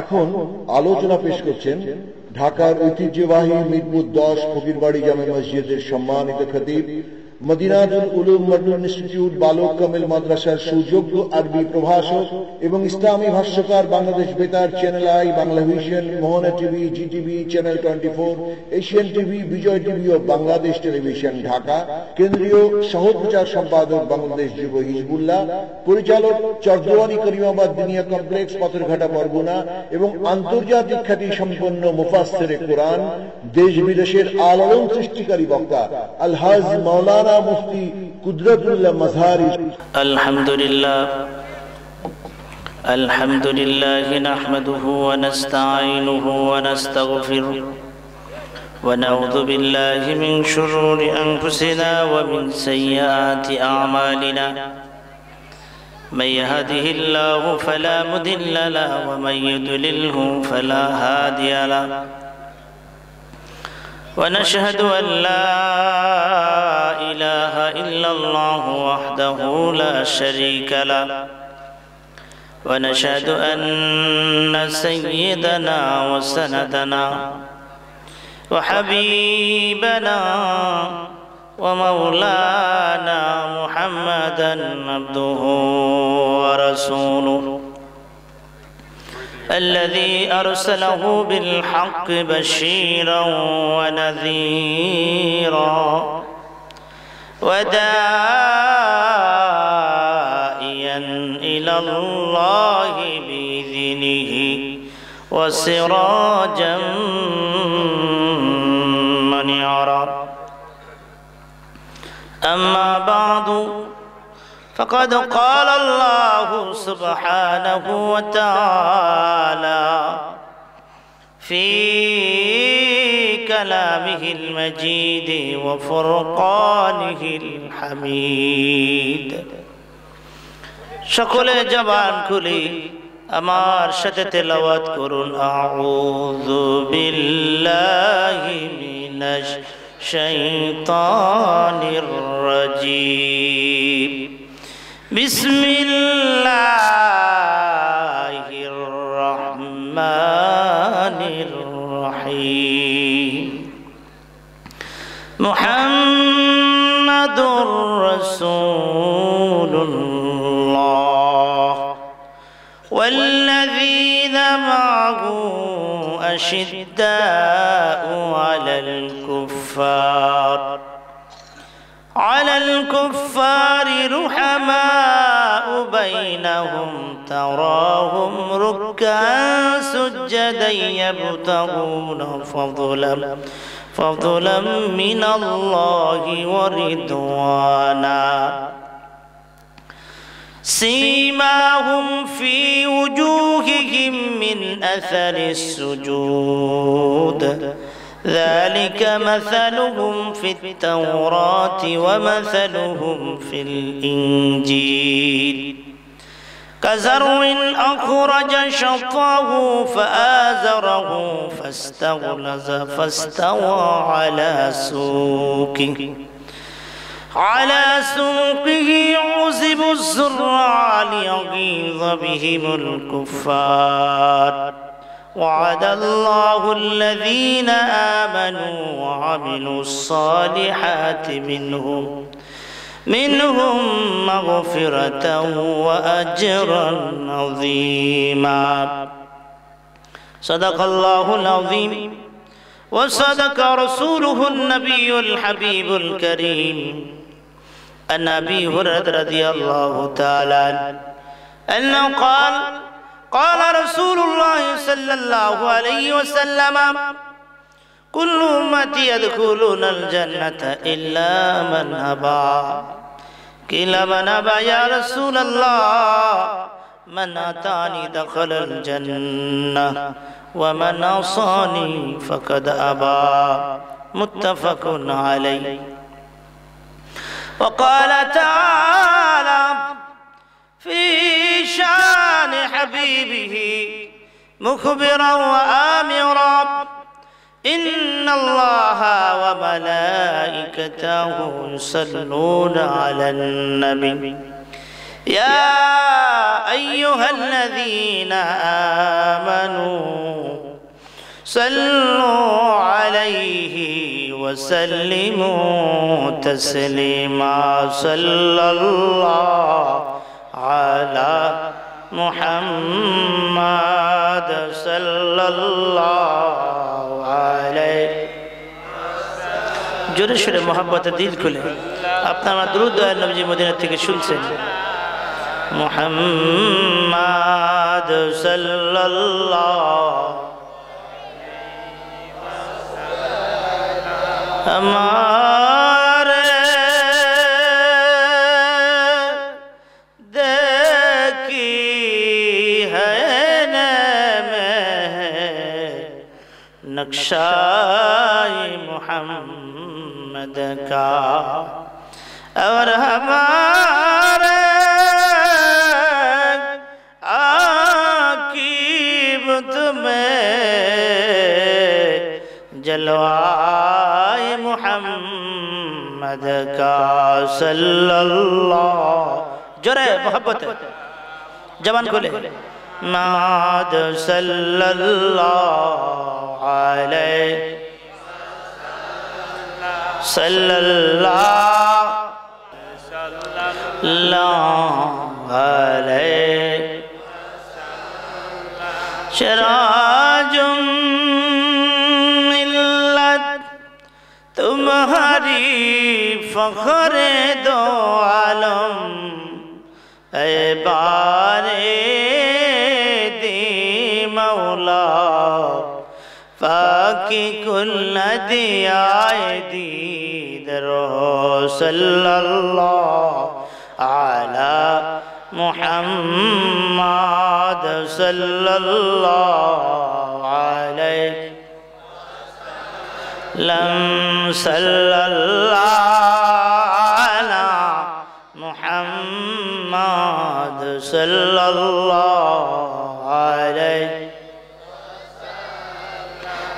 এখন আলোচনা পেশ করছেন ঢাকার ঐতিহ্যবাহী মিরপুর দশ ফকিরবাড়ি জামে মসজিদের সম্মানিত খতিব মদিনাদুল উলুম মডুল ইনস্টিটিউট বালক কামিল মাদ্রাসার সুযোগ্য আরবি প্রভাষক এবং ইসলামী ভাষ্যকার Bangladesh Betar channel i Banglavision Mohona TV G TV channel twenty four Asian TV Bijoy TV ও বাংলাদেশ টেলিভিশন ঢাকা কেন্দ্রীয় সহপ্রচার সম্পাদক বাংলাদেশ যুব হিজবুল্লাহ পরিচালক চর্দোয়ানি করিমাবাদ কমপ্লেক্স বরগুনা এবং আন্তর্জাতিক খ্যাতি সম্পন্ন মুফাসের কোরআন দেশ বিদেশের আলোড়ন সৃষ্টিকারী বক্তা আলহাজ মৌলানা مولانا مفتی قدرت اللہ مظہاری الحمدللہ الحمد لله نحمده ونستعينه ونستغفره ونعوذ بالله من شرور أنفسنا ومن سيئات أعمالنا من يهده الله فلا مضل له ومن يضلله فلا هادي له ونشهد أن لا إله إلا الله وحده لا شريك له ونشهد أن سيدنا وسندنا وحبيبنا ومولانا محمدا عبده ورسوله الذي أرسله بالحق بشيرا ونذيرا وداعيا إلى الله بإذنه وسراجا منيرا أما بعد فقد قال الله سبحانه وتعالى في كلامه المجيد وفرقانه الحميد شكل جبان كلي أمار شد تلوات كرون أعوذ بالله من الشيطان الرجيم بسم الله الرحمن الرحيم محمد رسول الله والذين معه أشداء على الكفار على الكفار رحماء بينهم تراهم ركعا سجدا يبتغون فضلا فضلا من الله ورضوانا سيماهم في وجوههم من أثر السجود ذلك مثلهم في التوراة ومثلهم في الإنجيل كزرع أخرج شطاه فآزره فاستغلظ فاستوى على سوقه على سوقه يعزب الزرع ليغيظ بهم الكفار وعد الله الذين آمنوا وعملوا الصالحات منهم منهم مغفرة وأجرا عظيما صدق الله العظيم وصدق رسوله النبي الحبيب الكريم النبي هريرة رضي الله تعالى أنه قال قال رسول الله صلى الله عليه وسلم كل أمتي يدخلون الجنة إلا من أبى قيل من أبى يا رسول الله من أتاني دخل الجنة ومن أوصاني فقد أبى متفق عليه وقال تعالى في شان حبيبه مخبرا وآمرا إن الله وملائكته يصلون على النبي يا أيها الذين آمنوا صلوا عليه وسلموا تسليما صلى الله عليه وسلم على محمد صلى الله عليه জোরে সোরে মোহাম্মতের দিল খুলে আপনারা দ্রুত নবজি মদিনা থেকে শুনছেন মোহাম্মদ সাল্লাল্লাহ আমার نقشہ محمد کا اور ہمارے آ میں تم محمد کا صلی اللہ جو رے محبت جبان بولے محمد صلی اللہ علیہ صلی اللہ علیہ شراج ملت تمہاری فخر دو عالم اے بارے مولا فاكي كل دي عيدي صلى الله على محمد صلى الله عليه لم صلى الله على محمد صلى الله عليه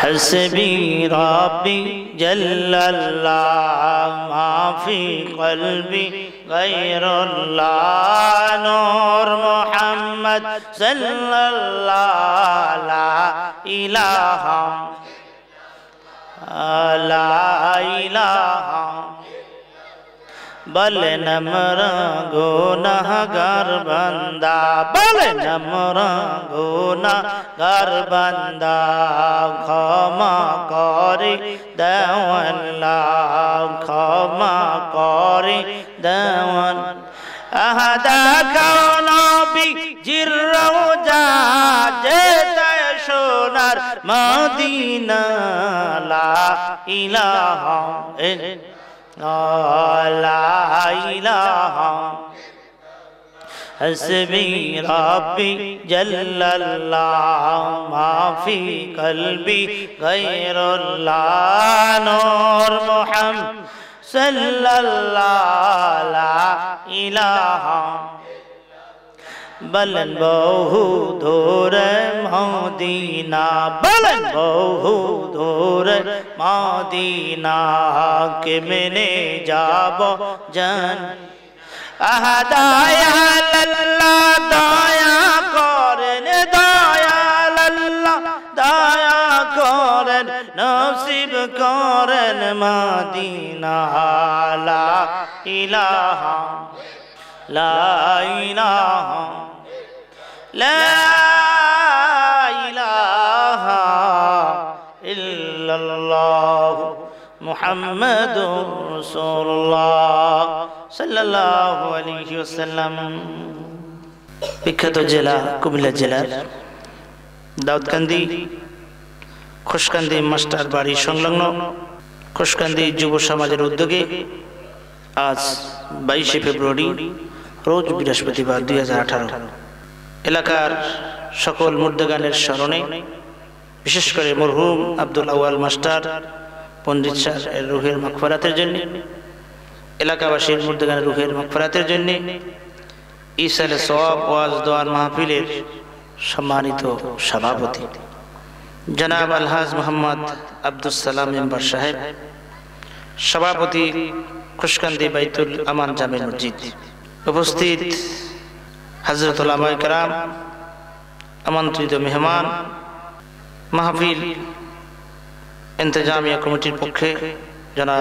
حسبي ربي جل الله ما في قلبي غير الله نور محمد صلى الله لا إله لا إله বলেন আমরা গুনাহগার বান্দা বলেন আমরা গুনাহগার বান্দা ক্ষমা করে দেওয়াল্লাহ ক্ষমা করে দেওয়ান আহা দেখাও নবী জির সোনার মদিনা লা ইলাহা لا الہ حسبی ربی جل اللہ اللہ قلبی غیر نور محمد صلی اللہ لا الہ বলন বহু ধোর মদিনা বলন বহু ধোর মদিনা কে মেনে যাব জন আহা দয়া আল্লাহ দয়া করেন দয়া আল্লাহ দয়া করেন নসিব করেন মদিনা লা ইলাহা লা ইলাহা বিখ্যাত জেলা কুমিল্লা জেলার দাউদকান্দি খুশকান্দি মাস্টার বাড়ি সংলগ্ন খুশকান্দি যুব সমাজের উদ্যোগে আজ বাইশে ফেব্রুয়ারি রোজ বৃহস্পতিবার দুই হাজার আঠারো এলাকার সকল মুর্দগানের স্মরণে বিশেষ করে মরহুম আব্দুল আওয়াল মাস্টার পণ্ডিত স্যার এর রুহের মকফরাতের জন্য এলাকাবাসীর মুর্দগানের রুহের মাকফরাতের জন্য ইসালে সব ওয়াজ দোয়ার মাহফিলের সম্মানিত সভাপতি জনাব আলহাজ মোহাম্মদ আব্দুল সালাম মেম্বার সাহেব সভাপতি খুশকান্দি বাইতুল আমান জামে মসজিদ উপস্থিত হজরতুল্লাহ আমন্ত্রিত মেহমান মাহফিল ইন্তজামিয়া কমিটির পক্ষে জনাব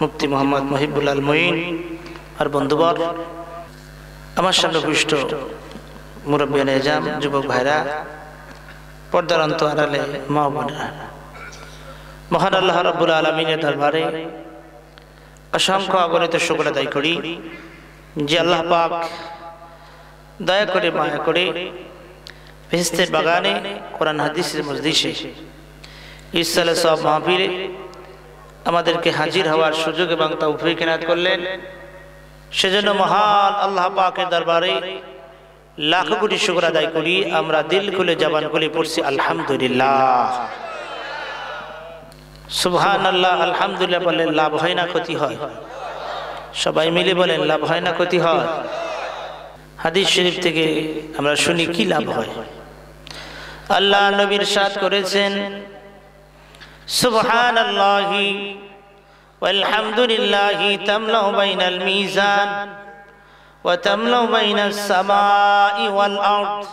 মুফতি মোহাম্মদ মহিবুল্লাল মঈন আর বন্ধুবর আমার সামনে পুষ্ট মুরব্বিয়ান এজাম যুবক ভাইরা পর্দার অন্ত আড়ালে মহান আল্লাহ রাবুল আলমিনের দরবারে অসংখ্য অগণিত শুক্র করি যে আল্লাহ পাক দয়া করে মায়া করে ভেস্তের বাগানে কোরআন হাদিসের মসজিষে ইসাল্লা সব মাহফিরে আমাদেরকে হাজির হওয়ার সুযোগ এবং তা উভয় কেনাত করলেন সেজন্য মহান আল্লাহ পাকের দরবারে লাখ কোটি শুক্র আদায় করি আমরা দিল খুলে জবান খুলে পড়ছি আলহামদুলিল্লাহ সুবহান আল্লাহ আলহামদুলিল্লাহ বলেন লাভ হয় না ক্ষতি হয় সবাই মিলে বলেন লাভ হয় না ক্ষতি হয় হাদিস শরীফ থেকে আমরা শুনি কি লাভ হয় আল্লাহ নবীর সাথ করেছেন সুবহান আল্লাহি আলহামদুলিল্লাহি তামলাউ বাইনাল মিজান ওয়া তামলাউ বাইনাস সামাই ওয়াল আরদ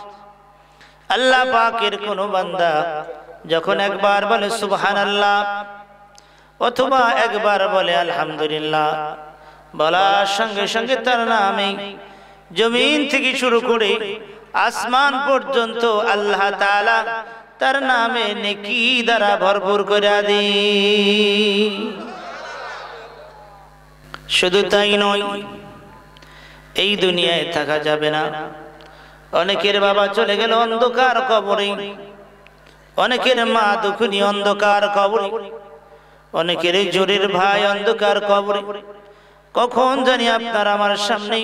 আল্লাহ পাকের কোন বান্দা যখন একবার বলে সুবহান আল্লাহ অথবা একবার বলে আলহামদুলিল্লাহ বলার সঙ্গে সঙ্গে তার নামে জমিন থেকে শুরু করে আসমান পর্যন্ত আল্লাহ তালা তার নামে নেকি দ্বারা ভরপুর করে দি শুধু তাই নয় এই দুনিয়ায় থাকা যাবে না অনেকের বাবা চলে গেল অন্ধকার কবরে অনেকের মা দুখুনি অন্ধকার কবরে অনেকের জোরের ভাই অন্ধকার কবরে কখন জানি আপনার আমার সামনে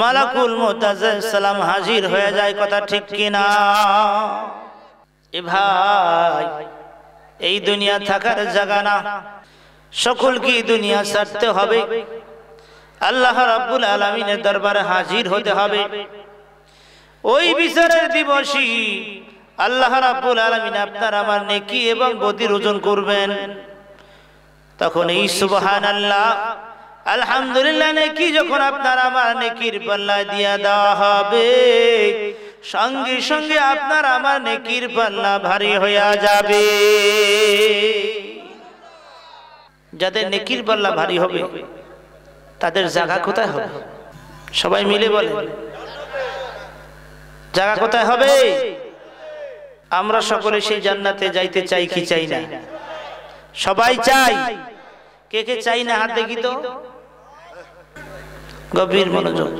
মালাকুল মোতাজাম হাজির হয়ে যায় কথা ঠিক কিনা এ ভাই এই দুনিয়া থাকার জায়গা না সকল কি দুনিয়া ছাড়তে হবে আল্লাহ রাবুল আলমিনের দরবারে হাজির হতে হবে ওই বিচারের দিবসই আল্লাহ রাবুল আলমিন আপনার আমার নেকি এবং গতির ওজন করবেন তখন এই সুবহান আল্লাহ আলহামদুলিল্লাহ নেকি যখন আপনার আমার নেকির পাল্লা দিয়া দেওয়া হবে সঙ্গে সঙ্গে আপনার আমার নেকির পাল্লা ভারী হইয়া যাবে যাদের নেকির পাল্লা ভারী হবে তাদের জায়গা কোথায় হবে সবাই মিলে বলে জায়গা কোথায় হবে আমরা সকলে সেই জান্নাতে যাইতে চাই কি চাই না সবাই চাই কে কে চাই না হাত দেখি তো গভীর মনোযোগ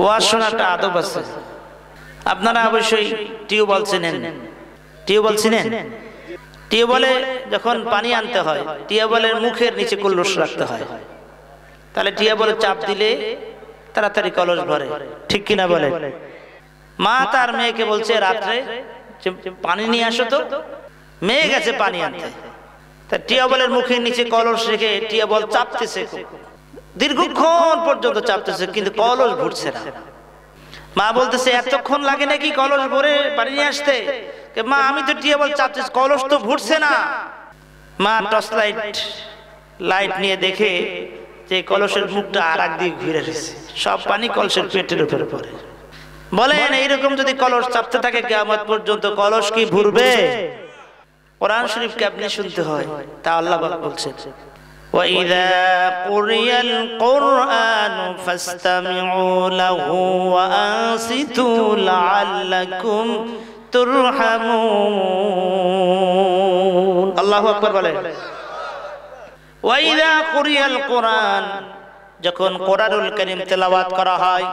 ওয়াজ শোনাটা আদব আছে আপনারা অবশ্যই টিউবওয়েল চেনেন টিউবওয়েল চেনেন টিউবওয়েলে যখন পানি আনতে হয় টিউবওয়েলের মুখের নিচে কলস রাখতে হয় তাহলে টিউবওয়েল চাপ দিলে তাড়াতাড়ি কলস ভরে ঠিক কিনা বলে মা তার মেয়েকে বলছে রাত্রে পানি নিয়ে আসো তো মেয়ে গেছে পানি আনতে তা টিয়াবলের মুখের নিচে কলস রেখে টিয়াবল চাপতেছে দীর্ঘক্ষণ পর্যন্ত চাপতেছে কিন্তু কলস ভরছে না মা বলতেছে এতক্ষণ লাগে নাকি কলস ভরে বাড়ি নিয়ে আসতে মা আমি তো টিউবওয়েল চাপতেছি কলস তো ভরছে না মা টর্চ লাইট লাইট নিয়ে দেখে যে কলসের মুখটা আর একদিকে ঘুরে রয়েছে সব পানি কলসের পেটের উপরে পড়ে বলেন এইরকম যদি কলস চাপতে থাকে কেমন পর্যন্ত কলস কি ভুরবে কোরআন শরীফকে আপনি শুনতে হয় তা আল্লাহ বলছেন وإذا قرئ القرآن فاستمعوا له وأنصتوا لعلكم ترحمون الله أكبر بلين وإذا قرئ القرآن যখন কোরআনুল করিম তেলাওয়াত করা হয়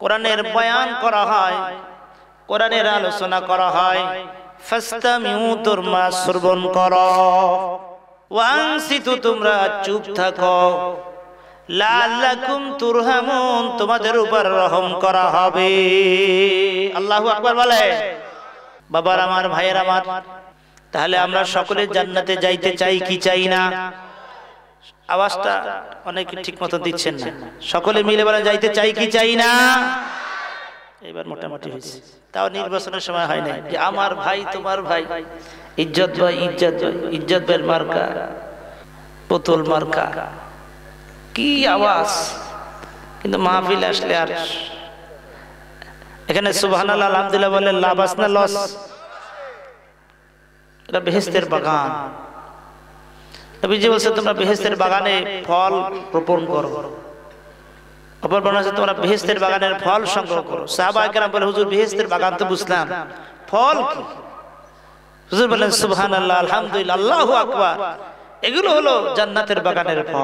কোরআনের বয়ান করা হয় কোরআনের আলোচনা করা হয় ফাস্তামিউ তোর মা শ্রবণ কর ওয়াংসিতু তোমরা চুপ থাকো লাল্লাকুম তুরহামুন তোমাদের উপর রহম করা হবে আল্লাহু আকবার বলে বাবার আমার ভাইয়ের আমার তাহলে আমরা সকলে জান্নাতে যাইতে চাই কি চাই না আওয়াজটা অনেক ঠিক মতো দিচ্ছেন না সকলে মিলে বলে যাইতে চাই কি চাই না এবার মোটামুটি হয়েছে তাও নির্বাচনের সময় হয় না যে আমার ভাই তোমার ভাই ভাই ইজ্জত ভাই ইজ্জত ইজ্জত ভাইয়ের মার্কা পুতুল মার্কা কি আওয়াজ কিন্তু মাহফিল আসলে আর এখানে সুবহানাল্লাহ আলহামদুলিল্লাহ বলে লাভ আস না লস এটা বেহেস্তের বাগান নবীজি বলছে তোমরা বেহেস্তের বাগানে ফল রোপণ করো অপর বর্ণনা আছে তোমরা বেহেস্তের বাগানের ফল সংগ্রহ করো সাহাবা কেরাম বলে হুজুর বেহেস্তের বাগান তো বুঝলাম ফল কি হুজুর বলেন সুবহান আল্লাহ আলহামদুলিল্লাহ আল্লাহু আকবার এগুলো হলো জান্নাতের বাগানের ফল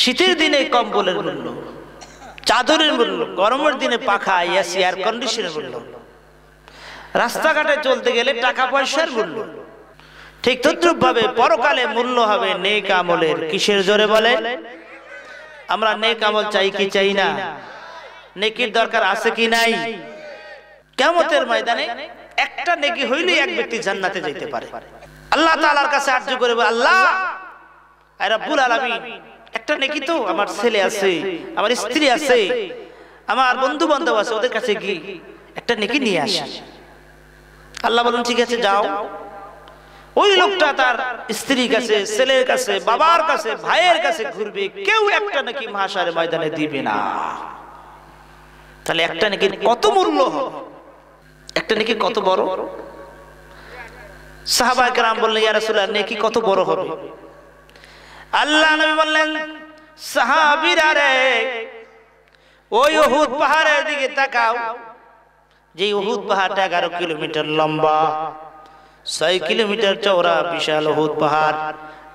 শীতের দিনে কম্বলের মূল্য চাদরের মূল্য গরমের দিনে পাখা এসি এয়ার কন্ডিশনের মূল্য রাস্তাঘাটে চলতে গেলে টাকা পয়সার মূল্য ঠিক তদ্রুপ ভাবে পরকালে মূল্য হবে নেক আমলের কিসের জোরে বলে আমরা নেক আমল চাই কি চাই না নেকির দরকার আছে কি নাই কেমতের ময়দানে একটা নেকি হইলে এক ব্যক্তি জান্নাতে যেতে পারে আল্লাহ তালার কাছে আর্য করে আল্লাহ একটা নেকি তো আমার ছেলে আছে আমার স্ত্রী আছে আমার বন্ধু বান্ধব আছে ওদের কাছে কি একটা নেকি নিয়ে আসে আল্লাহ বলুন ঠিক আছে যাও ওই লোকটা তার স্ত্রী কাছে ছেলের কাছে বাবার কাছে ভাইয়ের কাছে ঘুরবে কেউ একটা নাকি মহাসারের ময়দানে দিবে না তাহলে একটা নাকি কত মূল্য হবে একটা নেকি কত বড় সাহাবা একরাম বললেন ইয়া রাসূলুল্লাহ নেকি কত বড় হবে আল্লাহ নবী বললেন সাহাবীরা রে ওই উহুদ পাহাড়ের দিকে তাকাও যে উহুদ পাহাড়টা এগারো কিলোমিটার লম্বা ছয় কিলোমিটার চওড়া বিশাল উহুদ পাহাড়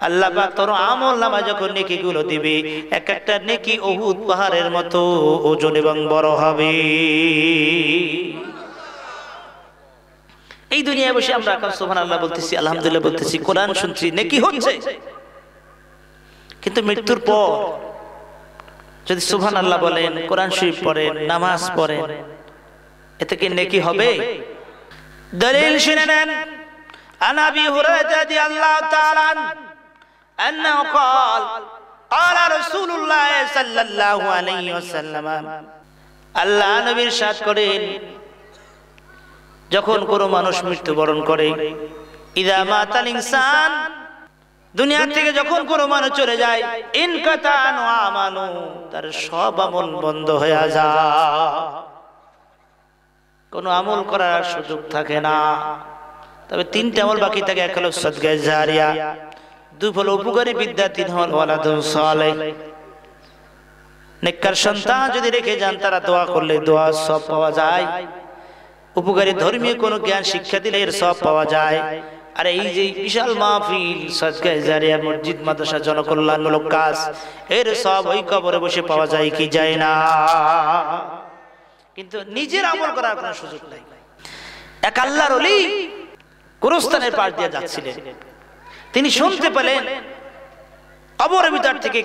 আল্লাহ পাক তোর আমল নামা যখন নেকি গুলো দিবে এক একটা নেকি উহুদ পাহাড়ের মতো ওজন এবং বড় হবে এই দুনিয়ায় বসে আমরা এখন সোহান আল্লাহ বলতেছি আলহামদুলিল্লাহ বলতেছি কোরআন শুনছি নেকি হচ্ছে কিন্তু মৃত্যুর পর যদি সুহান আল্লাহ বলেন কোরআন শরীফ পড়েন নামাজ পড়েন এতে কি নেকি হবে দলিল শুনে নেন عن ابي هريره رضي الله تعالى عنه انه قال قال رسول الله صلى الله عليه وسلم আল্লাহ নবীর সাথ করেন যখন কোনো মানুষ মৃত্যুবরণ করে ইদা দুনিয়া থেকে যখন কোনো মানুষ চলে যায় তার সব আমল বন্ধ হয়ে যা কোনো আমল করার সুযোগ থাকে না তবে তিনটে আমল বাকি থাকে এক হলো সদগায় জারিয়া দুই উপকারী বিদ্যা তিন হল ওয়ালাদুন সালে নেককার সন্তান যদি রেখে যান তারা দোয়া করলে দোয়া সব পাওয়া যায় উপকারী ধর্মীয় কোনো জ্ঞান শিক্ষা দিলে এর সব পাওয়া যায় আর এই যে বিশাল মাহফিল সদকায় মসজিদ মাদ্রাসা জনকল্যাণমূলক কাজ এর সব ওই কবরে বসে পাওয়া যায় কি যায় না কিন্তু নিজের আমল করার কোনো সুযোগ নাই এক আল্লাহর অলি কুরুস্তানের পাশ দিয়ে যাচ্ছিলেন তিনি শুনতে পেলেন কবরের ভিতর থেকে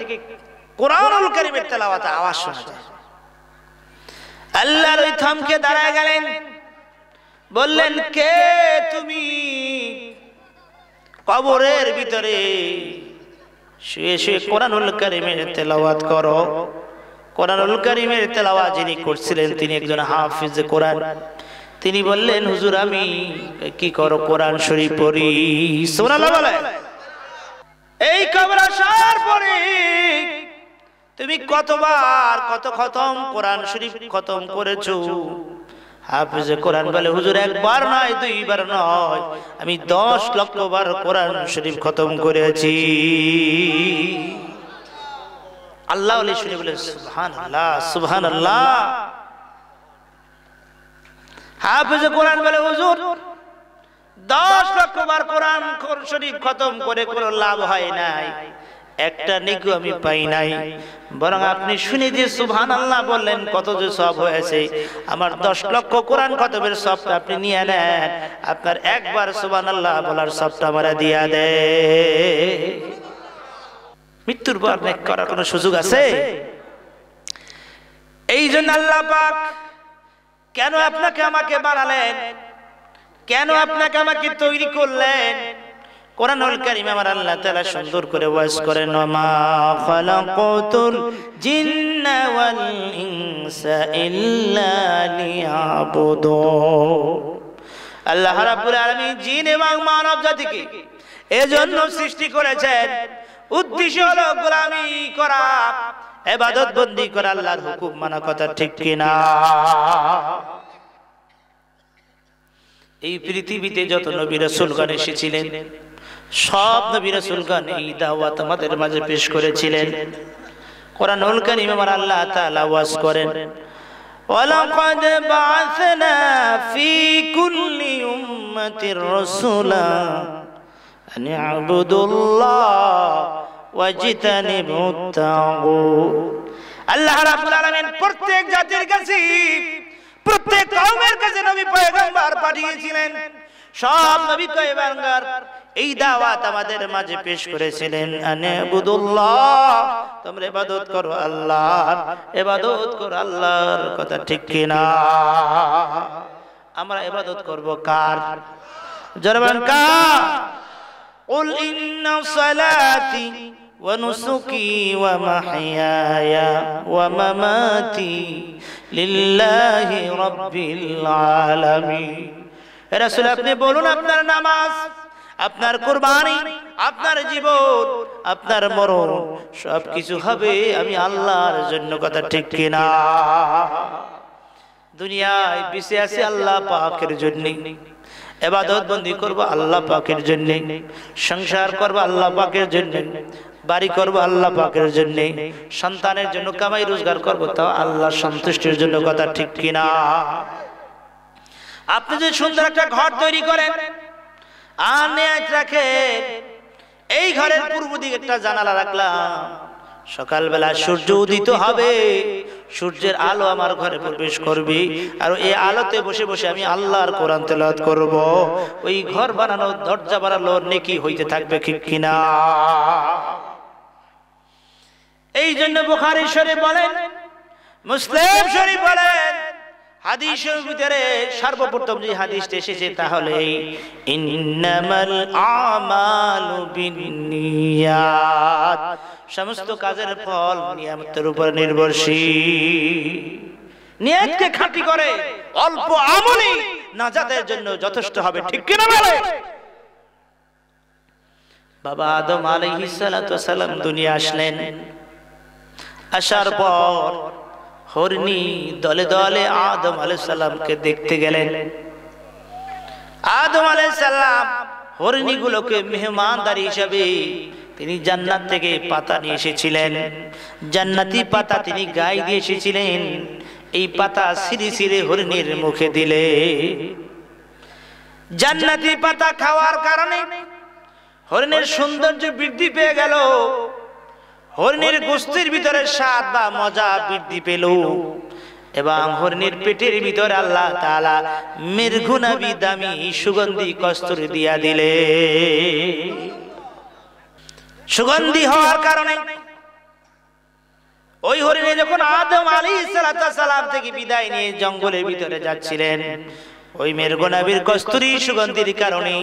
কোরআনুল কারিমের তেলাওয়াতে আওয়াজ শোনা যায় আল্লাহর ওই থামকে দাঁড়ায় গেলেন বললেন কে তুমি কবরের ভিতরে শুয়ে শুয়ে কোরআনুল কারিমের তেলাওয়াত করো কোরআনুল কারিমের তেলাওয়াত যিনি করছিলেন তিনি একজন হাফিজ কোরআন তিনি বললেন হুজুর আমি কি করো কোরআন শরীফ পড়ি সুবহানাল্লাহ বলে এই কবর আসার পরে তুমি কতবার কত খতম কোরআন শরীফ খতম করেছো হাফিজে কোরআন বলে হুজুর একবার নয় দুইবার নয় আমি দশ লক্ষবার কোরআন শরীফ খতম করেছি আল্লাহ শুনে বলে সুবহান আল্লাহ সুবহান আল্লাহ হাফিজে কোরআন বলে হুজুর দশ লক্ষবার কোরআন শরীফ খতম করে কোনো লাভ হয় নাই একটা নেকু আমি পাই নাই বরং আপনি শুনে দিয়ে সুবহান আল্লাহ বললেন কত যে সব হয়েছে আমার দশ লক্ষ কোরআন কতবের সবটা আপনি নিয়ে নেন আপনার একবার সুবহান আল্লাহ বলার সবটা আমরা দিয়া দে মৃত্যুর পর নেক করার কোনো সুযোগ আছে এই জন্য আল্লাহ পাক কেন আপনাকে আমাকে বাড়ালেন কেন আপনাকে আমাকে তৈরি করলেন কোরআনুল কারীম আমার আল্লাহ তাআলা সুন্দর করে ওয়াজ করেন মা খালাকাতুল জিন্না ওয়াল ইনসা ইল্লা লিয়াবুদু আল্লাহ রাব্বুল আলামিন জিন এবং মানব জাতিকে এজন্য সৃষ্টি করেছেন উদ্দেশ্য হলো গোলামি করা ইবাদত বন্দি করা আল্লাহর হুকুম মানা কথা ঠিক কিনা এই পৃথিবীতে যত নবী রাসূলগণ এসেছিলেন সব নবী রাসূলগণ এই দাওয়াত আমাদের মাঝে পেশ করেছিলেন কোরআনুল কারীম আমার আল্লাহ তাআলা ওয়াজ করেন ওয়ালাকাদ বাআসনা ফি কুল্লি উম্মাতির রাসূলা আন ইবুদুল্লাহ ওয়াজতানিবুত তাগুত আল্লাহ রাব্বুল আলামিন প্রত্যেক জাতির কাছে প্রত্যেক কওমের কাছে নবী পয়গম্বর পাঠিয়েছিলেন সব নবী পয়গম্বর এই দাওয়াত আমাদের মাঝে পেশ করেছিলেন আনেবুদুল্লাহ তোমরা ইবাদত করো আল্লাহ ইবাদত করো আল্লাহর কথা ঠিক কিনা আমরা ইবাদত করব কার জরবান কার قل إن صلاتي ونسكي ومحياي ومماتي لله رب العالمين رسول আপনি বলুন আপনার নামাজ আপনার কোরবানি আপনার জীবন আপনার মরণ সব কিছু হবে আমি আল্লাহর জন্য কথা ঠিক কিনা দুনিয়ায় বিষে আছি আল্লাহ পাকের জন্য এবাদত বন্দি করবো আল্লাহ পাকের জন্য সংসার করবো আল্লাহ পাকের জন্য বাড়ি করব আল্লাহ পাকের জন্য সন্তানের জন্য কামাই রোজগার করবো তাও আল্লাহ সন্তুষ্টির জন্য কথা ঠিক কিনা আপনি যদি সুন্দর একটা ঘর তৈরি করেন রাখে এই ঘরের পূর্ব দিকে একটা জানালা রাখলাম সকালবেলা সূর্য উদিত হবে সূর্যের আলো আমার ঘরে প্রবেশ করবি আর এই আলোতে বসে বসে আমি আল্লাহর কোরআন তেলাত করব ওই ঘর বানানো দরজা বানানো নেকি হইতে থাকবে কিনা এই জন্য বুখারী শরীফ বলেন মুসলিম শরীফ বলেন হাদিসের ভিতরে সর্বপ্রথম যে হাদিসটা এসেছে তাহলে ইন্নামাল আমালু বিনিয়াত সমস্ত কাজের ফল নিয়ামতের উপর নির্ভরশীল নিয়াতকে খাঁটি করে অল্প আমলই নাজাতের জন্য যথেষ্ট হবে ঠিক কিনা বলে বাবা আদম আলাইহিস সালাম দুনিয়া আসলেন আসার পর হরিণী দলে দলে আদম আলাইসাল্লামকে দেখতে গেলেন আদম আলাইসাল্লাম গুলোকে মেহমানদারি হিসাবে তিনি জান্নাত থেকে পাতা নিয়ে এসেছিলেন জান্নাতি পাতা তিনি গায়ে দিয়ে এসেছিলেন এই পাতা সিঁড়ি সিঁড়ে হরিণীর মুখে দিলে জান্নাতি পাতা খাওয়ার কারণে হরিণের সৌন্দর্য বৃদ্ধি পেয়ে গেল হরিণের গোস্তির ভিতরে স্বাদ বা মজা বৃদ্ধি পেল এবং হরিণের পেটের ভিতরে আল্লাহ তালা মেরঘুনাবি দামি সুগন্ধি কস্তুরি দিয়া দিলে সুগন্ধি হওয়ার কারণে ওই হরিণে যখন আদম আলী সালাম থেকে বিদায় নিয়ে জঙ্গলের ভিতরে যাচ্ছিলেন ওই মেরগোনাবির কস্তুরি সুগন্ধির কারণে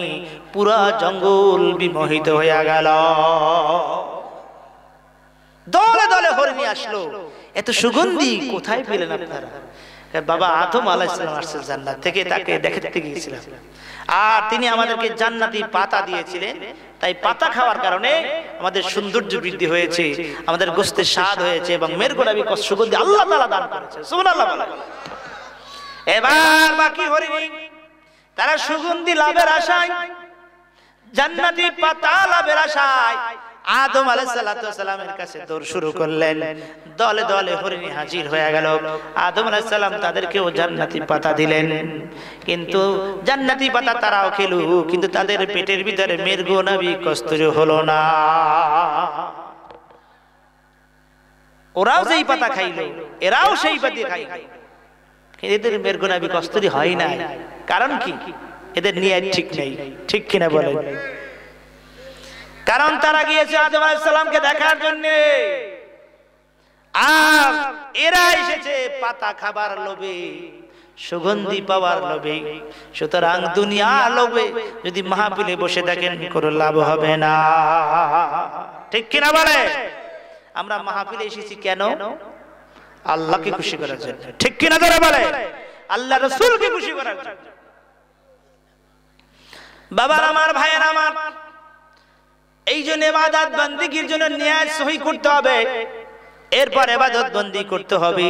পুরা জঙ্গল বিমোহিত হইয়া গেল দলে দলে হরিণী আসলো এত সুগন্ধি কোথায় পেলেন আপনারা বাবা আদম আলাইসালাম আসছেন জান্নাত থেকে তাকে দেখতে গিয়েছিলাম আর তিনি আমাদেরকে জান্নাতি পাতা দিয়েছিলেন তাই পাতা খাওয়ার কারণে আমাদের সৌন্দর্য বৃদ্ধি হয়েছে আমাদের গোস্তে স্বাদ হয়েছে এবং মের গোলাপি সুগন্ধি আল্লাহ তালা দান করেছে সুবহানাল্লাহ এবার বাকি হরি তারা সুগন্ধি লাভের আশায় জান্নাতি পাতা লাভের আশায় আদম আলাইসালামের কাছে দৌড় শুরু করলেন দলে দলে হরিণী হাজির হয়ে গেল আদম আলাইসাল্লাম তাদেরকেও জান্নাতি পাতা দিলেন কিন্তু জান্নাতি পাতা তারাও খেলু কিন্তু তাদের পেটের ভিতরে মেরগো নাবি কস্তুর হলো না ওরাও সেই পাতা খাইল এরাও সেই পাতি খাই এদের মেরগোনাবি কস্তুরি হয় না কারণ কি এদের নিয়ে ঠিক নেই ঠিক কিনা বলে কারণ তারা গিয়েছে আদম আলাইসালামকে দেখার জন্য আর এরা এসেছে পাতা খাবার লোভে সুগন্ধি পাওয়ার লোভে সুতরাং দুনিয়া লোভে যদি মাহাপিলে বসে থাকেন কোনো লাভ হবে না ঠিক কিনা বলে আমরা মাহাপিলে এসেছি কেন আল্লাহকে খুশি করার জন্য ঠিক কিনা তারা বলে আল্লাহ রসুলকে খুশি করার জন্য বাবার আমার ভাইয়ের আমার এই জন্য এবাদত বন্দীগীর জন্য ন্যায় সহি করতে হবে এরপর এবাদত বন্দী করতে হবে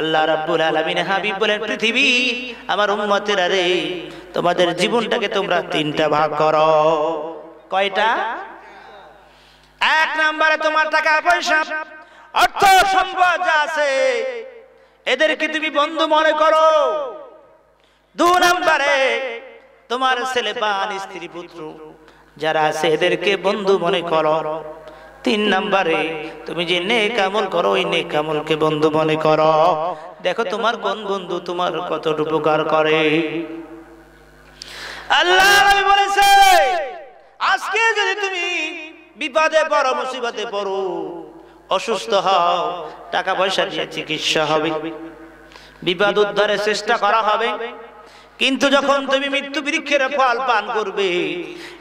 আল্লাহ রাব্বুল আলামিন হাবিব বলেন পৃথিবী আমার উম্মতের আরে তোমাদের জীবনটাকে তোমরা তিনটা ভাগ করো কয়টা এক নম্বরে তোমার টাকা পয়সা অর্থ সম্পদ যা আছে এদেরকে তুমি বন্ধু মনে করো দু নম্বরে তোমার ছেলে বান স্ত্রী পুত্র যারা আছে এদেরকে বন্ধু মনে করো তিন নম্বরে তুমি যে নেক আমল করো ওই নেক আমলকে বন্ধু মনে করো দেখো তোমার কোন বন্ধু তোমার কত উপকার করে আল্লাহ বলেছে আজকে যদি তুমি বিপদে পড়ো মুসিবতে পড়ো অসুস্থ হও টাকা পয়সা দিয়ে চিকিৎসা হবে বিপদ উদ্ধারের চেষ্টা করা হবে কিন্তু যখন তুমি মৃত্যু বৃক্ষের ফল পান করবে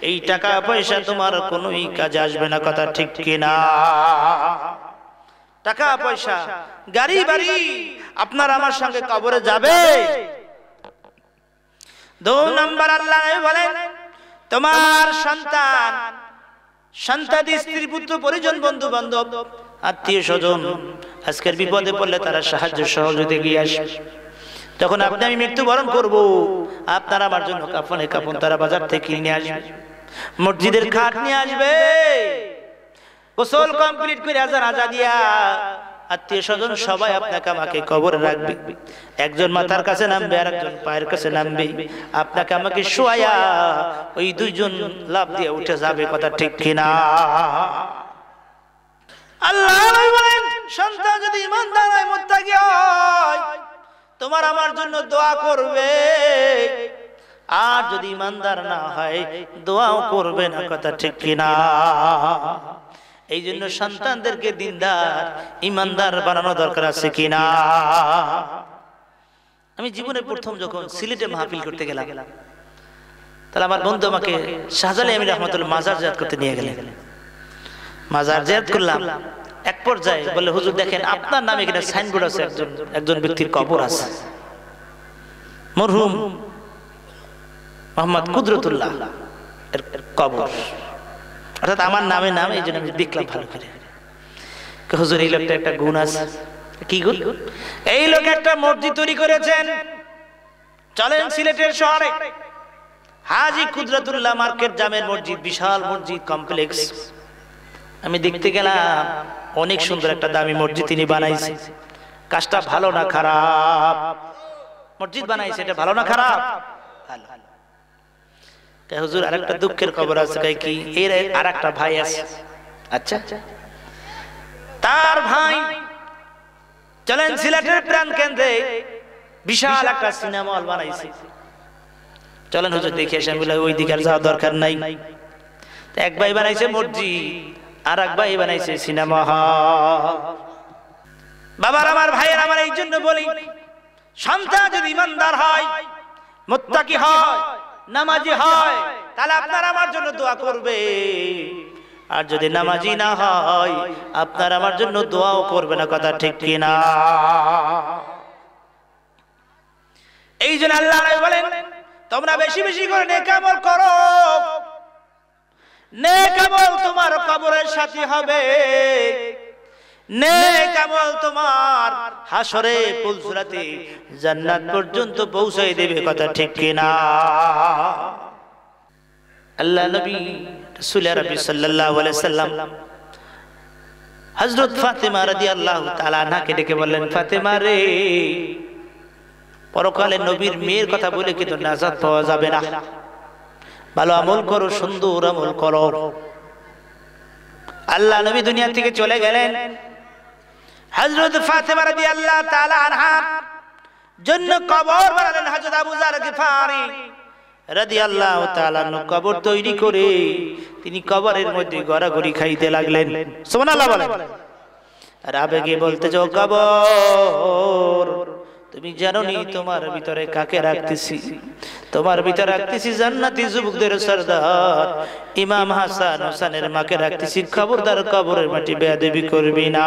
এই টাকা পয়সা তোমার কোনোই কাজে আসবে না কথা ঠিক কিনা টাকা পয়সা গাড়ি বাড়ি আপনার আমার সঙ্গে কবরে যাবে দু নম্বর আল্লাহ বলেন তোমার সন্তান সন্তান স্ত্রী পুত্র পরিজন বন্ধু বান্ধব আত্মীয় স্বজন আজকের বিপদে পড়লে তারা সাহায্য সহযোগিতা গিয়ে আসবে তখন আপনি আমি মৃত্যুবরণ করব আপনার আমার জন্য কাফনে কাপন তারা বাজার থেকে নিয়ে আসবে মসজিদের খাট নিয়ে আসবে গোসল কমপ্লিট করে হাজার হাজার দিয়া আত্মীয় স্বজন সবাই আপনাকে আমাকে কবর রাখবে একজন মাথার কাছে নামবে আর একজন পায়ের কাছে নামবে আপনাকে আমাকে শোয়া ওই দুইজন লাভ দিয়ে উঠে যাবে কথা ঠিক কিনা আল্লাহ বলেন সন্তান যদি ইমানদার হয় মুত্তাকি হয় তোমার আমার জন্য দোয়া করবে আর যদি ইমানদার না হয় দোয়াও করবে না কথা ঠিক কিনা এই জন্য সন্তানদেরকে দিনদার ইমানদার বানানো দরকার আছে কিনা আমি জীবনে প্রথম যখন সিলেটে মাহফিল করতে গেলাম তাহলে আমার বন্ধু আমাকে শাহজালে আমি রহমতুল মাজার জাত করতে নিয়ে গেলে মাজার জাত করলাম এক পর্যায়ে বলে হুজুর দেখেন আপনার নামে কিনা সাইনবোর্ড আছে একজন একজন ব্যক্তির কবর আছে মরহুম মোহাম্মদ কুদরতুল্লাহ কবর অর্থাৎ আমার নামে নাম এই জন্য আমি দেখলাম ভালো করে হুজুর এই লোকটা একটা গুণ আছে কি গুণ এই লোক একটা মসজিদ তৈরি করেছেন চলেন সিলেটের শহরে হাজি কুদরতুল্লাহ মার্কেট জামের মসজিদ বিশাল মসজিদ কমপ্লেক্স আমি দেখতে গেলাম অনেক সুন্দর একটা দামি মসজিদ তিনি বানাইছে কাজটা ভালো না খারাপ মসজিদ বানাইছে এটা ভালো না খারাপ ভালো হুজুর আরেকটা দুঃখের খবর আছে কয় কি এর আর একটা ভাই আছে আচ্ছা।, আচ্ছা তার ভাই চলেন সিলেটের প্রাণ কেন্দ্রে বিশাল একটা সিনেমা হল বানাইছে চলেন হুজুর দেখে এসে বলে ওই দিকে যাওয়ার দরকার নাই এক ভাই বানাইছে মসজিদ আর এক ভাই বানাইছে সিনেমা বাবার আমার ভাইয়ের আমার এই জন্য বলি সন্তান যদি ইমানদার হয় মোত্তাকি হয় নামাজি হয় তাহলে আপনারা আমার জন্য দোয়া করবে আর যদি নামাজি না হয় আপনার আমার জন্য দোয়াও করবে না কথা ঠিক কিনা এই জন্য আল্লাহ বলেন তোমরা বেশি বেশি করে নেকামল করো নেক আমল তোমার কবরের হবে নেক আমল তোমার হাসরে পুলসুরাতে জান্নাত পর্যন্ত পৌঁছাই দেবে কথা ঠিক আল্লাহ নবী রাসূল আরবি সাল্লাল্লাহু আলাইহি হযরত রাদিয়াল্লাহু তাআলা নাকে ডেকে বললেন ফাতেমা রে পরকালে নবীর মেয়ের কথা বলে কিন্তু নাজাত পাওয়া যাবে না ভালো আমল করো সুন্দর আমল করো আল্লাহ নবী দুনিয়া থেকে চলে গেলেন হজরত ফাতেমা রাদি আল্লাহ তাআলা আনহা জন্য কবর বানালেন হযরত আবু জার গিফারি রাদিয়াল্লাহু তাআলা কবর তৈরি করে তিনি কবরের মধ্যে গড়াগড়ি খাইতে লাগলেন সুবহানাল্লাহ বলেন আর আবেগে বলতে যাও কবর তুমি জানো নি তোমার ভিতরে কাকে রাখতেছি তোমার ভিতরে রাখতেছি জান্নাতি যুবকদের সরদার ইমাম হাসান হোসানের মাকে রাখতেছি খবরদার কবরের মাটি বেয়াদেবি করবি না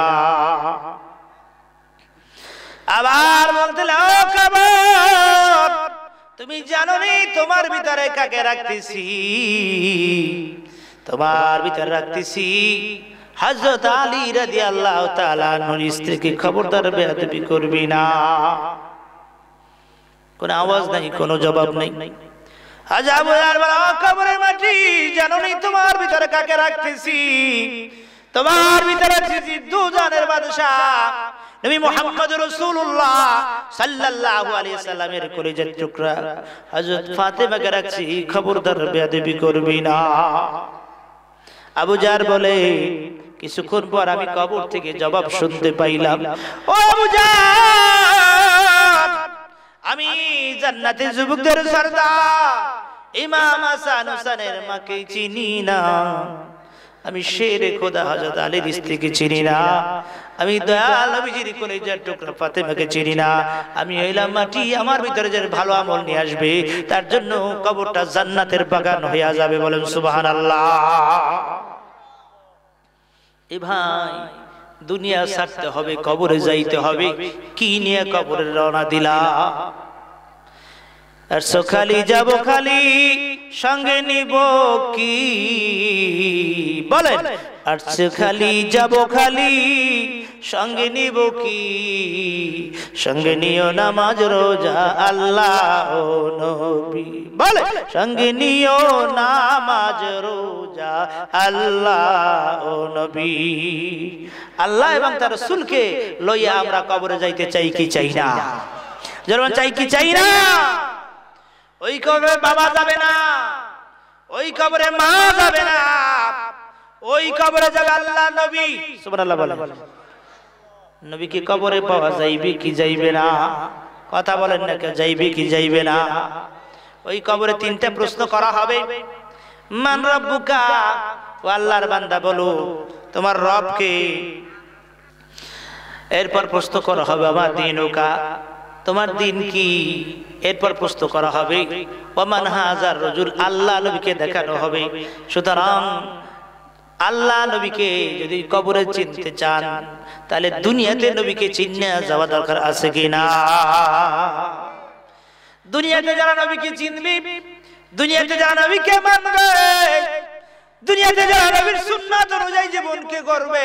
আবার বলতে কবর তুমি জানো নি তোমার ভিতরে কাকে রাখতেছি তোমার ভিতরে রাখতেছি হজরত আলী রাদিয়াল্লাহু আল্লাহ তালা স্ত্রীকে খবরদার বেয়াদবি করবি না কোন আওয়াজ নাই কোন জবাব নাই তোমার ভিতরে কাকে রাখতেছি তোমার ভিতরে রাখতেছি রাখছি খবরদার বেয়াদবি করবি না আবু যার বলে কিছুক্ষণ পর আমি কবর থেকে জবাব শুনতে পাইলাম ও আবু আমি জান্নাতে যুবকদের সর্দা ইমাম হাসান হোসেনের মাকে চিনি না আমি শের খোদা হযরত আলীর স্ত্রীকে চিনি না আমি দয়াল নবীজির কলেজার টুকরা ফাতেমাকে চিনি না আমি হইলাম মাটি আমার ভিতরে যে ভালো আমল নিয়ে আসবে তার জন্য কবরটা জান্নাতের বাগান হইয়া যাবে বলেন সুবহানাল্লাহ এ ভাই দুনিয়া ছাড়তে হবে কবরে যাইতে হবে কি নিয়ে কবরে রওনা দিলা আর সকালি যাব খালি সঙ্গে নিব কি বলেন আর সকালি যাব খালি সঙ্গে নিব কি সঙ্গে নিও নামাজ রোজা আল্লাহ নবী বলে সঙ্গে নিও নামাজ রোজা আল্লাহ নবী আল্লাহ এবং তার সুলকে লইয়া আমরা কবরে যাইতে চাই কি চাই না যেমন চাই কি চাই না ওই কবরে বাবা যাবে না ওই কবরে মা যাবে না ওই কবরে যাবে আল্লাহ নবী সুবহানাল্লাহ বলে নবীকে কবরে পাওয়া যাইবে কি যাইবে না কথা বলেন না কে যাইবে কি যাইবে না ওই কবরে তিনটা প্রশ্ন করা হবে মান রব্বুকা ও আল্লাহর বান্দা বলো তোমার রবকে এরপর প্রশ্ন করা হবে আমার দিনুকা তোমার দিন কি এরপর প্রশ্ন করা হবে ওমান হাজার রজুল আল্লাহ নবীকে দেখানো হবে সুতরাং আল্লাহ নবীকে যদি কবরে চিনতে চান তাহলে দুনিয়াতে নবীকে চিনিয়া যাওয়া দরকার আছে কিনা দুনিয়াতে যারা নবীকে চিনবি দুনিয়াতে যারা নবীকে মানবে দুনিয়াতে যারা নবীর সুন্নাত অনুযায়ী জীবনকে করবে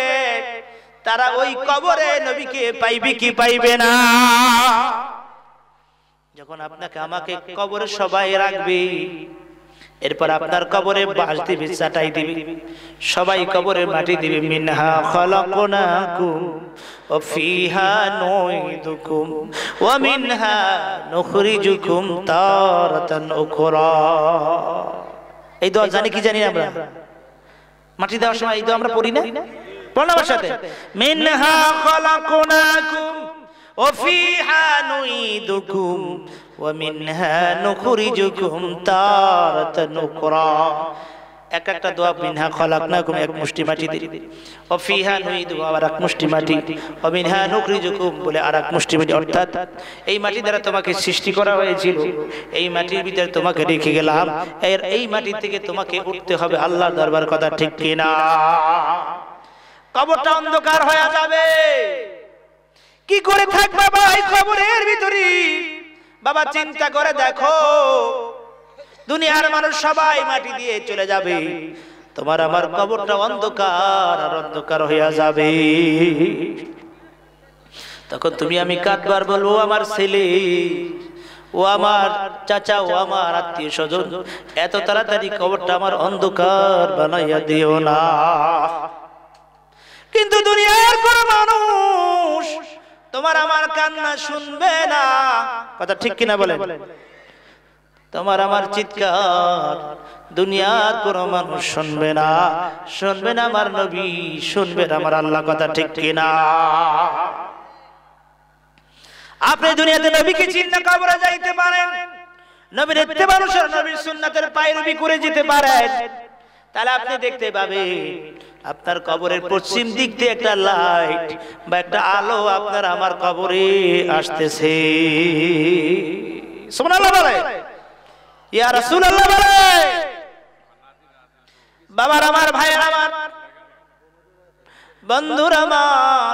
তারা ওই কবরে নবীকে পাইবে কি পাইবে না যখন আপনাকে আমাকে কবরে সবাই রাখবে এরপর আপনার কবরে বাস দিবি চাটাই দিবি সবাই কবরে মাটি দিবি মিনহা খলকনাকুম ও ফিহা নুইদুকুম ওয়া মিনহা নুখরিজুকুম তারাতান উখরা এই দোয়া জানি কি জানি আমরা মাটি দেওয়ার সময় এই দোয়া আমরা পড়ি না পড়লাম সাথে মিনহা খলকনাকুম ও ফিহা নুইদুকুম ومنها نخرجكم تارة أخرى এক একটা দোয়া মিনহা খলাকনাকুম এক মুষ্টি মাটি দিই ও ফিহা নুইদু আর এক মুষ্টি মাটি ও মিনহা নুকরিজুকুম বলে আর এক মুষ্টি মাটি অর্থাৎ এই মাটি দ্বারা তোমাকে সৃষ্টি করা হয়েছিল এই মাটির ভিতরে তোমাকে রেখে গেলাম এর এই মাটি থেকে তোমাকে উঠতে হবে আল্লাহ দরবার কথা ঠিক কিনা কবরটা অন্ধকার হয়ে যাবে কি করে থাকবে ভাই কবরের ভিতরে বাবা চিন্তা করে দেখো দুনিয়ার মানুষ সবাই মাটি দিয়ে চলে যাবে তোমার আমার কবরটা অন্ধকার আর অন্ধকার হইয়া যাবে তখন তুমি আমি কাটবার বলবো আমার ছেলে ও আমার চাচা ও আমার আত্মীয় স্বজন এত তাড়াতাড়ি কবরটা আমার অন্ধকার বানাইয়া দিও না কিন্তু দুনিয়ার কোন মানুষ তোমার আমার কান্না শুনবে না কথা ঠিক কিনা বলে তোমার আমার চিৎকার দুনিয়ার কোন মানুষ শুনবে না শুনবে না আমার নবী শুনবে না আমার আল্লাহ কথা ঠিক কিনা আপনি দুনিয়াতে নবীকে চিন্তা কবরে যাইতে পারেন নবীর এতে মানুষের নবীর সুন্নাতের পায়রবি করে যেতে পারেন তাহলে আপনি দেখতে পাবেন আপনার কবরের পশ্চিম দিক দিয়ে একটা লাইট বা একটা আলো আপনার আমার কবরে আসতেছে বাবার আমার ভাই আমার বন্ধুর আমার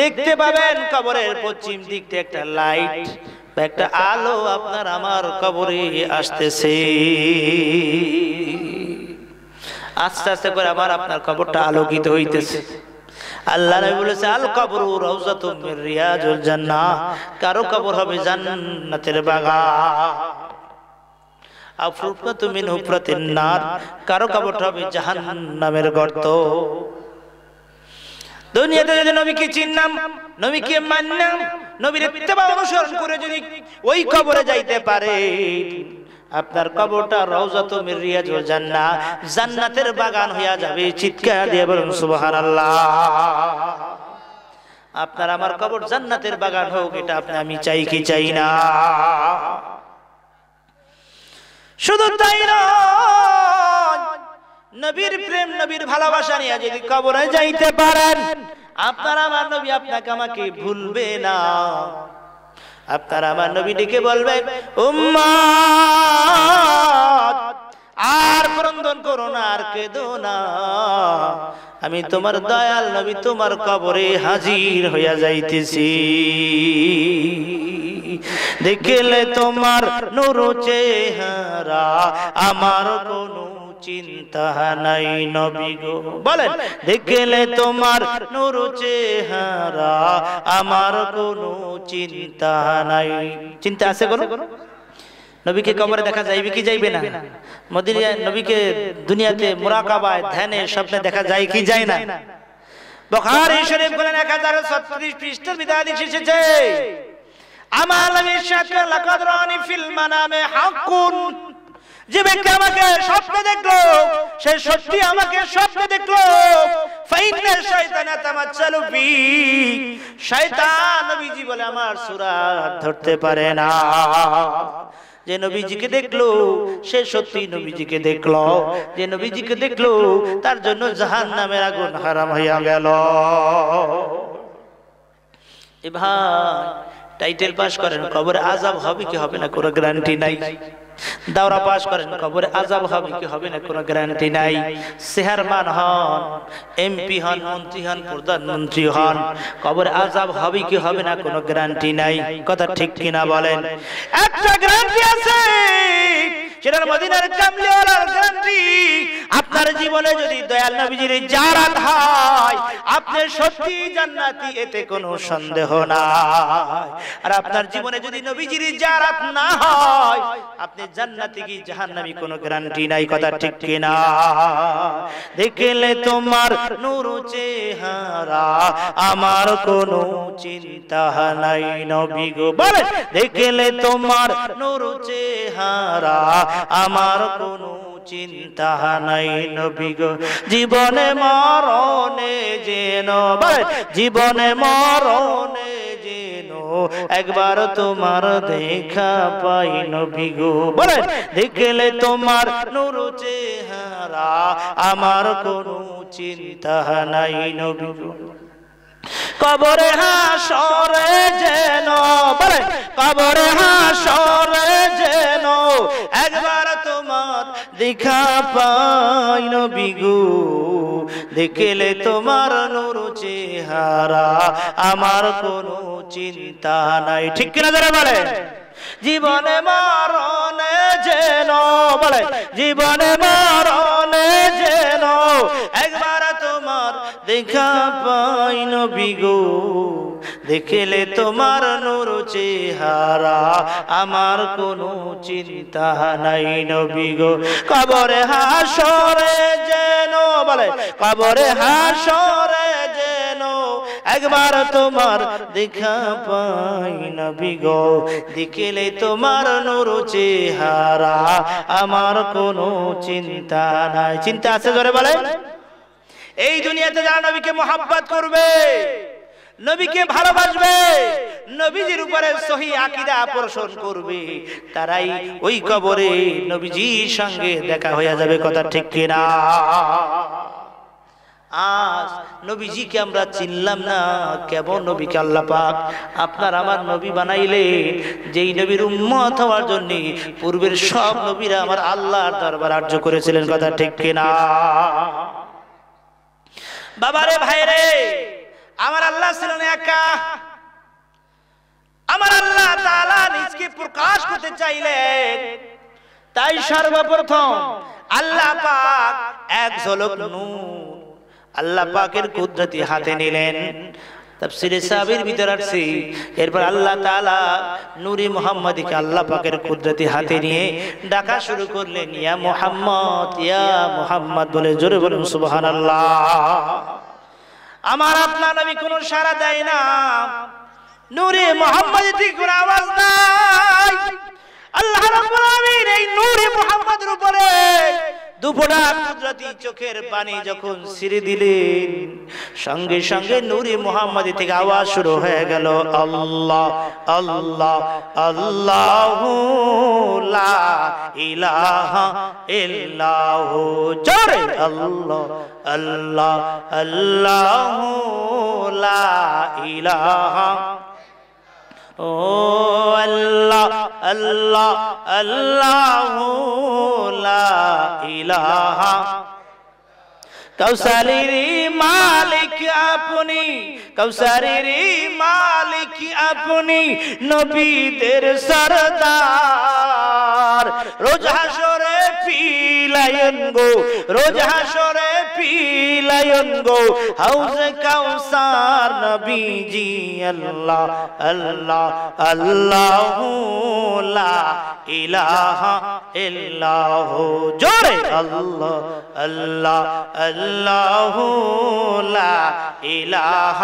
দেখতে পাবেন কবরের পশ্চিম দিক দিয়ে একটা লাইট বা একটা আলো আপনার আমার কবরে আসতেছে আস্তে আস্তে করে আবার আপনার কবরটা আলোকিত হইতেছে আল্লাহ নবী বলেছে আল কবরু রাউজাতুম মির রিয়াজুল জান্নাহ কারো কবর হবে জান্নাতের বাগান আফরুফাতু মিন হুফরাতিন নার কারো কবরটা হবে জাহান্নামের গর্ত দুনিয়াতে যদি নবীকে চিনলাম নবীকে মানলাম নবীর ইত্তেবা অনুসরণ করে যদি ওই কবরে যাইতে পারে আপনার কবরটা রওজাতু মির রিয়াজুল জান্নাহ জান্নাতের বাগান হইয়া যাবে চিৎকার দিয়ে বলুন সুবহানাল্লাহ আপনার আমার কবর জান্নাতের বাগান হোক এটা আপনি আমি চাই কি চাই না শুধু তাই নয় নবীর প্রেম নবীর ভালোবাসা নিয়ে যদি কবরে যাইতে পারেন আপনার আমার নবী আপনাকে আমাকে ভুলবে না আপনারা আমার নবীটিকে বলবেন উম্মা আর ক্রন্দন করো না আর কেঁদো না আমি তোমার দয়াল নবী তোমার কবরে হাজির হইয়া যাইতেছি দেখলে তোমার নুরু চেহারা আমার কোনো চিন্তা নাই নবী গো বলেন দেখলে তোমার চেহারা আমার কোনো চিন্তা নাই চিন্তা আছে কোনো নবীকে কবরে দেখা যাইবে কি যাইবে না নবীকে দুনিয়াতে মোরাকাবায় ধ্যানে স্বপ্নে দেখা যায় কি যায় না বখারি শরীফ বলেন 1036 পৃষ্ঠার বিদায় এসেছে আমার বিশ্বাস লাকাদ রানি ফিল মানামে হাকুন যে ব্যক্তি আমাকে স্বপ্ন দেখলো সে সত্যি আমাকে স্বপ্ন দেখলো দেখলো তার জন্য জাহান নামের আগুন হারাম হইয়া গেল এ ভাই টাইটেল পাস করেন কবর আজাব হবে কি হবে না কোনো গ্যারান্টি নাই দাওরা পাস করেন কবরে আজাব হবে কি হবে না কোনো গ্যারান্টি নাই চেয়ারম্যান হন এমপি হন মন্ত্রী হন প্রধানমন্ত্রী হন কবরে আজাব হবে কি হবে না কোনো গ্যারান্টি নাই কথা ঠিক কিনা বলেন একটা গ্যারান্টি আছে সেটার মদিনার কামলিওয়ালার গ্যারান্টি আপনার জীবনে যদি দয়াল নবীজির জারাত হয় আপনি সত্যি জান্নাতি এতে কোনো সন্দেহ নাই আর আপনার জীবনে যদি নবীজির জারাত না হয় আপনি জান্নাতি কি জাহান্নামি কোনো গ্যারান্টি নাই কথা ঠিক দেখলে তোমার নূর চেহারা আমার কোনো চিন্তা নাই নবী গো বলে দেখলে তোমার নূর চেহারা আমার কোনো চিন্তা নাই নবী গো জীবনে মরণে যেন জীবনে মরণে যেন একবার তোমার দেখা পাই নবী গো বলে দেখলে তোমার নুরু চেহারা আমার কোনো চিন্তা নাই নবী কবরে হাসরে যেন বলে কবরে হাসরে যেন একবার তোমার দেখা পাই নবিগু দেখলে তোমার নূর চেহারা আমার কোনো চিন্তা নাই ঠিক কিনা যারা বলে জীবনে মারনে যেন বলে জীবনে মারনে যেন দেখা পাই নবী গো দেখলে তোমার নূর চেহারা আমার কোনো চিন্তা নাই নবী গো কবরে হাসরে যেন বলে কবরে হাসরে যেন একবার তোমার দেখা পাই নবী গো দেখলে তোমার নূর চেহারা আমার কোনো চিন্তা নাই চিন্তা আছে ধরে বলে এই দুনিয়াতে যারা নবীকে মহাব্বাত করবে নবীকে ভালোবাসবে নবীজির উপরে সহি আকিদা পোষণ করবে তারাই ওই কবরে নবীজির সঙ্গে দেখা হয়ে যাবে কথা ঠিক কিনা আজ নবীজিকে আমরা চিনলাম না কেবল নবীকে আল্লাহ পাক আপনার আমার নবী বানাইলে যেই নবীর উম্মত হওয়ার জন্য পূর্বের সব নবীরা আমার আল্লাহর দরবার আর্য করেছিলেন কথা ঠিক কিনা বাবারে ভাইরে আমার আল্লাহ ছিলেন একা আমার আল্লাহ তাআলা নিজকে প্রকাশ করতে চাইলেন তাই সর্বপ্রথম আল্লাহ পাক এক ঝলক নূর আল্লাহ পাকের কুদরতি হাতে নিলেন তাফসিরে সাহাবীর ভিতর আসছি এরপর আল্লাহ তাআলা নূরি মুহাম্মাদকে আল্লাহ পাকের কুদরতি হাতে নিয়ে ডাকা শুরু করলেন ইয়া মুহাম্মদ ইয়া মুহাম্মদ বলে জোরে বলুন আল্লাহ আমার আপনার নবী কোনো সাড়া দেয় না নূরে মোহাম্মদ ঠিক কোনো আওয়াজ নাই আল্লাহ রাব্বুল আলামিন এই নূরে মুহাম্মাদের উপরে দুপোটা কুদরতি চোখের পানি যখন সিঁড়ি দিলেন সঙ্গে সঙ্গে নুরি মুহাম্মদ থেকে আওয়াজ শুরু হয়ে গেল আল্লাহ আল্লাহ আল্লাহ ইলাহা ইল্লাহ জোরে আল্লাহ আল্লাহ আল্লাহ লা ইলাহা او اللہ اللہ اللہ الہ کوساری ری مالک اپنی کوساری ری مالک اپنی نبی دیر سردار روجہ شور پیلائن گو روجہ شور پیلائن گو حوز کوسار نبی جی اللہ اللہ اللہ لا الہ الا ہو جو رہے اللہ اللہ اللہ الله لا إله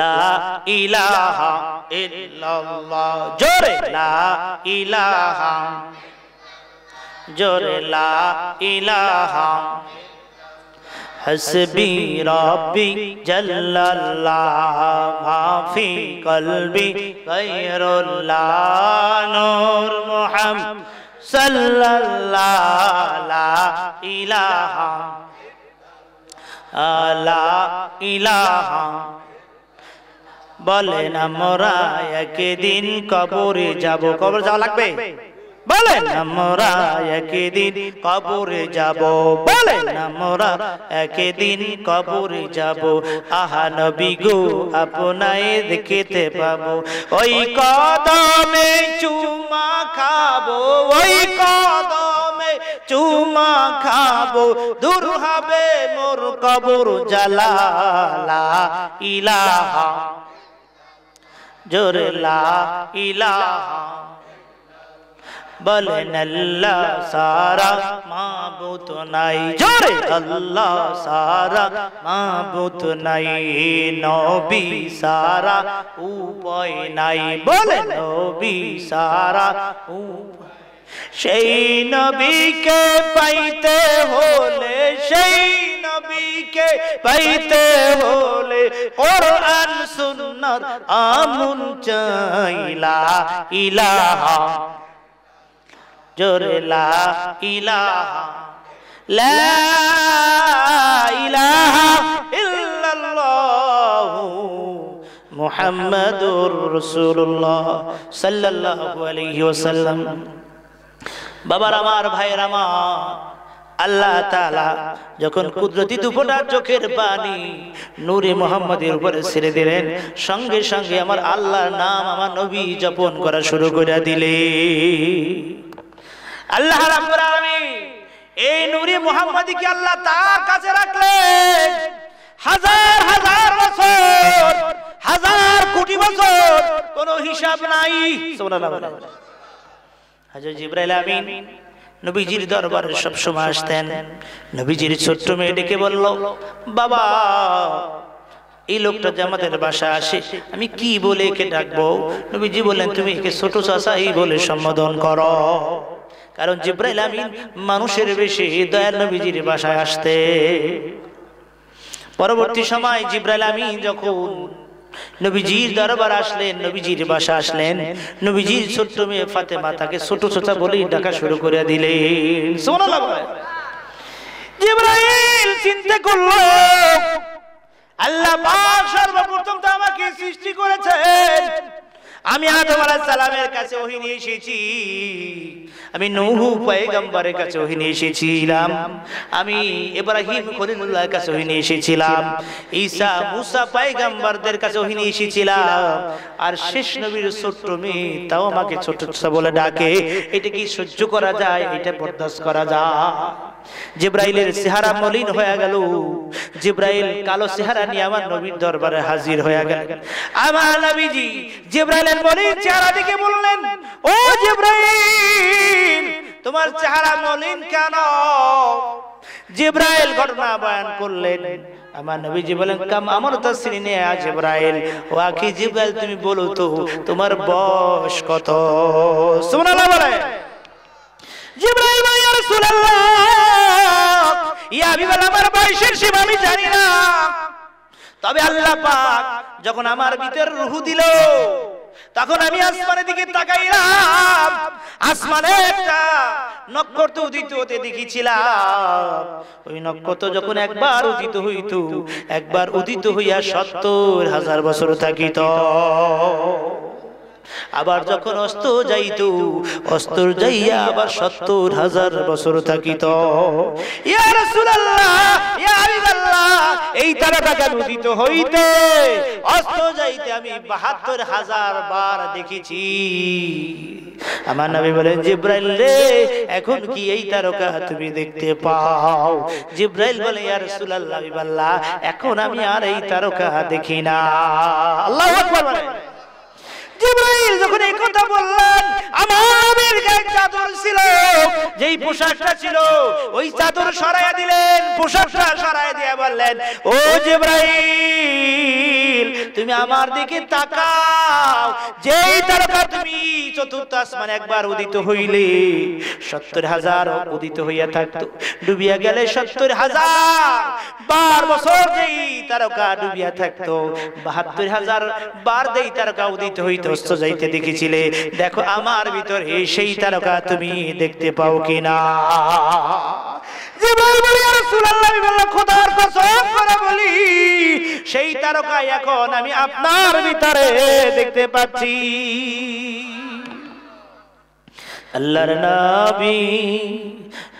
لا إله إلا الله جور لا إله جور لا إله حسبي ربي جل الله ما في قلبي غير الله نور محمد বলে না মোরা একদিন কবরে যাব কবর যাওয়া লাগবে বলেন আমরা একদিন কবরে যাব বলেন আমরা একদিন কবরে যাব আহা নবী গো আপনায় দেখিতে পাবো ওই কদমে চুমা খাবো ওই কদমে চুমা খাবো দূর হবে মোর কবর জালালা ইলাহা জোরে লা ইলাহা বলেন আল্লাহ সারা মাবুত নাই জোরে আল্লাহ সারা মাবুত নাই নবী সারা উপায় নাই বলে নবী সারা সেই নবীকে পাইতে হলে সেই নবীকে পাইতে হলে কোরআন সুন্নাত আমুন চাইলা ইলাহা জোরে লা ইলাহা লা ইলাহা ইল্লাল্লাহু মুহাম্মাদুর রাসূলুল্লাহ সাল্লাল্লাহু আলাইহি ওয়াসাল্লাম বাবার আমার ভাইয়ের আমার আল্লাহ তালা যখন কুদরতি দুপোটা চোখের পানি নূরে মোহাম্মদের উপরে ছেড়ে দিলেন সঙ্গে সঙ্গে আমার আল্লাহর নাম আমার নবী যাপন করা শুরু করে দিলে আল্লাহ রাব্বুল আলামিন এই নূরে মুহাম্মাদিকে আল্লাহ তার কাছে রাখলেন হাজার হাজার বছর হাজার কোটি বছর কোনো হিসাব নাই সুবহানাল্লাহ হযরত আমিন নবীজির দরবারে সবসময় আসতেন নবীজির ছোট্ট মেয়েটিকে বলল বাবা এই লোকটা যে আমাদের বাসা আসে আমি কি বলে একে ডাকবো নবীজি বললেন তুমি একে ছোট চাষা এই বলে সম্বোধন করো কারণ জিব্রাইল আমিন মানুষের বেশি দয়াল নবীজির বাসায় আসতে পরবর্তী সময় জিব্রাইল আমিন যখন নবীজির দরবার আসলেন নবীজির বাসা আসলেন নবীজির ছোট্ট মেয়ে ফাতেমা তাকে ছোট ছোট বলেই ডাকা শুরু করে দিলেন জিব্রাইল চিন্তা করলো আল্লাহ পাক সর্বপ্রথম তো আমাকে সৃষ্টি করেছেন আমি আদম আলাইহিস সালামের কাছে ওহী নিয়ে এসেছি আমি নূহ পয়গম্বরের কাছে ওহী নিয়ে এসেছিলাম আমি ইব্রাহিম খলিলুল্লাহর কাছে ওহী নিয়ে এসেছিলাম ঈসা মুসা পয়গম্বরদের কাছে ওহী নিয়ে এসেছিলাম আর শেষ নবীর ছোট্ট মেয়ে তাও আমাকে ছোট ছোট বলে ডাকে এটা কি সহ্য করা যায় এটা বরদাস্ত করা যায় জিব্রাইলের চেহারা মলিন হয়ে গেল জিব্রাইল কালো চেহারা নিয়ে আমার নবীর দরবারে হাজির হয়ে গেল আমার নবীজি জিব্রাইলের মলিন চেহারা দেখে বললেন ও জিব্রাইল তোমার চেহারা মলিন কেন জিব্রাইল ঘটনা বয়ান করলেন আমার নবীজি বলেন কাম আমার তো শ্রী সিনে আজ ইব্রাহিম ও আকি জিব্রাইল তুমি বলো তো তোমার বয়স কত সুবহানাল্লাহ বলে জিব্রাইল ইয়া রাসূলুল্লাহ ইয়া হাবিবাল্লাহ আমার বয়সের সীমা আমি জানি না তবে আল্লাহ পাক যখন আমার ভিতর রুহু দিল তখন আমি আসমানের দিকে তাকাইলাম আসমানে একটা নক্ষত্র উদিত হতে দেখিছিলাম ওই নক্ষত্র যখন একবার উদিত হইত একবার উদিত হইয়া সত্তর হাজার বছর থাকিত আবার যখন অস্ত যাইত অস্ত যাইয়া আবার সত্তর হাজার বছর থাকিত এই তারাটা কেন উদিত হইতে অস্ত যাইতে আমি বাহাত্তর হাজার বার দেখেছি আমার নামে বলেন জিব্রাইল রে এখন কি এই তারকা তুমি দেখতে পাও জিব্রাইল বলে ইয়া রাসূলুল্লাহ এখন আমি আর এই তারকা দেখি না আল্লাহ যখন এই কথা বললেন গায়ে চাদর ছিল যেই পোশাকটা ছিল ওই চাদর সরায়া দিলেন পোশাকটা সরায়া দিয়ে বললেন ও তুমি আমার দিকে তাকাও যেই তারকা তুমি চতুর্থ আসমানে একবার উদিত হইলে সত্তর হাজার উদিত হইয়া থাকতো ডুবিয়া গেলে সত্তর হাজার বার বছর যেই তারকা ডুবিয়া থাকতো বাহাত্তর হাজার বার দেই তারকা উদিত হইতো রস্ত যাইতে দেখেছিলে দেখো আমার ভিতরে সেই তারকা তুমি দেখতে পাও কিনা সেই তারকা এখন আমি আপনার ভিতরে দেখতে পাচ্ছি আল্লাহর নবী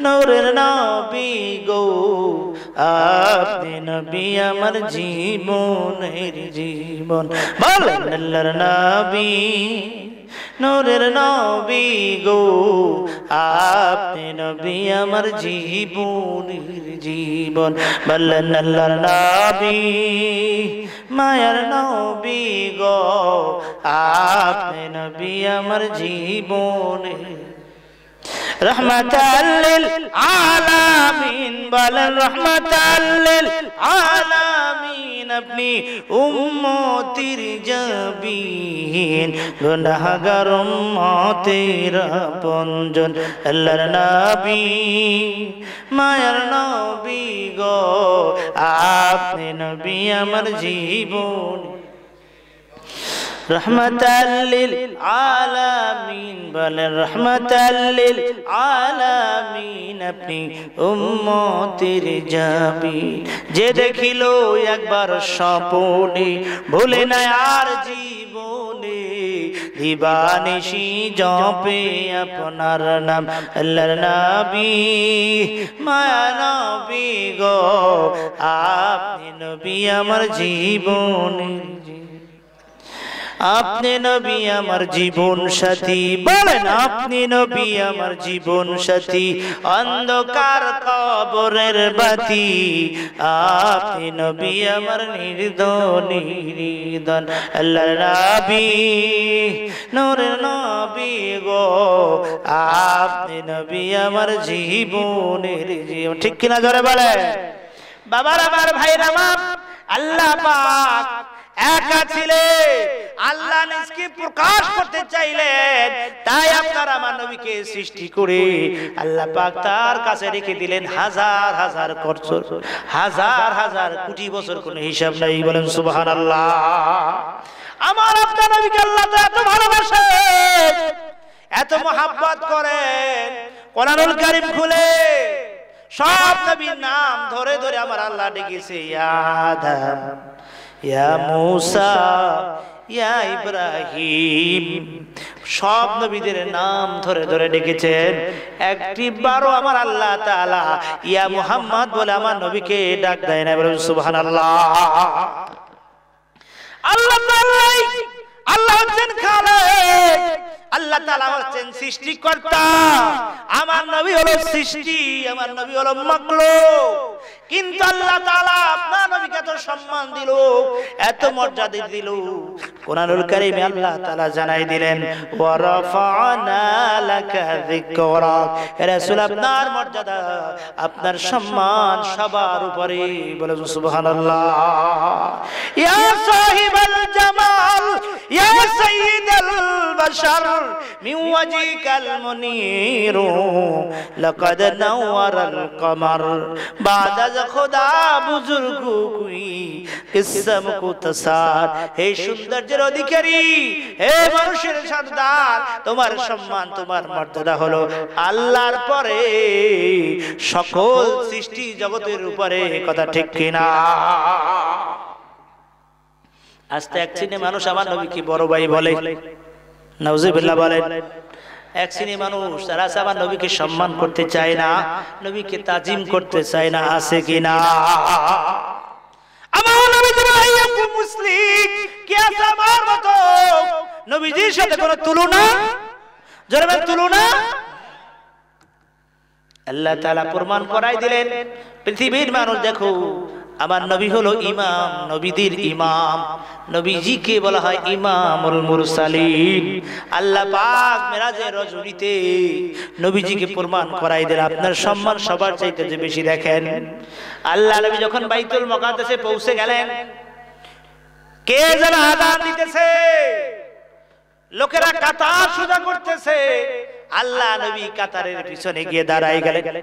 নূরের নবী গো আপনি নবী আমার জীবনের জীবন বলেন আল্লাহর নবী নূরের নবী গো আপনি নবী আমার জীবনের জীবন বলেন আল্লাহর নবী نبی امر ہمر جیونی جی রহমতাল আলামিন বলেন রহমতাল আলামিন আপনি উম্মতির জাবিন গুনাহগার উম্মতের পঞ্জন আল্লাহর নবী মায়ার নবী গো আপনি নবী আমার জীবন রহমতাল্লিল আলামিন বলেন রহমতাল্লিল আলামিন আপনি উম্মতির যাবি যে দেখিল একবার সপনে ভুলে নাই আর জীবনে দিবানিশি জপে আপনার নাম আল্লাহর নবী মায়া নবী গো আপনি নবী আমার জীবনে আপনি নবী আমার জীবন সাথী বলেন আপনি নবী আমার জীবন সাথী অন্ধকার কবরের বাতি আপনি নবী আমার নির্দন নির্দন আল্লাহ নবী নূর নবী গো আপনি নবী আমার জীবনের জীবন ঠিক কিনা ধরে বলে বাবার আমার ভাইরা আমার আল্লাহ পাক একা ছিলে আল্লাহ নিজকে প্রকাশ করতে চাইলেন তাই আপনারা মানবীকে সৃষ্টি করে আল্লাহ পাক তার কাছে রেখে দিলেন হাজার হাজার বছর হাজার হাজার কোটি বছর কোনো হিসাব নাই বলেন সুবহানাল্লাহ আমার আপনার নবীকে আল্লাহ তো এত ভালোবাসে এত মোহাব্বত করেন কোরআনুল কারীম খুলে সব নবীর নাম ধরে ধরে আমার আল্লাহ ডেকেছে ইয়া আদম ইয়া মুসা ইয়া ইব্রাহিম সব নবীদের নাম ধরে ধরে ডেকেছেন একটি বারো আমার আল্লাহ তাআলা ইয়া মুহাম্মদ বলে আমার নবীকে ডাক দেয় না বলেন সুবহানাল্লাহ আল্লাহ আল্লাহ হচ্ছেন খালেক আল্লাহ তালা হচ্ছেন সৃষ্টিকর্তা আমার নবী হলো সৃষ্টি আমার নবী হলো মাখলুক কিন্তু আল্লাহ আপনার নবীকে এত সম্মান দিল এত মর্যাদা দিল কোরআনুল আল্লাহ জানাই দিলেন আপনার মর্যাদা আপনার সম্মান সবার উপরে বলে সুবহানাল্লাহ ইয়া সাহিবাল জামাল ইয়া বাশার من وجهك المنير لقد نور القمر بعد خدا کوئی قسم کو تسار তোমার সম্মান তোমার মর্যাদা হলো আল্লাহর পরে সকল সৃষ্টি জগতের উপরে কথা ঠিক কিনা আস্তে এক চিনে মানুষ আমার কি বড় ভাই বলে নজিবুল্লাহ বলেন এক শ্রেণী মানুষ তারা সাবার নবীকে সম্মান করতে চায় না নবীকে তাজিম করতে চায় না আছে কিনা আমার মুসলিম কে আল্লাহ প্রমাণ করাই দিলেন পৃথিবীর মানুষ দেখো আমার নবী হলো ইমাম নবীদের ইমাম নবীজিকে বলা হয় ইমামুল মুরসালিন আল্লাহ পাক মেরাজের রজনীতে নবীজিকে প্রমাণ করাই দিলেন আপনার সম্মান সবার চাইতে যে বেশি দেখেন আল্লাহ নবী যখন বাইতুল মুকাদ্দাসে পৌঁছে গেলেন কে যেন আদান দিতেছে লোকেরা কাতার সুজা করতেছে আল্লাহ নবী কাতারের পিছনে গিয়ে দাঁড়ায় গেলেন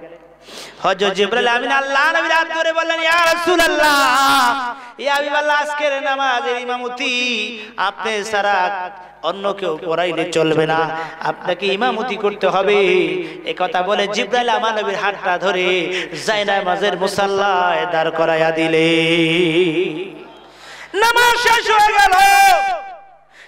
হযরত জিবরাইল আমিন আল্লাহ নবীর হাত ধরে বললেন ইয়া রাসূলুল্লাহ ইয়া আজকের নামাজের ইমামতি আপনি সারা অন্য কেউ পড়াইলে চলবে না আপনাকে ইমামতি করতে হবে এ কথা বলে জিব্রাইল আমার নবীর হাতটা ধরে জায়নামাজের মুসাল্লায় দাঁড় করাইয়া দিলে নামাজ শেষ হয়ে গেল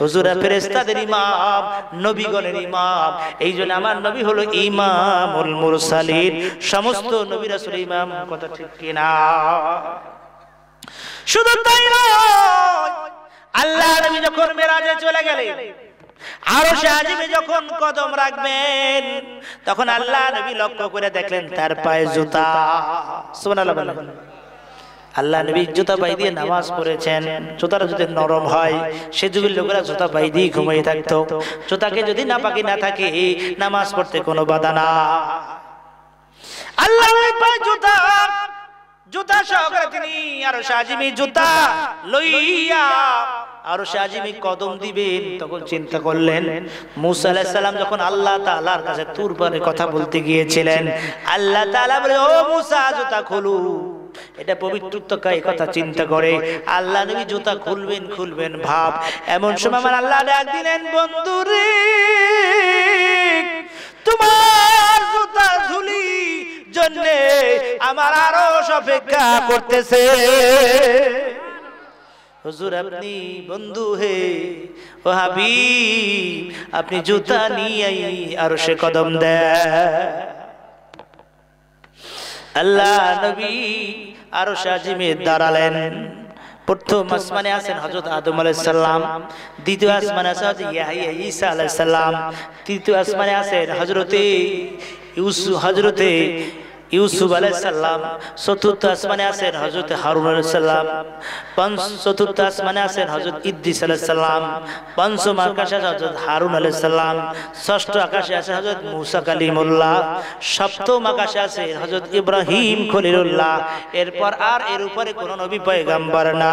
হুজুরা ফেরেশতাদের ইমাম নবীগণের ইমাম এই জন্য আমার নবী হলো ইমামুল মুরসালিন সমস্ত নবী রাসূল ইমাম কথা ঠিক কি না শুধু তাই নয় আল্লাহ নবী যখন মেরাজে চলে গেলেন আরো সাজিবে যখন কদম রাখবেন তখন আল্লাহ নবী লক্ষ্য করে দেখলেন তার পায়ে জুতা সুবহানাল্লাহ আল্লাহ নবী জুতা পাই দিয়ে নামাজ পড়েছেন জুতাটা যদি নরম হয় সে যুগের লোকেরা জুতা পাই দিয়ে ঘুমিয়ে থাকতো জুতাকে যদি না পাকি না থাকে নামাজ পড়তে কোনো বাধা না আল্লাহ জুতা জুতা সহকারে তিনি আরো সাজিমি জুতা লইয়া আরো সাজিমি কদম দিবেন তখন চিন্তা করলেন মুসা আলাহিসাল্লাম যখন আল্লাহ তালার কাছে তুরবানের কথা বলতে গিয়েছিলেন আল্লাহ তালা বলে ও মুসা জুতা খুলু এটা পবিত্রত্ব এই কথা চিন্তা করে আল্লাহ নবী জুতা খুলবেন খুলবেন ভাব এমন সময় আমার আল্লাহ ডাক দিলেন বন্ধু রে তোমার জুতা ধুলি জন্যে আমার আরো অপেক্ষা করতেছে হুজুর আপনি বন্ধু হে ও হাবি আপনি জুতা নিয়ে আরো সে কদম দেয় আল্লাহ নবী আরো সাজিমে দাঁড়ালেন প্রথম আসমানে আছেন হজরত আদম আলাইসাল্লাম দ্বিতীয় আসমানে আছে হজরত ইয়াহিয়া ঈসা আলাইসাল্লাম তৃতীয় আসমানে আছেন হজরতে ইউসু হজরতে ইউসুফ আলাইসাল্লাম চতুর্থ আসমানে আছেন হজরত হারুন আলাইসাল্লাম পঞ্চ চতুর্থ আসমানে আছেন হজরত ইদ্দিস আলাইসাল্লাম পঞ্চম আকাশে আছে হজরত হারুন আলাইসাল্লাম ষষ্ঠ আকাশে আছে হজরত মুসা কালিমুল্লাহ সপ্তম আকাশে আছে হজরত ইব্রাহিম খলিলুল্লাহ এরপর আর এর উপরে কোনো নবী পয়গাম্বার না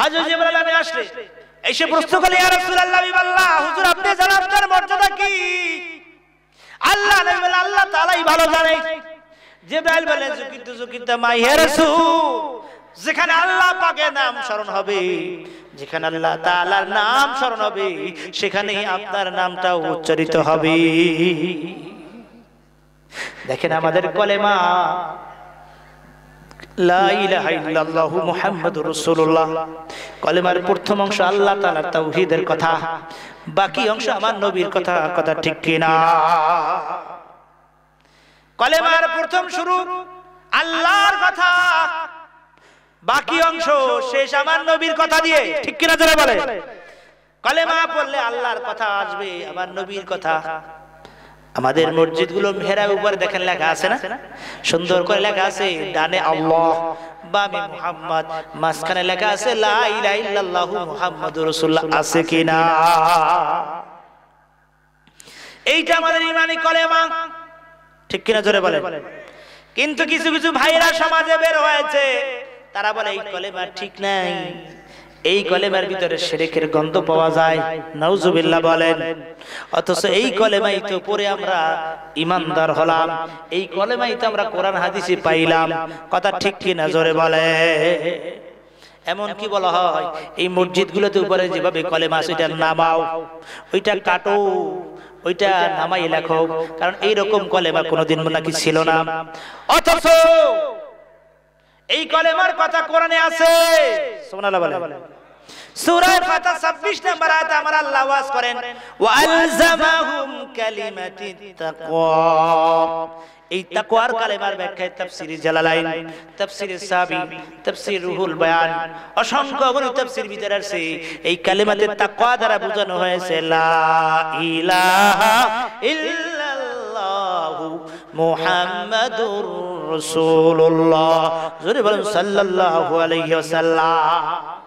হাজর জিবরাইল আমিন আসলে এসে প্রশ্ন করলে ইয়া রাসূলুল্লাহ বিবাল্লাহ হুজুর আপনি জানেন আপনার মর্যাদা কি আল্লাহ নবী বলে আল্লাহ তাআলাই ভালো জানে জিবরাইল বলে যুকিত যুকিত মাই হে রাসূল যেখানে আল্লাহ পাকের নাম স্মরণ হবে যেখানে আল্লাহ তাআলার নাম স্মরণ হবে সেখানেই আপনার নামটা উচ্চারিত হবে দেখেন আমাদের কলেমা কলেমার প্রথম অংশ আল্লাহ তালার তাহিদের কথা বাকি অংশ আমার নবীর কথা কথা ঠিক কিনা কলেমার প্রথম শুরু আল্লাহর কথা বাকি অংশ শেষ আমার নবীর কথা দিয়ে ঠিক কিনা যারা বলে কলেমা পড়লে আল্লাহর কথা আসবে আমার নবীর কথা আমাদের মসজিদ গুলো মেহরাব উপরে দেখেন লেখা আছে না সুন্দর করে লেখা আছে ডানে আল্লাহ বামে মুহাম্মদ মাঝখানে লেখা আছে লা ইলাহা ইল্লাল্লাহু মুহাম্মাদুর রাসূলুল্লাহ আছে কিনা এইটা আমাদের ইমানি কলেমা ঠিক কিনা জোরে বলেন কিন্তু কিছু কিছু ভাইরা সমাজে বের হয়েছে তারা বলে এই কলেমা ঠিক নাই এই কলেমার ভিতরে শেরেকের গন্ধ পাওয়া যায় নাউজুবিল্লাহ বলেন অথচ এই কলেমাই তো পরে আমরা ইমানদার হলাম এই কলেমাই তো আমরা কোরআন হাদিসে পাইলাম কথা ঠিক কি না জোরে বলে এমন কি বলা হয় এই মসজিদ গুলোতে উপরে যেভাবে কলেমা আছে ওইটা নামাও ওইটা কাটো ওইটা নামাই লেখো কারণ এইরকম কলেমা কোনোদিন নাকি ছিল না অথচ এই কলেমার কথা কোরআনে আছে সোনালা বলে সুরায় ফাতা ছাব্বিশ নাম্বার আয়াতে আমার আল্লাহ ওয়াজ করেন ওয়ালজামাহুম আলজামাহুম কালিমাতিত তাকওয়া এই তাকওয়ার কালেমার ব্যাখ্যায় তাফসীর জালালাইন তাফসীর সাবি তাফসীর রুহুল বায়ান অসংখ্য গণিত তাফসীর ভিতর আছে এই কালেমাতে তাকওয়া দ্বারা বোঝানো হয়েছে লা ইলাহা ইল্লাল্লাহ মুহাম্মাদুর রাসূলুল্লাহ জোরে বলুন সাল্লাল্লাহু আলাইহি ওয়াসাল্লাম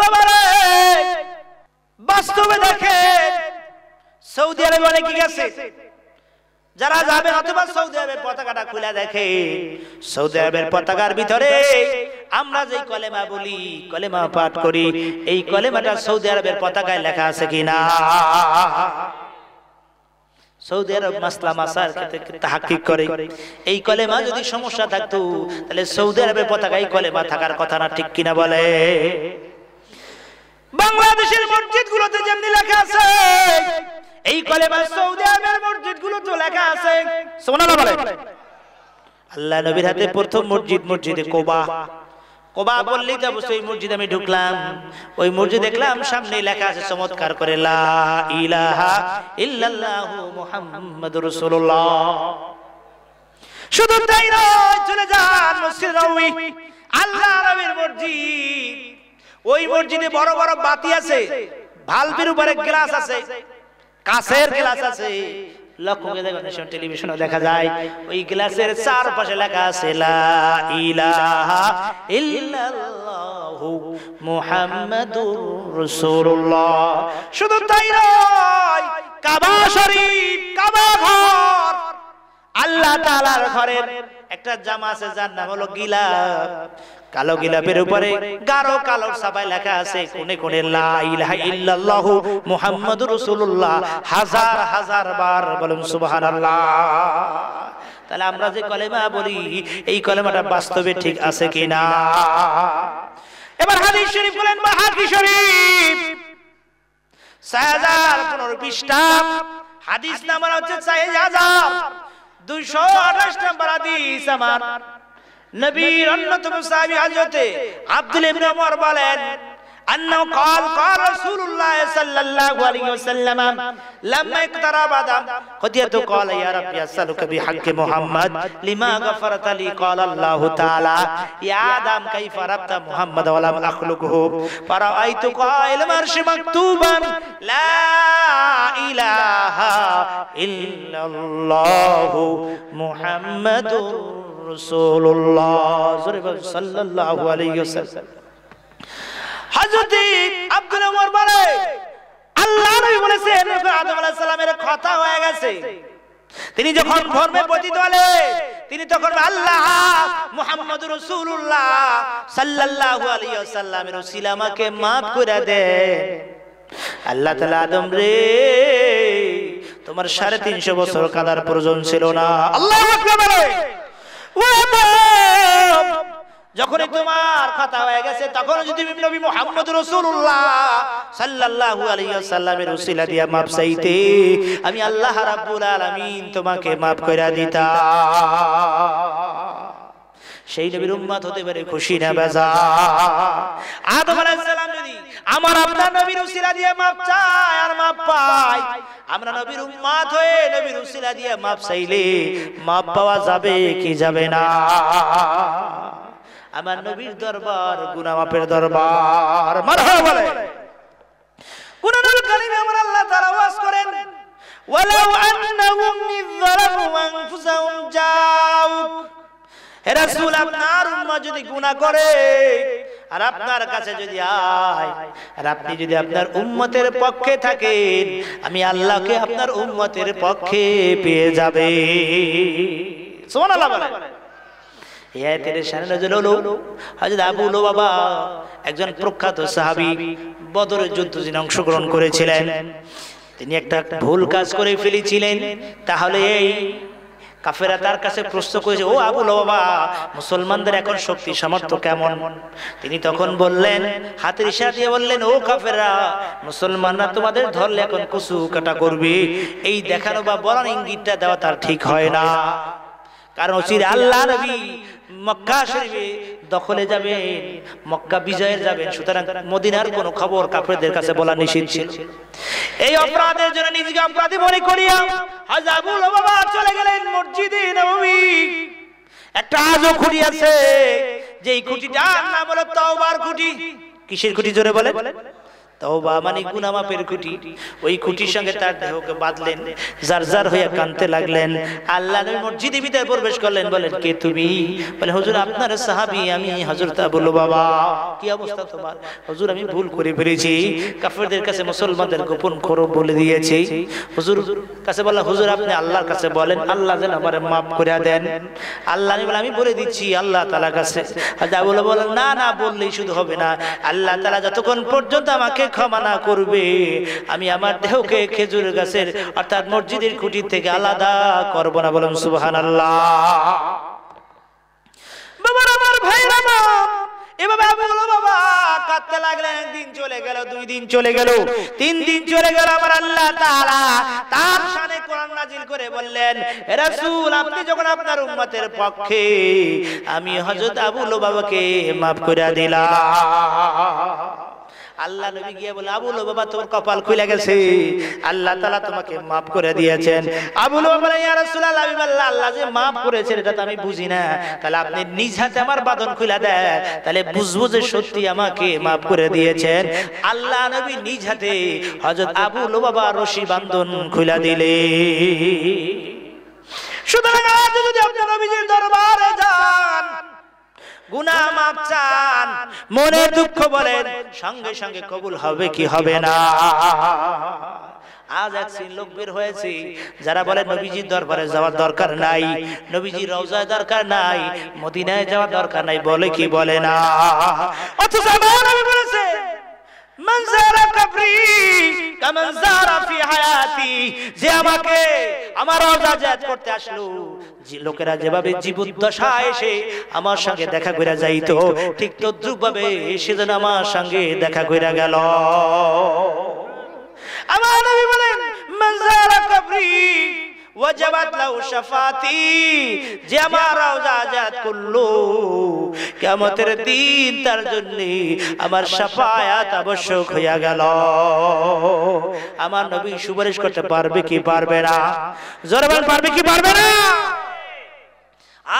বাবারে বাস্তবে সৌদি আরবে অনেকে গেছে যারা যাবে অথবা সৌদি আরবের পতাকাটা খুলে দেখে সৌদি আরবের পতাকার ভিতরে আমরা যে কলেমা বলি কলেমা পাঠ করি এই কলেমাটা সৌদি আরবের পতাকায় লেখা আছে কিনা সৌদি আরব মাসলা মাসার তাহাকি করে এই কলেমা যদি সমস্যা থাকতো তাহলে সৌদি আরবের পতাকায় কলেমা থাকার কথা না ঠিক কিনা বলে বাংলাদেশের মসজিদ গুলোতে যেমনি লেখা আছে এই কলে বা সৌদি আরবের মসজিদ গুলো তো লেখা আছে সোনালা বলে আল্লাহ নবীর হাতে প্রথম মসজিদ মসজিদে কোবা কোবা বললি তো সেই মসজিদ আমি ঢুকলাম ওই মসজিদ দেখলাম সামনে লেখা আছে চমৎকার করে লা ইলাহা ইল্লাল্লাহ মুহাম্মাদুর রাসূলুল্লাহ শুধু তাই নয় চলে যান মসজিদে আল্লাহ নবীর মসজিদ ওই মসজিদে বড় বড় বাতি আছে ভালপির উপরে গ্লাস আছে কাছের গ্লাস আছে দেখা যায় ওই গ্লাসের চারপাশে লেখা আছে লা ইলাহা শুধু কাবা কাবা আল্লাহ ঘরের একটা জামা আছে যার নাম হলো গিলা কালো গিলাফের উপরে গাঢ় কালো সাবাই লেখা আছে কোনে কোনে লা ইলাহা ইল্লাল্লাহু হাজার হাজার বার বলুন সুবহানাল্লাহ তাহলে আমরা যে কলেমা বলি এই কলেমাটা বাস্তবে ঠিক আছে কিনা এবার হাদিস শরীফ বলেন বা হাদিস শরীফ 6015 পৃষ্ঠা হাদিস নাম্বার হচ্ছে দুইশো আঠাশ নাম্বার হাদিস আমার নবীর অন্যতম সাহাবী হযরত আব্দুল ইবনে ওমর বলেন أنه قال قال رسول الله صلى الله عليه وسلم لما اقترب آدم قضيته قال يا رب يسألك بحق محمد لما غفرت لي قال الله تعالى يا آدم كيف ربت محمد ولم أخلقه فرأيتك على العرش مكتوبا لا إله إلا الله محمد বলে কথা হয়ে গেছে তিনি যখন ধর্মে পতিত হলেন তিনি তখন আল্লাহ মুহাম্মদ রসুল্লাহ সাল্লাল্লাহু আলাইহি ওয়াসাল্লামের ওসিলা করে দে আল্লাহ আদম রে তোমার সাড়ে তিনশো বছর কাদার প্রয়োজন ছিল না আল্লাহ যখনই তোমার খাতা হয়ে গেছে তখন যদি নবী সাল্লাল্লাহু আলাইহি চাইতে আমি আল্লাহ রাব্বুল আলামিন তোমাকে মাপ কইরা দিতা সেই নবীর উম্মত হতে পারে খুশি না বেজা আদম আলাইহিস সালাম যদি আমার আপনার নবীর উসিলা দিয়ে মাপ চাই আর মাপ পাই আমরা নবীর উম্মাদ হয়ে নবীর উসিলা দিয়ে মাপ চাইলে মাপ পাওয়া যাবে কি যাবে না আমার নবীর দরবার গুনামাপের দরবার মারহাবা বলে কুরআনুল কারীমে আমরা আল্লাহ তাআলা ওয়াজ করেন ওয়ালাউ আন্নাহুম ইযলামু আনফুসাহুম জাউক হে রাসূল আপনার উম্মাহ যদি গুনাহ করে আর আপনার কাছে যদি আয় আর আপনি যদি আপনার উন্মতের পক্ষে থাকেন আমি আল্লাহকে আপনার উন্মতের পক্ষে পেয়ে যাবে সোমান আল্লাহ আবু বাবা একজন প্রখ্যাত সাহাবি বদরের যুদ্ধ যিনি অংশগ্রহণ করেছিলেন তিনি একটা ভুল কাজ করে ফেলেছিলেন তাহলে এই কাফেরা তার কাছে প্রশ্ন করেছে ও আবুল বাবা মুসলমানদের এখন শক্তি সামর্থ্য কেমন তিনি তখন বললেন হাতের ইশারা দিয়ে বললেন ও কাফেরা মুসলমানরা তোমাদের ধরলে এখন কুসু কাটা করবে এই দেখানো বা বলার ইঙ্গিতটা দেওয়া তার ঠিক হয় না কারণ আল্লাহ নবী মক্কা শরীফে দখলে যাবেন মক্কা বিজয়ের যাবেন সুতরাং মদিনার কোন খবর কাফেরদের কাছে বলা নিষিদ্ধ ছিল এই অপরাধের জন্য নিজেকে অপরাধী মনে করিয়া হাজাবুল বাবা চলে গেলেন মসজিদে নবী একটা আজও খুঁটি আছে যেই খুঁটিটা নাম হলো তাওবার খুঁটি কিসের খুঁটি জোরে বলে তওবা মানে গুনাহ মাপের খুঁটি ওই খুঁটির সঙ্গে তার দেহকে বাঁধলেন জার হইয়া কানতে লাগলেন আল্লাহ নবী মসজিদে ভিতরে প্রবেশ করলেন বলেন কে তুমি বলে হুজুর আপনার সাহাবি আমি হযরত বলল বাবা কি অবস্থা তোমার হুজুর আমি ভুল করে ফেলেছি কাফেরদের কাছে মুসলমানদের গোপন খরব বলে দিয়েছি হুজুর কাছে বলা হুজুর আপনি আল্লাহর কাছে বলেন আল্লাহ যেন আমার মাফ করে দেন আল্লাহ বলে আমি বলে দিচ্ছি আল্লাহ তালা কাছে বলে বলেন না না বললেই শুধু হবে না আল্লাহ তালা যতক্ষণ পর্যন্ত আমাকে ক্ষমানা করবে আমি আমার দেহকে খেজুর গাছের অর্থাৎ মসজিদের খুঁটি থেকে আলাদা করবো না বললাম সুবাহান আল্লাহ আমি বলো আবুল বাবাকে লাগলেন চলে দুই দিন চলে তিন দিন চলে গেল আমার আল্লাহ তার নাজিল করে বললেন আপনি যখন আপনার উম্মতের পক্ষে আমি করে দিলাম আল্লাহ নবী গিয়ে বলে আবুল বাবা তোমার কপাল খুলে গেছে আল্লাহ তালা তোমাকে মাফ করে দিয়েছেন আবুল বাবা বলে ইয়া আল্লাহ যে মাফ করেছেন এটা তো আমি বুঝি না তাহলে আপনি নিজ হাতে আমার বাদন খুলে দেয় তাহলে মানে বুঝবো যে সত্যি আমাকে মাফ করে দিয়েছেন আল্লাহ নবী নিজ হাতে হযরত আবুল বাবা রশি বান্ধন খুলে দিলে সুতরাং আজ যদি আপনি নবীজির দরবারে যান গুনা মাফ চান মনে দুঃখ বলেন সঙ্গে সঙ্গে কবুল হবে কি হবে না আজ এক লোক বের হয়েছে যারা বলে নবীজির দরবারে যাওয়ার দরকার নাই নবীজির রওজায় দরকার নাই মদিনায় যাওয়ার দরকার নাই বলে কি বলে না অথচ বলেছে যে আমাকে আমার অর্জাজাত করতে আসলো যে লোকেরা যেভাবে জীবদ্দশায় এসে আমার সঙ্গে দেখা করে যাইতো ঠিক তদ্রুপভাবে সেদিন আমার সঙ্গে দেখা করে গেল আমার নবী বলেন মঞ্জারা কবরী ওয়াজাবাত লাউ শাফাতি যে আমার রওজা আজাদ করলো কিয়ামতের দিন তার জন্য আমার শাফায়াত আবশ্যক হইয়া গেল আমার নবী সুপারিশ করতে পারবে কি পারবে না জোরে পারবে কি পারবে না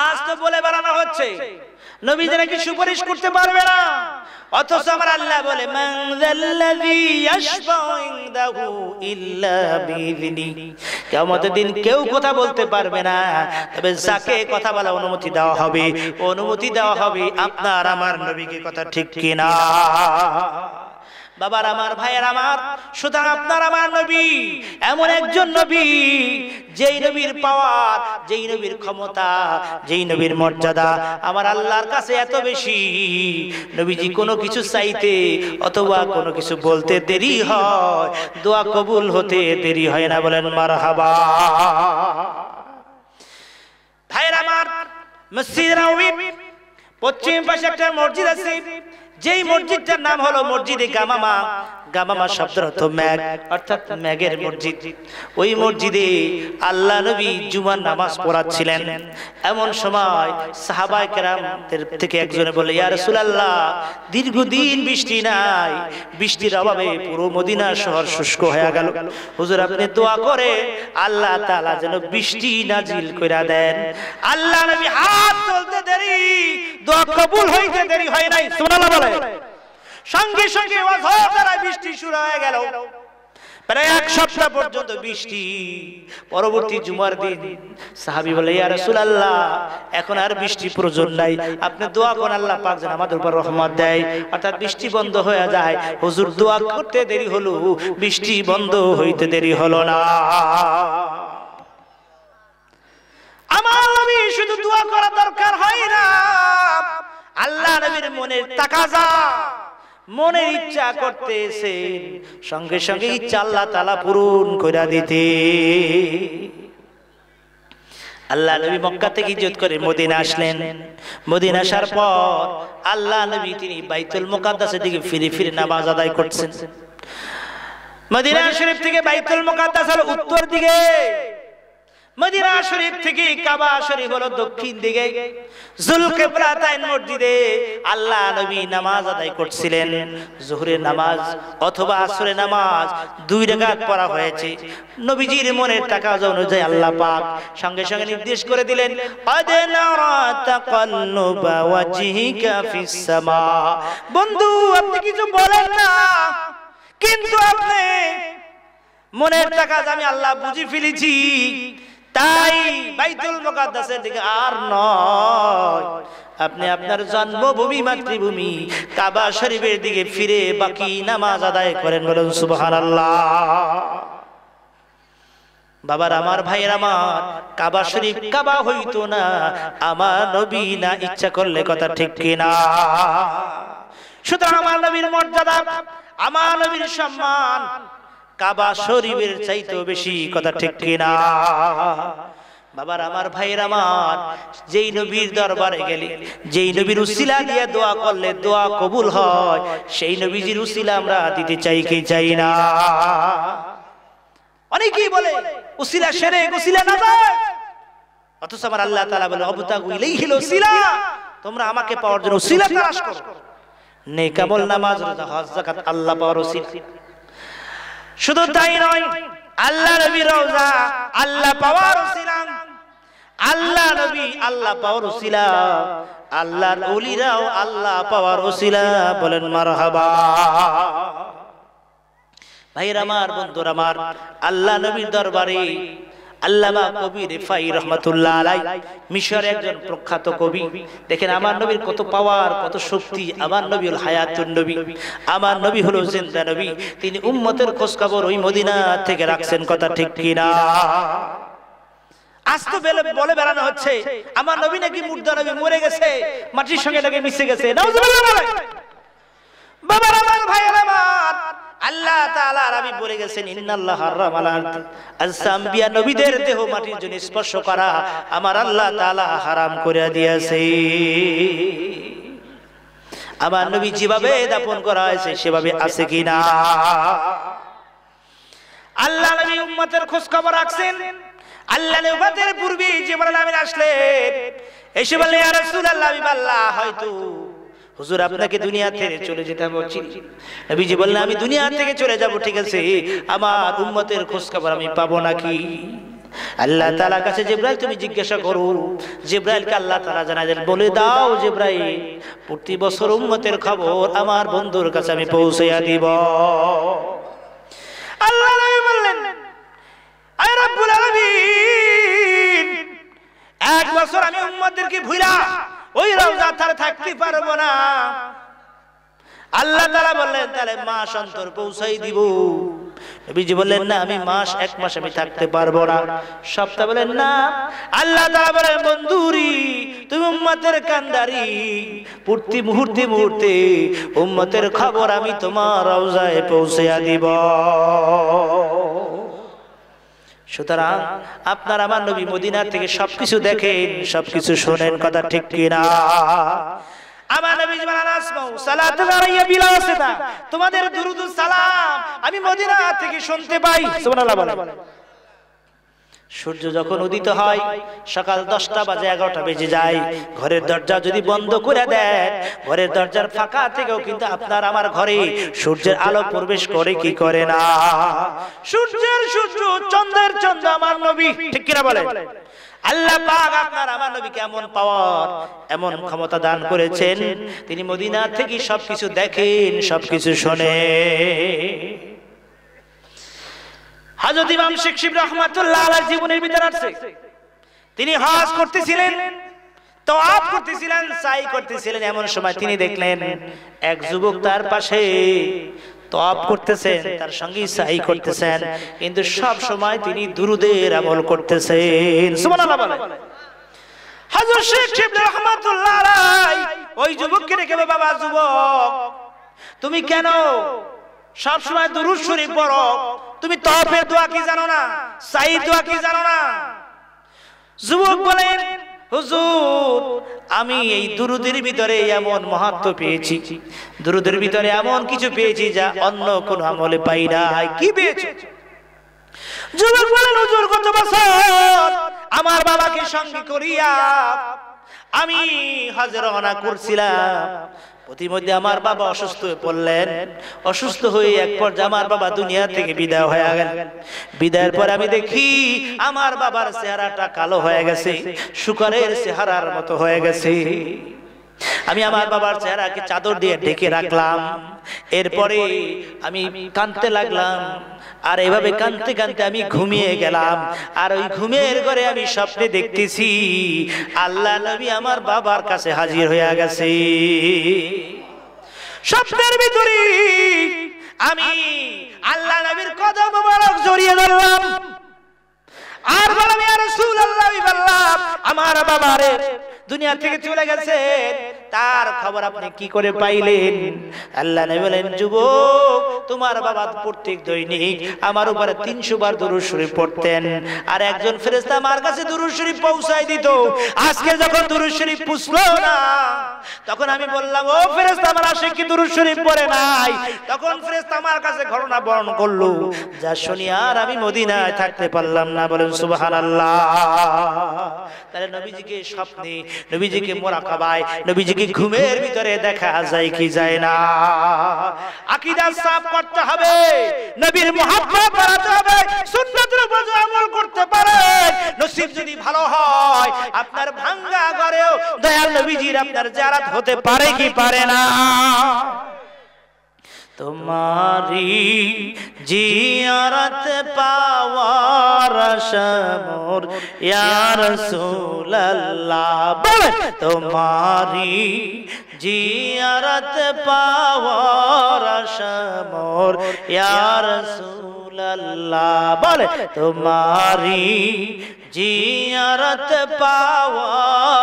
আজ তো বলে বেড়ানো হচ্ছে নবীদের কি সুপারিশ করতে পারবে না অথচ আমার আল্লাহ বলে কেমতের দিন কেউ কথা বলতে পারবে না তবে যাকে কথা বলা অনুমতি দেওয়া হবে অনুমতি দেওয়া হবে আপনার আমার নবীকে কথা ঠিক কিনা বাবার আমার ভাইয়ের আমার সুতরাং আপনার আমার নবী এমন একজন নবী যেই নবীর পাওয়ার যেই নবীর ক্ষমতা যেই নবীর মর্যাদা আমার আল্লাহর কাছে এত বেশি নবীজি কোনো কিছু চাইতে অথবা কোনো কিছু বলতে দেরি হয় দোয়া কবুল হতে দেরি হয় না বলেন মার হাবা ভাইয়ের আমার মসজিদ পশ্চিম পাশে একটা মসজিদ আছে যেই মসজিদটার নাম হলো মসজিদে গামামা গামামা শব্দের অর্থ ম্যাগ অর্থাৎ ম্যাগের মসজিদ ওই মসজিদে আল্লাহ নবী জুমার নামাজ পড়াচ্ছিলেন এমন সময় সাহাবাই কেরামদের থেকে একজনে বলে ইয়ার সুলাল্লাহ দীর্ঘদিন বৃষ্টি নাই বৃষ্টির অভাবে পুরো মদিনা শহর শুষ্ক হয়ে গেল হুজুর আপনি দোয়া করে আল্লাহ তালা যেন বৃষ্টি নাজিল করে দেন আল্লাহ নবী হাত তুলতে দেরি দোয়া কবুল হইতে দেরি হয় নাই সুবহানাল্লাহ বলে সঙ্গে সঙ্গে বৃষ্টি শুরু হয়ে গেল প্রায় এক সপ্তাহ পর্যন্ত বৃষ্টি পরবর্তী জুমার দিন সাহাবি বলে এখন আর বৃষ্টি প্রয়োজন নাই আপনি দোয়া আল্লাহ আমাদের উপর রহমত দেয় অর্থাৎ বৃষ্টি বন্ধ হয়ে যায় হুজুর দোয়া করতে দেরি হলো বৃষ্টি বন্ধ হইতে দেরি হলো না আমার শুধু দোয়া করা দরকার হয় না আল্লাহ নবীর মনের তাকাজা মনের ইচ্ছা করতে সঙ্গে সঙ্গে ইচ্ছা আল্লাহ তালা পূরণ করে দিতে আল্লাহ নবী মক্কা থেকে ইজ্জত করে মদিনা আসলেন মদিনা আসার পর আল্লাহ নবী তিনি বাইতুল মোকাদ্দাসের দিকে ফিরে ফিরে নামাজ আদায় করছেন মদিনা শরীফ থেকে বাইতুল মোকাদ্দাসের উত্তর দিকে মদিনা শরীফ থেকে কাবা শরীফ হলো দক্ষিণ দিকে মসজিদে আল্লাহ নবী নামাজ আদায় করছিলেন জোহরের নামাজ অথবা আসরের নামাজ দুই পড়া হয়েছে নবীজির মনের টাকা অনুযায়ী আল্লাহ পাক সঙ্গে সঙ্গে নির্দেশ করে দিলেন বন্ধু আপনি কিছু বলেন না কিন্তু আপনি মনের টাকা আমি আল্লাহ বুঝে ফেলেছি তাই বাইতুল মুকাদ্দাসের দিকে আর নয় আপনি আপনার জন্মভূমি মাতৃভূমি কাবা শরীফের দিকে ফিরে বাকি নামাজ আদায় করেন বলেন সুবহানাল্লাহ বাবার আমার ভাইয়ের আমার কাবা শরীফ কাবা হইতো না আমার নবী না ইচ্ছা করলে কথা ঠিক কিনা সুতরাং আমার নবীর মর্যাদা আমার নবীর সম্মান কাবা শরীফের চাইতেও বেশি কথা ঠিক কিনা বাবার আমার ভাইয়ের আমার যেই নবীর দরবারে গেলে যেই নবীর উসিলা দিয়ে দোয়া করলে দোয়া কবুল হয় সেই নবীজির উসিলা আমরা দিতে চাই কি চাই না অনেকেই বলে উসিলা সেরে উসিলা না যায় অথচ আমার আল্লাহ তাআলা বলে অবতাগু ইলাইহিল উসিলা তোমরা আমাকে পাওয়ার জন্য উসিলা তালাশ করো নেকামল নামাজ রোজা হজ যাকাত আল্লাহ পাওয়ার উসিলা শুধু তাই নয় আল্লাহ নবী রওজা আল্লাহ পাওয়ার ছিলাম আল্লাহ নবী আল্লাহ পাওয়ার ছিলাম আল্লাহর ওলিরাও আল্লাহ পাওয়ার ছিলাম বলেন মারহাবা ভাইরা আমার বন্ধুরা আমার আল্লাহ নবীর দরবারে আল্লামা কবি রেফাই রহমতুল্লাহ আলাই মিশরের একজন প্রখ্যাত কবি দেখেন আমার নবীর কত পাওয়ার কত শক্তি আমার নবী হল হায়াতুন নবী আমার নবী হল জিন্দা নবী তিনি উম্মতের খোঁজখবর ওই মদিনা থেকে রাখছেন কথা ঠিক কিনা আজ তো বলে বেড়ানো হচ্ছে আমার নবী নাকি মুর্দা নবী মরে গেছে মাটির সঙ্গে নাকি মিশে গেছে বাবার আমার ভাইয়ের আমার আল্লাহ তাআলা আমি বলে গেছেন ইন্নাল্লাহ হারাম আল নবীদের দেহ মাটির জন্য স্পর্শ করা আমার আল্লাহ তাআলা হারাম করে দিয়েছে আমার নবী যেভাবে দাপন করা হয়েছে সেভাবে আছে কিনা আল্লাহ নবী উম্মতের খোঁজ খবর রাখছেন আল্লাহ নবুয়তের পূর্বে জিবরাইল আমিন আসলেন এসে বললেন ইয়া রাসূলুল্লাহ আমি আল্লাহ হয়তো হুজুর আপনাকে দুনিয়া থেকে চলে যেতে বলছি নবীজি বললেন আমি দুনিয়া থেকে চলে যাব ঠিক আছে আমার উম্মতের খোঁজ খবর আমি পাবো নাকি আল্লাহ তালা কাছে জেব্রাইল তুমি জিজ্ঞাসা করো জেব্রাইলকে আল্লাহ তালা জানালেন বলে দাও জেব্রাইল প্রতি বছর উম্মতের খবর আমার বন্ধুর কাছে আমি পৌঁছাইয়া দিব আল্লাহ বললেন আয় রব্বুল আলামিন এক বছর আমি উম্মতদেরকে ভুলা ওই রোজা তারা থাকতে পারবো না আল্লাহ তারা বললেন তাহলে মাস অন্তর পৌঁছাই দিব বললেন না আমি মাস এক মাস আমি থাকতে পারবো না সপ্তাহ বলেন না আল্লাহ তারা বলে বন্ধুরি তুমি উম্মতের কান্দারি প্রতি মুহূর্তে মুহূর্তে উম্মতের খবর আমি তোমার রওজায় পৌঁছে দিব সুতরাং আপনার আমার নবী মদিনা থেকে সবকিছু দেখেন সবকিছু শোনেন কথা ঠিক কিনা আমার নবী জানান তোমাদের দুরুদ সালাম আমি মদিনা থেকে শুনতে পাই সুবহানাল্লাহ সূর্য যখন উদিত হয় সকাল দশটা বাজে এগারোটা বেজে যায় ঘরের দরজা যদি বন্ধ করে দেয় ঘরের দরজার ফাঁকা থেকেও কিন্তু আপনার আমার ঘরে সূর্যের আলো প্রবেশ করে কি করে না সূর্যের সূর্য চন্দ্রের চন্দ্র আমার নবী ঠিক কিনা বলে আল্লাহ আপনার আমার নবীকে এমন পাওয়ার এমন ক্ষমতা দান করেছেন তিনি মদিনা থেকে সবকিছু দেখেন সবকিছু শোনেন হাজরত ইমাম শেখ শিব রহমাতুল্লাহ আলার জীবনের ভিতরে আছে তিনি হজ করতেছিলেন তো করতেছিলেন সাই করতেছিলেন এমন সময় তিনি দেখলেন এক যুবক তার পাশে তপ করতেছেন তার সঙ্গে সাই করতেছেন কিন্তু সব সময় তিনি দুরুদের আমল করতেছেন সুবহানাল্লাহ বলে হাজর শেখ শিব রহমাতুল্লাহ আলাই ওই যুবককে রেখে বাবা যুবক তুমি কেন সব সময় দুরুদ শরীফ পড়ো তুমি তফের দোয়া কি জানো না সাই দোয়া কি জানো না যুবক বলেন হুজুর আমি এই দুরুদের ভিতরে এমন মহাত্ম পেয়েছি দুরুদের ভিতরে এমন কিছু পেয়েছি যা অন্য কোন আমলে পাই না কি পেয়েছি যুবক বলেন হুজুর কত বছর আমার বাবাকে সঙ্গে করিয়া আমি হাজার অনা করছিলাম প্রতিমধ্যে আমার বাবা অসুস্থ হয়ে পড়লেন অসুস্থ হয়ে এক পর্যায়ে আমার বাবা দুনিয়া থেকে বিদায় হয়ে গেল বিদায়ের পর আমি দেখি আমার বাবার চেহারাটা কালো হয়ে গেছে শুকারের চেহারার মতো হয়ে গেছে আমি আমার বাবার চেহারাকে চাদর দিয়ে ঢেকে রাখলাম এরপরে আমি কাঁদতে লাগলাম আর এভাবে কানতে কানতে আমি ঘুমিয়ে গেলাম আর ওই ঘুমের ঘরে আমি স্বপ্নে দেখতেছি আল্লাহ নবী আমার বাবার কাছে হাজির হইয়া গেছে স্বপ্নের ভিতরে আমি আল্লাহ নবীর কদম মোবারক জড়িয়ে ধরলাম আর বললাম ইয়া রাসূলুল্লাহ আমার বাবারে দুনিয়া থেকে চলে গেছে তার খবর আপনি কি করে পাইলেন আল্লাহ নবী বলেন যুবক তোমার বাবা প্রত্যেক দৈনিক আমার উপরে 300 বার দুরূদ শরীফ পড়তেন আর একজন ফেরেশতা আমার কাছে দুরূদ শরীফ পৌঁছায় দিত আজকে যখন দুরূদ শরীফ পুষলো না তখন আমি বললাম ও ফেরেশতা আমার আশিক কি দুরূদ শরীফ পড়ে নাই তখন ফেরেশতা আমার কাছে ঘটনা বর্ণ করলো যা শুনি আর আমি মদিনায় থাকতে পারলাম না বলেন সুবহানাল্লাহ তাহলে নবীজিকে স্বপ্নে নবীজিকে মোরাকাবায় নবীজিকে ঘুমের ভিতরে দেখা যায় কি যায় না আকীদা সাফ করতে হবে নবীর মুহাব্বত বাড়াতে হবে সুন্নতের উপর আমল করতে পারে নসিব যদি ভালো হয় আপনার ভাঙ্গা ঘরেও দয়াল নবীজির আপনার জারাত হতে পারে কি পারে না تمہاری جی پاوار شمور یا رسول اللہ تمہاری جیارت جی شمور یا رسول اللہ یار سول بل تماری جی رت پاوا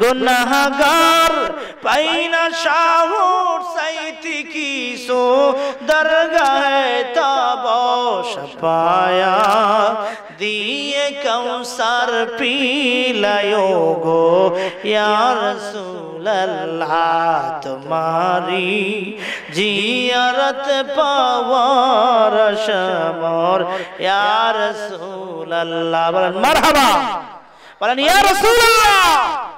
گناہ گار پائینا شاہور سیتی کی سو درگاہ تابا شپایا دیئے کم سر پیلیو گو یا رسول اللہ تمہاری جیارت پاوار شمور یا رسول اللہ مرحبا مرحبا یا رسول اللہ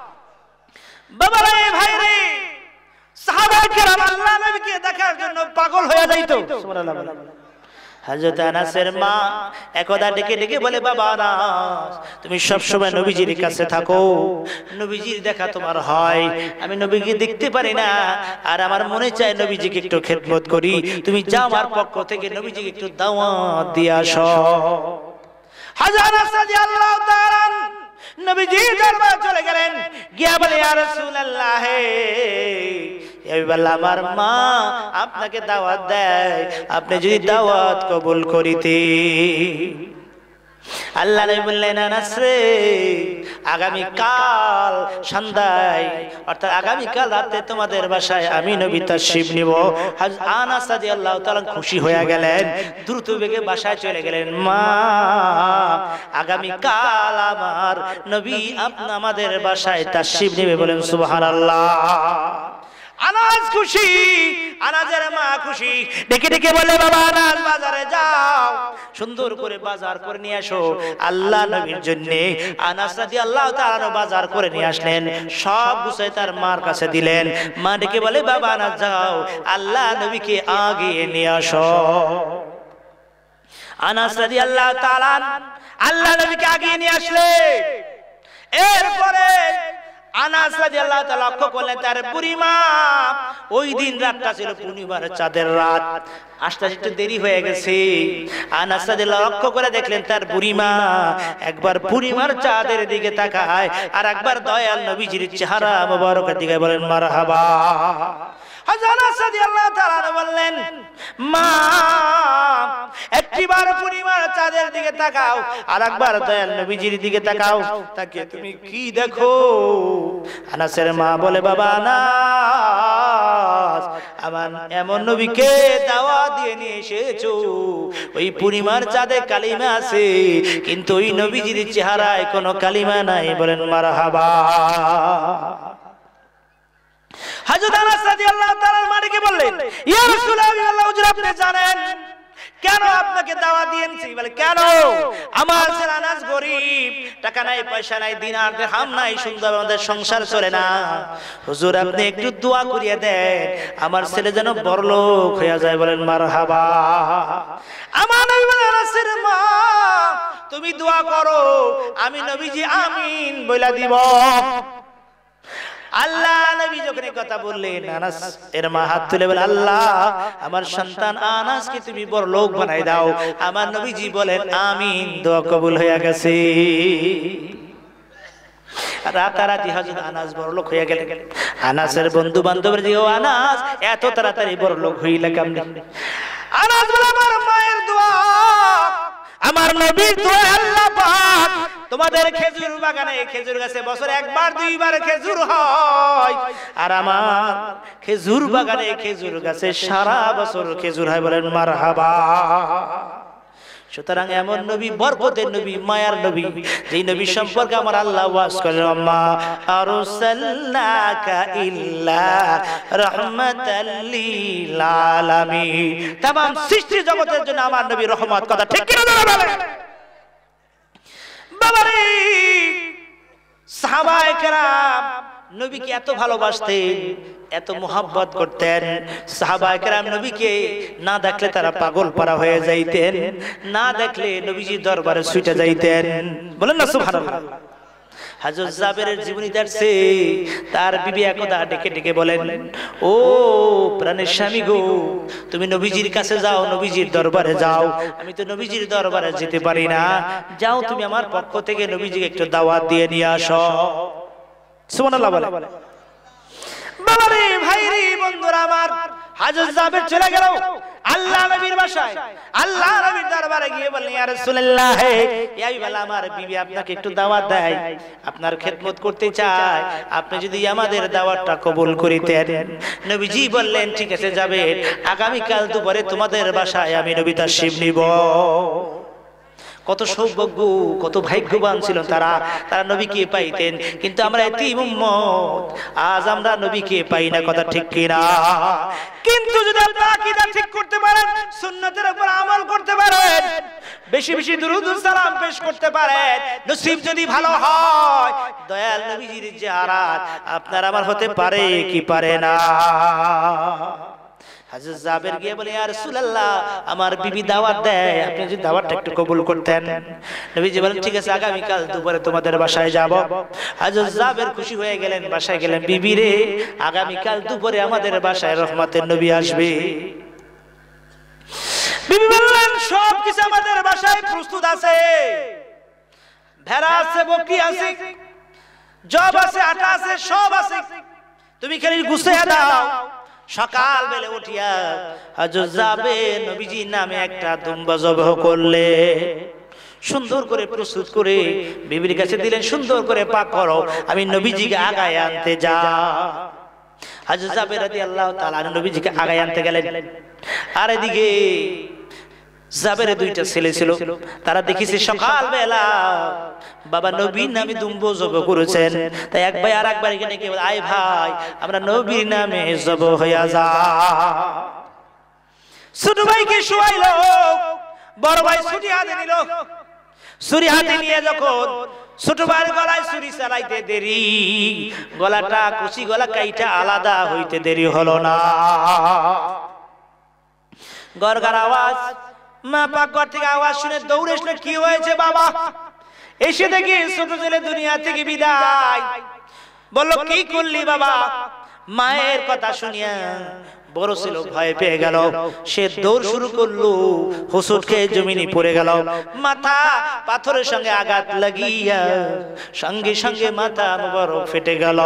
বাবা এই ভাই রে সাহাবা کرام আল্লাহ নবীকে দেখার জন্য পাগল হয়ে যাইতো সুবহানাল্লাহ হযরত আনাসের মা একদা ডেকে ডেকে বলে বাবা আনাস তুমি সব সময় নবীজির কাছে থাকো নবীজির দেখা তোমার হয় আমি নবীকে দেখতে পারি না আর আমার মনে চায় নবীজিকে একটু খেদমত করি তুমি যাও আমার পক্ষ থেকে নবীজিকে একটু দাওয়াত দিয়ে আসো হাজার আনাস রাদিয়াল্লাহু তাআলা চলে গেলেন গিয়া বলে আপনাকে দাওয়াত দেয় আপনি যদি দাওয়াত কবুল করিতে আল্লাহ বললেন আনাসে আগামী কাল সন্ধ্যায় অর্থাৎ আগামী কাল রাতে তোমাদের বাসায় আমি নবী শিব নিব আনাস রাজি আল্লাহ তাআলা খুশি হয়ে গেলেন দ্রুত বেগে বাসায় চলে গেলেন মা আগামী কাল আমার নবী আপনি আমাদের বাসায় তাশিব নেবে বলেন সুবহানাল্লাহ আনাজ খুশি আনাজের মা খুশি ডেকে ডেকে বলে বাবা আনাজ বাজারে যাও সুন্দর করে বাজার করে নিয়ে আসো আল্লাহ নবীর জন্য আনাজ আল্লাহ তাআলা বাজার করে নিয়ে আসলেন সব গুছাই তার মার কাছে দিলেন মা ডেকে বলে বাবা আনাজ যাও আল্লাহ নবীকে আগে নিয়ে আসো আনাস আল্লাহ তাআলা আল্লাহ নবীকে আগে নিয়ে আসলে এরপরে আনাস আল্লাহ তাআলা লক্ষ্য করলেন তার বুড়িমা ওই দিন রাতটা ছিল পূর্ণিমার চাঁদের রাত আসতে একটু দেরি হয়ে গেছে আনাস রাদিয়াল্লাহু লক্ষ্য করে দেখলেন তার বুড়িমা একবার পূর্ণিমার চাঁদের দিকে তাকায় আর একবার দয়াল নবীজির চেহারা মোবারকের দিকে বলেন মারা হাবা বললেন মা চাঁদের দিকে তাকাও আর একবার দয়াল দিকে তাকাও তাকে তুমি কি দেখো আনাসের মা বলে বাবা না এমন দিয়ে এসেছো ওই চাঁদে কালিমা আছে কিন্তু ওই নবীজির চেহারায় কোনো কালিমা নাই বলেন মারা হাবা হযরত আনাস রাদিয়াল্লাহু বললেন ইয়া রাসূলুল্লাহ আপনি জানেন কেন আপনাকে দাওয়া দিয়েছি বলে কেন আমার ছেলে আনাজ গরিব টাকা নাই পয়সা নাই দিনার নাই সুন্দর আমাদের সংসার চলে না হুজুর আপনি একটু দোয়া করিয়ে দেন আমার ছেলে যেন লোক হয়ে যায় বলেন মারহাবা আমার নবী আনাসের মা তুমি দোয়া করো আমি নবীজি আমিন বইলা দিব আল্লাহ নবী যখন কথা বললেন আনাস এর মা হাত তুলে বলে আল্লাহ আমার সন্তান কে তুমি বড় লোক বানাই দাও আমার নবীজি বলেন আমিন দোয়া কবুল হয়ে গেছে রাতারাতি হজরত আনাস হয়ে আনাসের বন্ধু বান্ধব যে ও আনাস এত তাড়াতাড়ি লোক হইলে কেমনে আনাস বলে আমার মায়ের দোয়া আমার নবীর দোয়া আল্লাহ পাক তোমাদের খেজুর বাগানে খেজুর গাছে বছর একবার দুইবার খেজুর হয় আর আমার খেজুর বাগানে খেজুর গাছে সারা বছর খেজুর হয় বলেন মার সুতরাং এমন নবী বরকতের নবী মায়ার নবী যেই নবী সম্পর্কে আমার আল্লাহ ওয়াজ করেন মা আরসালনাকা ইল্লা রাহমাতাল লিল আলামিন तमाम সৃষ্টি জগতের জন্য আমার নবী রহমত কথা ঠিক কি না বাবারে সাহাবায়ে কেরাম নবীকে এত ভালোবাসতেন এত মোহাব্বত করতেন সাহাবাহাম নবীকে না দেখলে তারা পাগল পারা হয়ে যাইতেন না দেখলে নবীজির দরবারে ছুটে যাইতেন বলেন না সুভান হাজর জাবেরের জীবনী দেখছে তার বিবি একদা ডেকে ডেকে বলেন ও প্রাণের স্বামী গো তুমি নবীজির কাছে যাও নবীজির দরবারে যাও আমি তো নবীজির দরবারে যেতে পারি না যাও তুমি আমার পক্ষ থেকে নবীজিকে একটু দাওয়াত দিয়ে নিয়ে আসো সুবহানাল্লাহ বলে বাবারে ভাইরে বন্ধুরা আমার হাজর জাবের চলে গেল আল্লাহ নবীর বাসায় আল্লাহ নবীর দরবারে গিয়ে বললেন ইয়া রাসূলুল্লাহ ইয়া বিবাল আমার বিবি আপনাকে একটু দাওয়াত দেয় আপনার খেদমত করতে চায় আপনি যদি আমাদের দাওয়াতটা কবুল করিতেন নবীজি বললেন ঠিক আছে যাবেন আগামী কাল দুপুরে তোমাদের বাসায় আমি নবী তাসিব নিব কত সৌভাগ্য কত ভাগ্যবান ছিল তারা তারা নবীকে পাইতেন কিন্তু আমরা এটি উম্মত আজ আমরা নবীকে পাই না কথা ঠিক কিনা কিন্তু যদি আপনি আকীদা ঠিক করতে পারেন সুন্নতের উপর আমল করতে পারেন বেশি বেশি দুরুদ সালাম পেশ করতে পারেন নসিব যদি ভালো হয় দয়াল নবীজির জিয়ারত আপনার আমার হতে পারে কি পারে না হাজর জাবের গিয়ে বলে আর সুলাল্লাহ আমার বিবি দাওয়াত দেয় আপনি যদি দাওয়াতটা একটু কবুল করতেন নবীজি বলেন ঠিক আছে আগামীকাল দুপুরে তোমাদের বাসায় যাব হাজর জাবের খুশি হয়ে গেলেন বাসায় গেলেন বিবি রে আগামীকাল দুপুরে আমাদের বাসায় রহমতের নবী আসবে বিবি বললেন সব কিছু আমাদের বাসায় প্রস্তুত আছে ভেড়া আছে বকরি আছে জব আছে আটা আছে সব আছে তুমি খালি গুছিয়ে দাও সকাল বেলে উঠিয়া হাজর যাবে নবীজি নামে একটা দুম্বা জবহ করলে সুন্দর করে প্রস্তুত করে বিবির কাছে দিলেন সুন্দর করে পাক করো আমি নবীজিকে আগায় আনতে যা হাজর যাবে রাতি আল্লাহ তালা নবীজিকে আগায় আনতে গেলেন আর এদিকে জাবেরে দুইটা ছেলে ছিল তারা দেখিছে সকাল বেলা বাবা নবীর নামে দুম্ব জব করেছেন তাই এক ভাই আর এক ভাই এখানে কে আয় ভাই আমরা নবীর নামে জব হইয়া যা ছোট ভাইকে শুয়াইল বড় ভাই ছুটি হাতে নিল ছুরি হাতে নিয়ে যখন ছোট ভাইয়ের গলায় ছুরি চালাইতে দেরি গলাটা কুচি গলা কাইটা আলাদা হইতে দেরি হলো না গরগার আওয়াজ মা পাক ঘর থেকে আওয়াজ শুনে দৌড়ে এসলো কি হয়েছে বাবা এসে দেখি ছোট ছেলে দুনিয়া থেকে বিদায় বললো কি করলি বাবা মায়ের কথা শুনিয়া বড় ছিল ভয় পেয়ে গেল সে দৌড় শুরু করলো হুসুর খেয়ে জমিনে পড়ে গেল মাথা পাথরের সঙ্গে আঘাত লাগিয়া সঙ্গে সঙ্গে মাথা বড় ফেটে গেল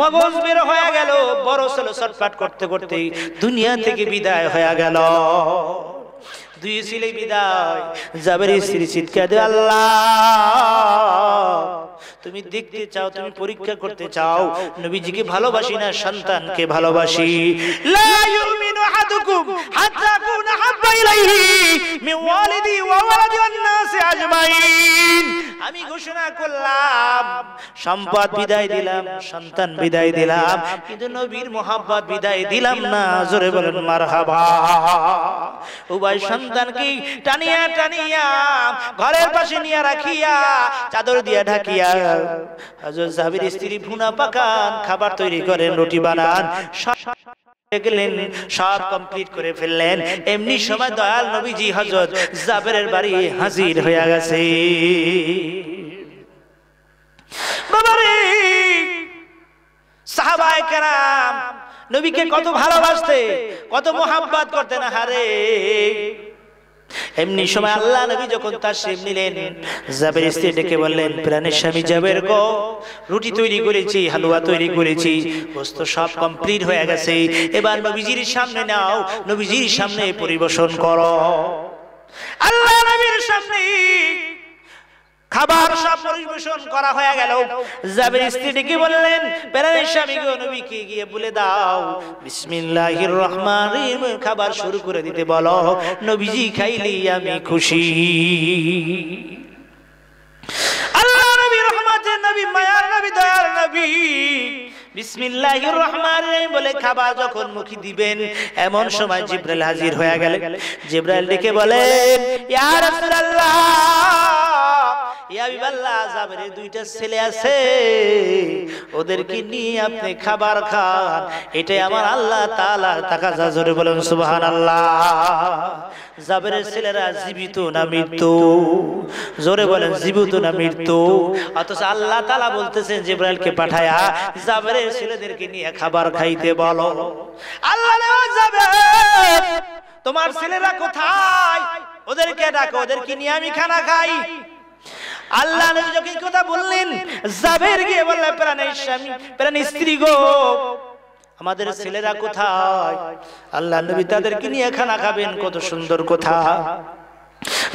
মগজ বের হয়ে গেল বড় ছেলে সটপাট করতে করতে দুনিয়া থেকে বিদায় হয়ে গেল দুই ধুয়েছিলে বিদায় যাবে স্ত্রী চিৎকার দে আল্লাহ তুমি দেখতে চাও তুমি পরীক্ষা করতে চাও নবীজিকে ভালোবাসি না সন্তানকে ভালোবাসি আমি ঘোষণা করলাম সম্পদ বিদায় দিলাম সন্তান বিদায় দিলাম কিন্তু নবীর মোহাব্বত বিদায় দিলাম না জোরে বলেন মারহাবা উভয় সন্তান কি টানিয়া টানিয়া ঘরের পাশে নিয়ে রাখিয়া চাদর দিয়া ঢাকিয়া হজর সাহাবির স্ত্রী ভুনা পাকান খাবার তৈরি করেন রুটি বানান গেলেন সব কমপ্লিট করে ফেললেন এমনি সময় দয়াল নবীজি হজরত জাবেরের বাড়ি হাজির হইয়া গেছে নবীকে কত ভালোবাসতে কত মোহাম্মত করতেন হারে এমনি সময় আল্লাহ নবী যখন তার শিব নিলেন জাবের স্ত্রী ডেকে বললেন প্রাণের স্বামী জাবের গো রুটি তৈরি করেছি হালুয়া তৈরি করেছি বস্তু সব কমপ্লিট হয়ে গেছে এবার নবীজির সামনে নাও নবীজির সামনে পরিবেশন করো আল্লাহ নবীর সামনে খাবার সব পরিবেশন করা হয়ে গেল জাবির কি বললেন প্রাণের স্বামীকে নবীকে গিয়ে বলে দাও বিসমিল্লাহির রহমানির খাবার শুরু করে দিতে বলো নবীজি খাইলি আমি খুশি আল্লাহ নবী রহমাতের নবী মায়ার নবী দয়ার নবী বিসমিল্লাহির রহমান বলে খাবার যখন মুখে দিবেন এমন সময় জিব্রাইল হাজির হয়ে গেল জিব্রাইল ডেকে বলে ইয়া রাসূলুল্লাহ ইয়া দুইটা ছেলে আছে ওদেরকে নিয়ে আপনি খাবার খান এটাই আমার আল্লাহ তাআলার তাকাজা জোরে বলেন সুবহানাল্লাহ জাবেরের ছেলেরা জীবিত না মৃত্যু জোরে বলেন জীবিত না মৃত্যু অথচ আল্লাহ তাআলা বলতেছেন জিব্রাইলকে পাঠায়া জাবেরের ছেলেদেরকে নিয়ে খাবার খাইতে বলো আল্লাহ যাবে তোমার ছেলেরা কোথায় ওদেরকে ডাকো ওদেরকে নিয়ে আমি খানা খাই আল্লাহ যখন কথা বললেন জাবের গিয়ে বললেন প্রাণের স্বামী প্রাণী স্ত্রী গো আমাদের ছেলেরা কোথায় আল্লাহ নবী তাদেরকে নিয়ে খানা খাবেন কত সুন্দর কথা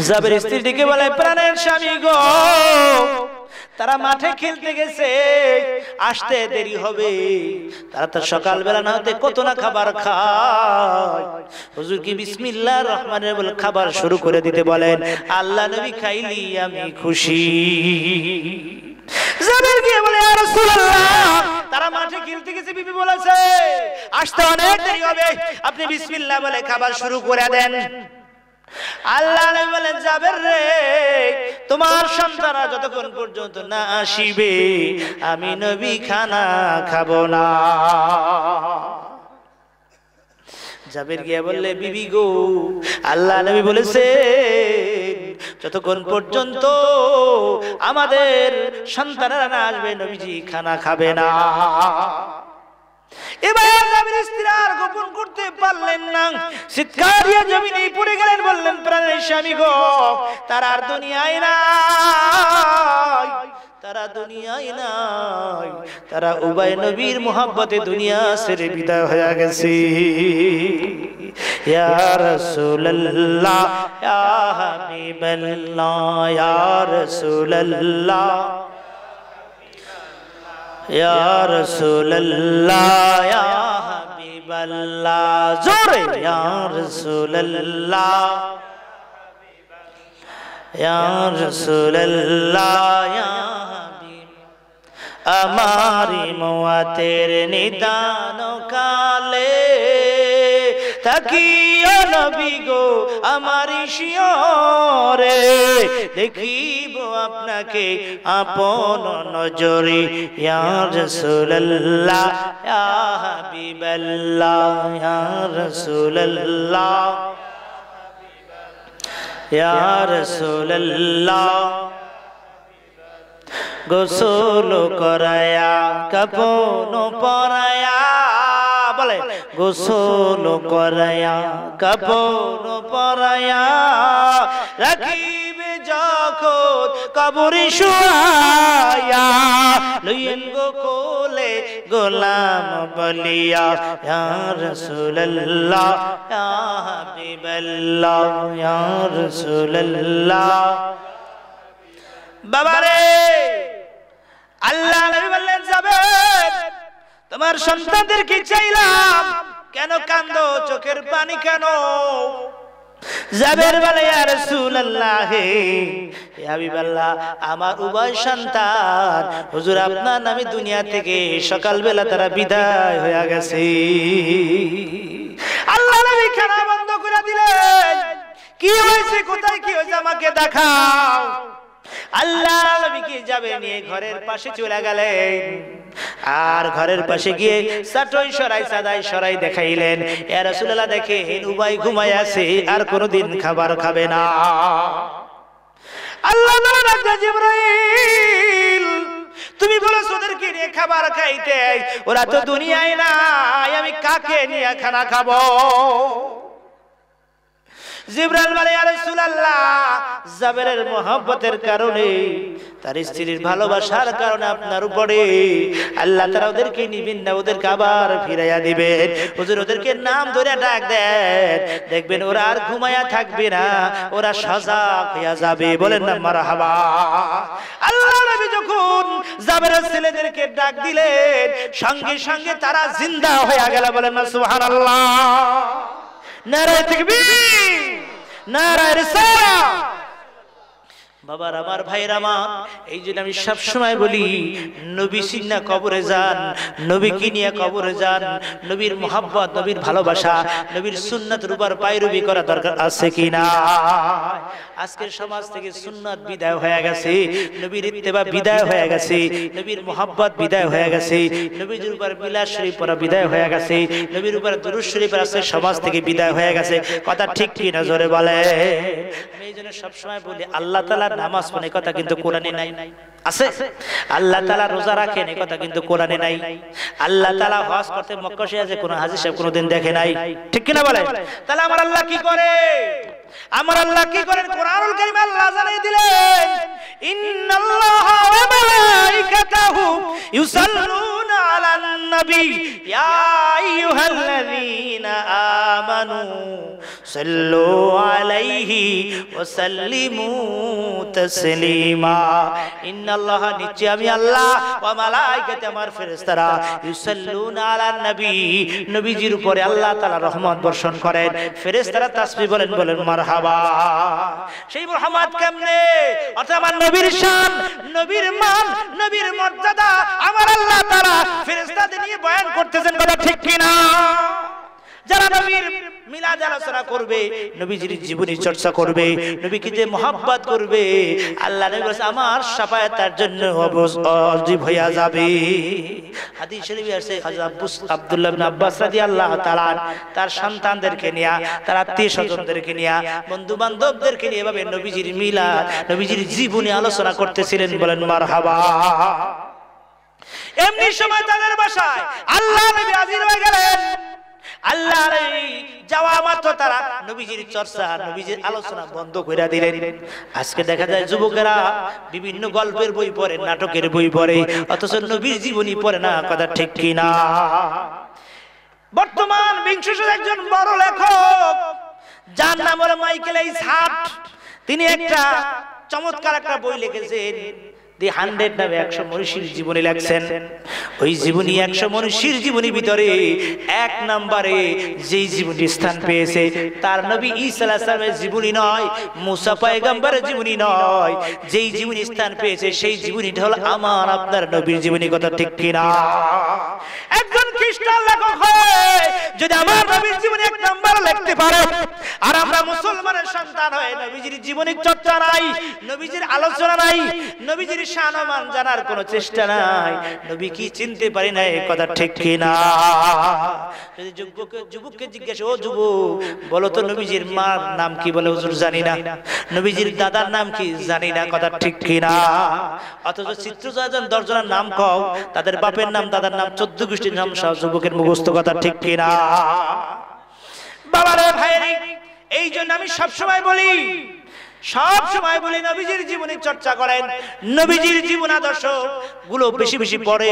জাবের স্ত্রী ডেকে বলে প্রাণের স্বামী গো তারা মাঠে খেলতে গেছে আসতে দেরি হবে তারা তো সকালবেলা না হতে কত না খাবার খায় হুজুর কি বিসমিল্লাহ রহমানের বলে খাবার শুরু করে দিতে বলেন আল্লাহ নবী খাইলি আমি খুশি বলে তারা মাঠে খেলতে গেছে বলেছে আসতে অনেক দেরি হবে আপনি বিসমিল্লা বলে খাবার শুরু করে দেন আল্লাহ বলে যাবে রে তোমার সন্তানরা যতক্ষণ পর্যন্ত না আসিবে আমি নবী খানা খাব না জাবের গিয়া বললে বিবি গো আল্লাহ নবী বলেছে যতক্ষণ পর্যন্ত আমাদের সন্তানেরা না আসবে নবীজি খানা খাবে না এবার স্ত্রী আর গোপন করতে পারলেন না চিৎকারিয়া জমিনে পড়ে গেলেন বললেন প্রাণের স্বামী গো তার আর দুনিয়ায় নাই তারা দুনিয়ায় নাই তারা দুনিয়া গেছে ইয়া রাসূলুল্লাহ ইয়া হাবিবাল্লাহ حبیب اللہ زور یا رسول اللہ یا رسول اللہ یا حبیب اماری موہ تیرے ندانوں کا لے তাকিও নবী গো আমার শিয়রে দেখিব আপনাকে আপন নজরে ইয়া রাসূলুল্লাহ ইয়া হাবিবাল্লাহ ইয়া রাসূলুল্লাহ ইয়া রাসূলুল্লাহ গোসল করায়া কাপন পরায়া গোসল করায়া কাপড় পরায়া রাখিবে যখন কবর শুয়ায়া লইয়েন গো কোলে গোলাম বলিয়া ইয়া রাসূলুল্লাহ ইয়া হাবিবাল্লাহ ইয়া রাসূলুল্লাহ বাবারে আল্লাহ নবী বললেন যাবেন তোমার সন্তানদের সন্তানদেরকে চাইলাম কেন কান্দো চোখের পানি কেন যাবের বলে আর সুলাল্লাহে হাবিবাল্লাহ আমার উভয় সন্তান হুজুর আপনার আমি দুনিয়া থেকে সকালবেলা তারা বিদায় হয়ে গেছে আল্লাহ নবী খেলা বন্ধ করে দিলেন কি হয়েছে কোথায় কি হয়েছে আমাকে দেখাও আল্লাহ যাবে নিয়ে ঘরের পাশে চলে গেলেন আর ঘরের পাশে গিয়ে সাটই সরাই সাদাই সরাই দেখাইলেন দেখে উবাই আছে আর কোনোদিন খাবার খাবে না আল্লাহ তুমি বলো ওদেরকে নিয়ে খাবার খাইতে ওরা তো দুনিয়ায় নাই আমি কাকে নিয়ে খানা খাবো জিব্রাইল বলে মানে ইয়া রাসূলুল্লাহ জাবেরের মহব্বতের কারণে তার স্ত্রীর ভালোবাসার কারণে আপনার উপরে আল্লাহ তারা ওদেরকে নিবেন না ওদেরকে আবার ফিরাইয়া দিবেন হুজুর ওদেরকে নাম ধরে ডাক দেন দেখবেন ওরা আর ঘুমায়া থাকবে না ওরা সজাগ হইয়া যাবে বলেন না মারহাবা আল্লাহ নবী যখন জাবেরের ছেলেদেরকে ডাক দিলেন সঙ্গে সঙ্গে তারা জিন্দা হইয়া গেল বলেন না সুবহানাল্লাহ نعرہ تکبیر نعرہ رسالہ বাবার আমার ভাইয়ের আমার এই জন্য আমি সবসময় বলি নবী সিন্না কবরে যান নবী কিনিয়া কবরে যান নবীর মোহাম্মত নবীর ভালোবাসা নবীর সুন্নাত রুবার পায়রুবি করা দরকার আছে কি না আজকের সমাজ থেকে সুন্নাত বিদায় হয়ে গেছে নবীর ইত্তেবা বিদায় হয়ে গেছে নবীর মোহাব্বত বিদায় হয়ে গেছে নবীর উপর বিলাস শরীফ পরা বিদায় হয়ে গেছে নবীর উপর দুরুজ শরীফ আছে সমাজ থেকে বিদায় হয়ে গেছে কথা ঠিক কি নজরে বলে আমি এই জন্য সবসময় বলি আল্লাহ তাআলা নামাজ মানে কথা কিন্তু কোরআনে নাই আছে আল্লাহ তালা রোজা রাখেন কথা কিন্তু কোরআনে নাই আল্লাহ তালা হজ করতে আছে কোন হাজির সাহেব কোনোদিন দেখে নাই ঠিক কিনা বলে তাহলে আমার আল্লাহ কি করে আমার আল্লাহ কি করেন কোরআনুল কারীম আল্লাহ জানিয়ে দিলেন ওয়া মালাইকাতাহু ইউসাল্লুনা আলান নবী ইয়া আইয়ুহাল্লাযীনা আমানু সাল্লু আলাইহি ওয়া সাল্লিমু তাসলিমা ইন আল্লাহ নিশ্চয় আমি আল্লাহ ওয়া মালাইকাতে আমার ফেরেশতারা ইউসাল্লুনা আলা নবী নবীজির উপরে আল্লাহ তাআলা রহমত বর্ষণ করেন ফেরেশতারা তাসবিহ বলেন বলেন মারহাবা সেই কেমনে অর্থাৎ আমার নবীর শান নবীর মান নবীর মর্যাদা আমার আল্লাহ তাআলা ফেরেশতাদের নিয়ে বয়ান করতেছেন কথা ঠিক কিনা যারা নবীর মিলাদ আলোচনা করবে নবীজির জীবনী চর্চা করবে নবীকে যে মোহাব্বত করবে আল্লাহ নবী বলছে আমার সাফায় তার জন্য অজীব হইয়া যাবে হাদিস শরীফে আছে হযরত আব্দুল্লাহ ইবনে আব্বাস রাদিয়াল্লাহু তাআলা তার সন্তানদেরকে নিয়া তার আত্মীয় স্বজনদেরকে নিয়া বন্ধু বান্ধবদেরকে নিয়ে এভাবে নবীজির মিলাদ নবীজির জীবনী আলোচনা করতেছিলেন বলেন মারহাবা এমনি সময় তাদের বাসায় আল্লাহ নবী হাজির হয়ে গেলেন আল্লাহর যাওয়া মাত্র তারা নবীজির চর্চা নবীজির আলোচনা বন্ধ করে দিলেন আজকে দেখা যায় যুবকেরা বিভিন্ন গল্পের বই পড়ে নাটকের বই পড়ে অথচ নবীর জীবনী পড়ে না কথা ঠিক কিনা বর্তমান বিংশ একজন বড় লেখক যার নাম হলো মাইকেল এই তিনি একটা চমৎকার একটা বই লিখেছেন দি হান্ড্রেড নামে একশো মনীষীর জীবনী লাগছেন ওই জীবনী একশো মনীষীর জীবনীর ভিতরে এক নম্বরে যেই জীবনী স্থান পেয়েছে তার নবী ইসালামের জীবনী নয় মুসা পায়গাম্বারের জীবনী নয় যেই জীবনী স্থান পেয়েছে সেই জীবনীটা হলো আমার আপনার নবীর জীবনী কথা ঠিক কিনা একজন খ্রিস্টান লেখক হয়ে যদি আমার নবীর জীবনী এক নম্বর লিখতে পারে আর আমরা মুসলমানের সন্তান হয় নবীজির জীবনী চর্চা নাই নবীজির আলোচনা নাই নবীজির সানমান জানার কোনো চেষ্টা নাই নবী কি চিনতে পারি না এই কথা ঠিক কি যদি যুবককে যুবককে জিজ্ঞাসা ও যুবক বলো তো নবীজির মার নাম কি বলে হুজুর জানি না নবীজির দাদার নাম কি জানি না কথা ঠিক কি অথচ চিত্র যজন দর্জনের নাম কও তাদের বাপের নাম দাদার নাম চোদ্দ গোষ্ঠীর নাম সব যুবকের মুখস্থ কথা ঠিক কি না বাবারে ভাইয়ের এই জন্য আমি সবসময় বলি সব সময় বলি নবীজির জীবনী চর্চা করেন নবীজির জীবন আদর্শ গুলো বেশি বেশি পড়ে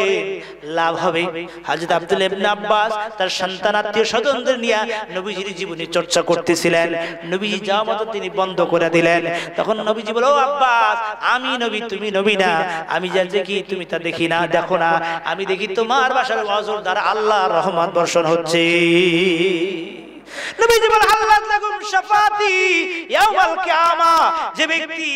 লাভ হবে হাজরত আব্দুল ইবনে আব্বাস তার সন্তান আত্মীয় স্বজনদের নিয়ে নবীজির জীবনী চর্চা করতেছিলেন নবীজি যাওয়া মতো তিনি বন্ধ করে দিলেন তখন নবীজি বলো আব্বাস আমি নবী তুমি নবী না আমি যা দেখি তুমি তা দেখি না দেখো না আমি দেখি তোমার বাসার ওয়াজর দ্বারা আল্লাহর রহমান বর্ষণ হচ্ছে নবীজি আল্লাহ শাফাতি ইয়াউমাল কিয়ামা যে ব্যক্তি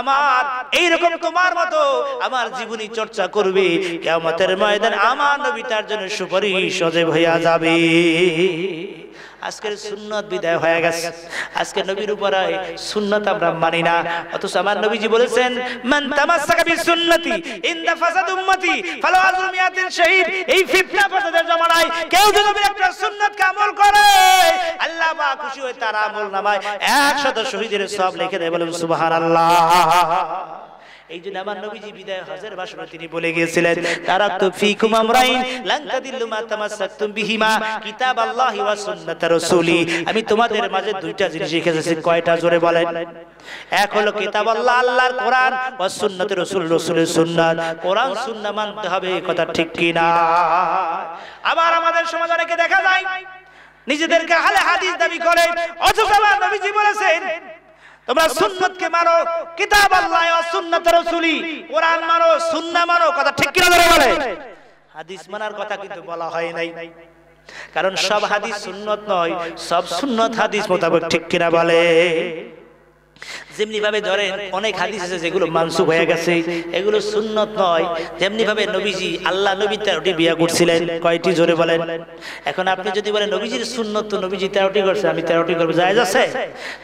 আমার এইরকম তোমার মতো আমার জীবনী চর্চা করবে কেয়ামতের ময়দান আমার নবী তার জন্য সুপারিশ সজীব হইয়া যাবে আজকের সুন্নত বিদায় হয়ে গেছে আজকে নবীর উপর সুন্নত আমরা মানি না অথচ আমার নবীজি বলেছেন মান তামাসসাকা বি সুন্নতি ইনদা ফাসাদ উম্মতি ফালা আজমিয়াতিন শহীদ এই ফিতনা ফাসাদের জমানায় কেউ যদি নবীর একটা সুন্নতকে আমল করে আল্লাহ পাক খুশি হয় তার আমল নামায় 100 শহীদের সওয়াব লিখে দেয় বলে সুবহানাল্লাহ এই জন্য আমার নবীজি বিদায় হজের ভাষণে তিনি বলে গিয়েছিলেন তারা তো ফিকুম আমরাইন মা বিহিমা কিতাব আল্লাহ ওয়া সুন্নাত রাসূলি আমি তোমাদের মাঝে দুইটা জিনিস রেখেছি কয়টা জোরে বলেন এক হলো কিতাব আল্লাহ আল্লাহর কোরআন ওয়া সুন্নাত রাসূল রাসূলের সুন্নাত কোরআন সুন্নাহ মানতে হবে কথা ঠিক কি না আবার আমাদের সমাজে অনেকে দেখা যায় নিজেদেরকে হালে হাদিস দাবি করে অথচ আমার নবীজি বলেছেন তোমরা সুন্নতকে মানো কিতাব আল্লাহ ও সুন্নাত রাসূলি কোরআন মারো সুন্নাহ মারো কথা ঠিক কিনা ধরে বলে হাদিস মানার কথা কিন্তু বলা হয় নাই কারণ সব হাদিস সুন্নত নয় সব সুন্নত হাদিস মোতাবেক ঠিক কিনা বলে যেমনি ভাবে ধরেন অনেক হাদিস আছে যেগুলো মানসুক হয়ে গেছে এগুলো সুন্নত নয় তেমনি ভাবে নবীজি আল্লাহ নবী তেরোটি বিয়া করছিলেন কয়টি জোরে বলেন এখন আপনি যদি বলেন নবীজির সুন্নত তো নবীজি তেরোটি করছে আমি তেরোটি করবো যায় যাচ্ছে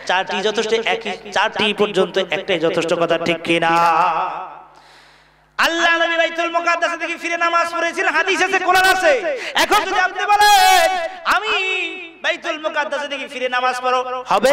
চারটি যথেষ্ট একই চারটি পর্যন্ত একটাই যথেষ্ট কথা ঠিক কিনা আল্লাহ নবী বাইতুল মুকাদ্দাস থেকে ফিরে নামাজ পড়েছিলেন হাদিস আছে কোরআন আছে এখন যদি আপনি বলেন আমি বাইতুল মুকাদ্দাসে থেকে ফিরে নামাজ পড়ো হবে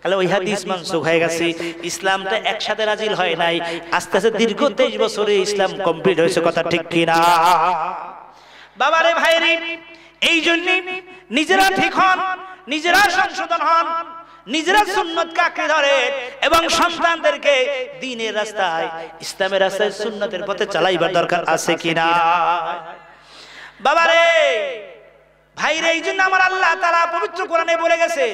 তাহলে ওই হাদিস মানসুখ হয়ে গেছে ইসলামটা একসাথে রাজিল হয় নাই আস্তে আস্তে দীর্ঘ তেইশ বছরে ইসলাম কমপ্লিট হয়েছে কথা ঠিক কিনা বাবা রে ভাই রে এই জন্য নিজেরা ঠিক হন নিজেরা সংশোধন হন নিজেরা সুন্নত কাকে ধরে এবং সন্তানদেরকে দিনের রাস্তায় ইসলামের রাস্তায় সুন্নতের পথে চালাইবার দরকার আছে কিনা বাবা রে ভাইরে এই জন্য আমার আল্লাহ তারা পবিত্র কোরআনে বলে গেছে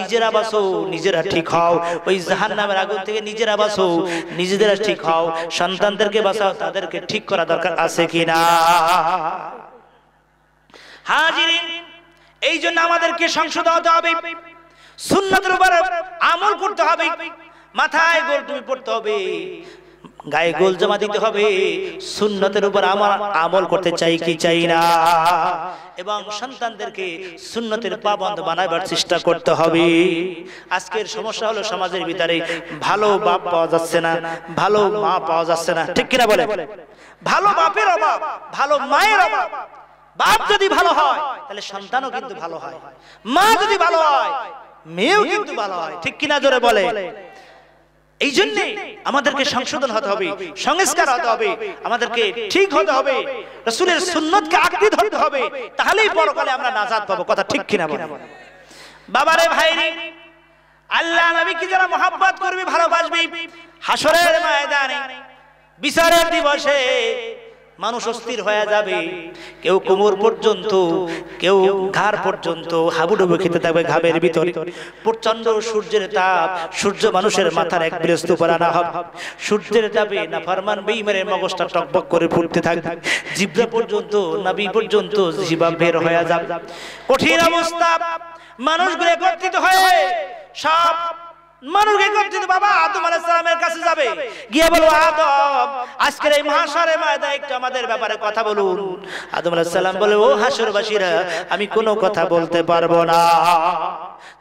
নিজেরা বাঁচো নিজেরা ঠিক হও ওই নামের আগুন থেকে নিজেরা বাঁচো নিজেদের ঠিক হও সন্তানদেরকে বাঁচাও তাদেরকে ঠিক করা দরকার আছে কিনা হাজিরিন এই জন্য আমাদেরকে সংশোধন হতে হবে সুন্নতের উপরে আমল করতে হবে মাথায় গোল তুমি পড়তে হবে গায়ে গোল জমা দিতে হবে সুন্নতের উপর আমার আমল করতে চাই কি চাই না এবং সন্তানদেরকে সুন্নতের পাবন্ধ বানাবার চেষ্টা করতে হবে আজকের সমস্যা হলো সমাজের ভিতরে ভালো বাপ পাওয়া যাচ্ছে না ভালো মা পাওয়া যাচ্ছে না ঠিক কিনা বলে ভালো বাপের অভাব ভালো মায়ের অভাব বাপ যদি ভালো হয় তাহলে সন্তানও কিন্তু ভালো হয় মা যদি ভালো হয় মেয়েও কিন্তু ভালো হয় ঠিক কিনা জোরে বলে এই জন্যে আমাদেরকে সংশোধন হতে হবে সংস্কার হতে হবে আমাদেরকে ঠিক হতে হবে রসুলের সুন্নতকে আকৃতি ধরতে হবে তাহলেই পরকালে আমরা নাজাদ পাবো কথা ঠিক কিনা বলে বাবারে ভাইরে আল্লাহ কি যারা মোহাব্বত করবে ভালোবাসবে হাসরের ময়দানে বিচারের দিবসে মানুষ অস্থির হয়ে যাবে কেউ কোমর পর্যন্ত কেউ ঘাড় পর্যন্ত হাবুডুবু খেতে থাকবে ঘামের ভিতরে প্রচন্ড সূর্যের তাপ সূর্য মানুষের মাথার এক বিরস্ত উপর আনা হবে সূর্যের তাপে না ফরমান বেইমানের মগজটা টকবক করে ফুটতে থাকবে জিব্রা পর্যন্ত নাবি পর্যন্ত জিবা বের হয়ে যাবে কঠিন অবস্থা মানুষগুলো একত্রিত হয়ে সব আমি কোন কথা বলতে পারবো না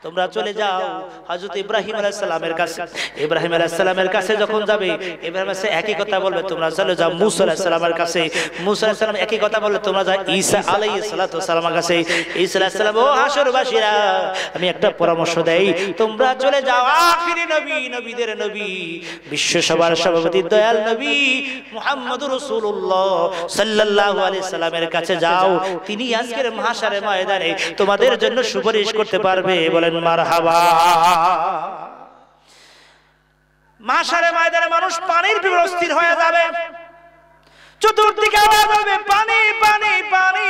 তোমরা চলে যাও হযরত ইব্রাহিম আলাইসালামের কাছে ইব্রাহিম আলাইসালামের কাছে যখন যাবে ইব্রাহিম একই কথা বলবে তোমরা চলে যাও মুসা কাছে মুসা একই কথা বলবে তোমরা ঈসা কাছে আমি একটা পরামর্শ দেই তোমরা চলে যাও আখিরি নবী নবীদের নবী সভাপতি দয়াল নবী মুহাম্মদ রাসূলুল্লাহ সাল্লাল্লাহু আলাইহি সাল্লামের কাছে যাও তিনি আজকের ময়দানে তোমাদের জন্য সুপারিশ করতে পারবে বলেন মারহাবা মাসারে ময়দানে মানুষ পানির বিবস্থির হয়ে যাবে চতুর্দিকে পানি পানি পানি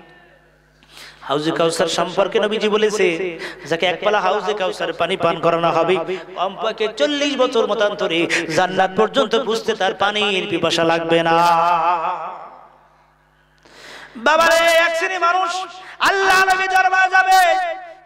হাউজে কাউসার সম্পর্কে নবীজি বলেছে যাকে একপালা হাউজে কাউসারে পানি পান করানো হবে কমপক্ষে চল্লিশ বছর মতান্তরে জান্নাত পর্যন্ত বুঝতে তার পানির পিপাসা লাগবে না বাবারে এক শ্রেণী মানুষ আল্লাহ নবী দরবার যাবে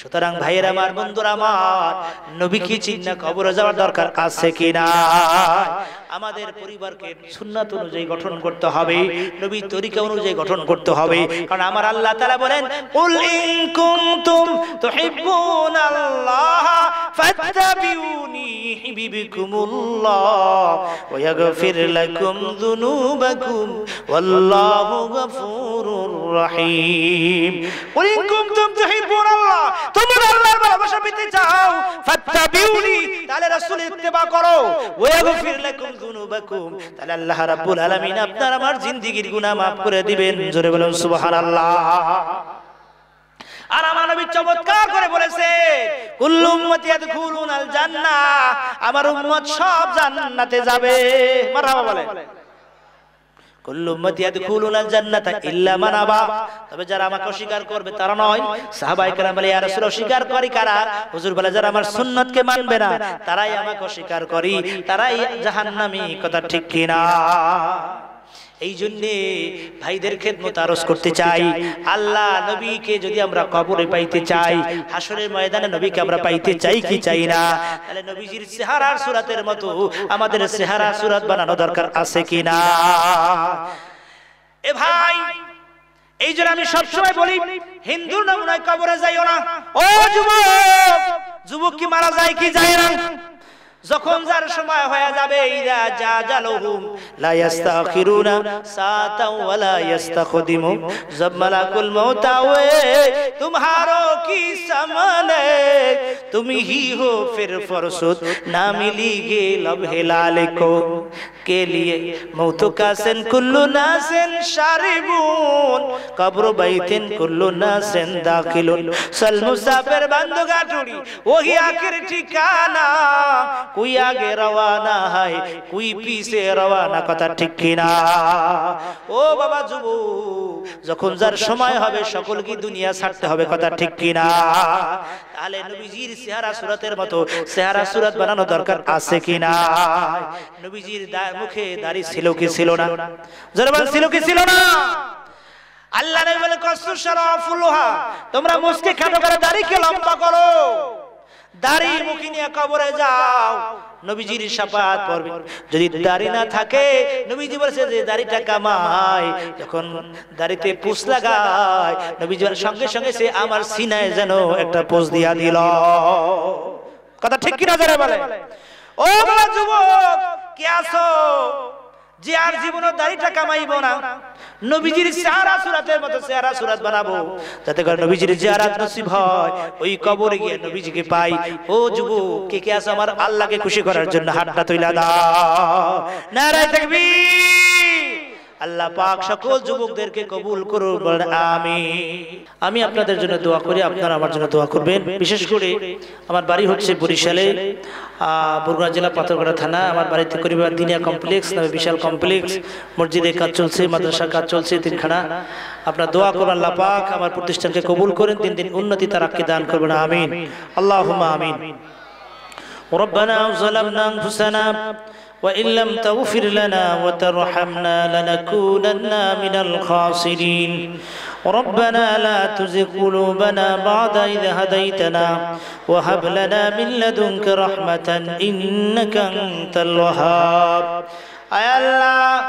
সুতরাং ভাইয়ের আমার বন্ধুরা আমার নবী কি চিন্তা কবরে যাওয়ার দরকার আছে কিনা আমাদের পরিবারকে সুন্নাত অনুযায়ী গঠন করতে হবে নবী তরিকা অনুযায়ী গঠন করতে হবে কারণ আমার আল্লাহ তাআলা বলেন উল ইন কুনতুম তুহিব্বুনাল্লাহ ফাত্তাবিউনি হিবিবকুমুল্লাহ ওয়া ইয়াগফির লাকুম যুনুবাকুম ওয়াল্লাহু ইন কুনতুম আল্লাহর ভালোবাসা পেতে চাও ফাত্তাবিউনি তাহলে ইত্তেবা করো ওয়াগফির লাকুম যুনুবাকুম তাহলে আল্লাহ রাব্বুল আলামিন আপনার আমার গুনাহ maaf করে দিবেন জোরে বলুন সুবহানাল্লাহ আর আমার নবী চমৎকার করে বলেছে কুল্লু উম্মতি ইয়াদখুলুনাল জান্নাহ আমার উম্মত সব জান্নাতে যাবে মারহাবা বলে কুল্লু উম্মতি ইয়াদখুলুনাল জান্নাতা ইল্লা মান তবে যারা আমাকে অস্বীকার করবে তারা নয় সাহাবায়ে কেরাম বলে ইয়া রাসূল অস্বীকার করে কারা হুজুর বলে যারা আমার সুন্নাতকে মানবে না তারাই আমাকে অস্বীকার করি তারাই জাহান্নামী কথা ঠিক কিনা এই জন্যে ভাইদের খেদমত আরজ করতে চাই আল্লাহ নবীকে যদি আমরা কবরে পাইতে চাই হাসরের ময়দানে নবীকে আমরা পাইতে চাই কি চাই না তাহলে নবীজির সেহারার সুরাতের মতো আমাদের সেহারা সুরাত বানানো দরকার আছে কি না এ ভাই এই জন্য আমি সবসময় বলি হিন্দুর নমুনায় কবরে যাইও না ও যুবক যুবক কি মারা যায় কি যায় না যখন যার সময় হয়ে যাবে ইদা যা জালহুম লা ইস্তাখিরুনা সাতা ওয়া লা ইস্তাখদিমু জব মালাকুল মউত আওয়ে তুমহারো কি সামনে তুমি ही हो फिर फरसत ना मिली गे लब हिलाल को के लिए मौतु का सिन कुल्लु नासिन शारिबून कब्र बैतिन कुल्लु नासिन दाखिलुन सल मुसाफिर बंदगा टुड़ी वही आखिर ठिकाना কুই আগে রওয়ানা হাই কুই পিছে রওয়ানা কথা ঠিক কিনা ও বাবা যুব যখন যার সময় হবে সকল কি দুনিয়া ছাড়তে হবে কথা ঠিক কিনা তাহলে নবীজির চেহারা সুরাতের মতো সেহারা সুরাত বানানো দরকার আছে কিনা নবীজির মুখে দাড়ি ছিল কি ছিল না জরবান ছিল কি ছিল না আল্লাহ নবী বলে কসু শরাফুলহা তোমরা মুসকে খাটো করে কে লম্বা করো দাড়ি মুখি নিয়ে কবরে যাও নবীজির সাপাত পড়বে যদি দাড়ি না থাকে নবীজি বলেছে যে দাড়িটা কামায় যখন দাড়িতে পুষ লাগায় নবীজি সঙ্গে সঙ্গে সে আমার সিনায় যেন একটা পোষ দিয়া দিল কথা ঠিক কিনা যারা বলে ও যুবক কে আসো যে আর জীবনে দাড়িটা কামাইব না নবীজির সারা সুরাতের মতো সারা সুরাত বানাবো যাতে করে নবীজির চেহারাত নসিব হয় ওই কবরে গিয়ে নবীজিকে পাই ও যুবক কে কে আছে আমার আল্লাহকে খুশি করার জন্য হাতটা তুইলা দাও নারায় তাকবীর আল্লাহ পাক সকল যুবকদেরকে কবুল করুন আমি আমি আপনাদের জন্য দোয়া করি আপনারা আমার জন্য দোয়া করবেন বিশেষ করে আমার বাড়ি হচ্ছে বরিশালে বরগুনা জেলা পাথরগড়া থানা আমার বাড়িতে করিবার দিনিয়া কমপ্লেক্স নামে বিশাল কমপ্লেক্স মসজিদে কাজ চলছে মাদ্রাসা কাজ চলছে তিনখানা আপনার দোয়া করুন আল্লাহ পাক আমার প্রতিষ্ঠানকে কবুল করেন দিন দিন উন্নতি তারাক্কি দান করবেন আমিন আল্লাহ আমিন ربنا ظلمنا أنفسنا وإن لم تغفر لنا وترحمنا لنكونن من الخاسرين ربنا لا تزغ قلوبنا بعد إذ هديتنا وهب لنا من لدنك رحمة إنك أنت الوهاب أي الله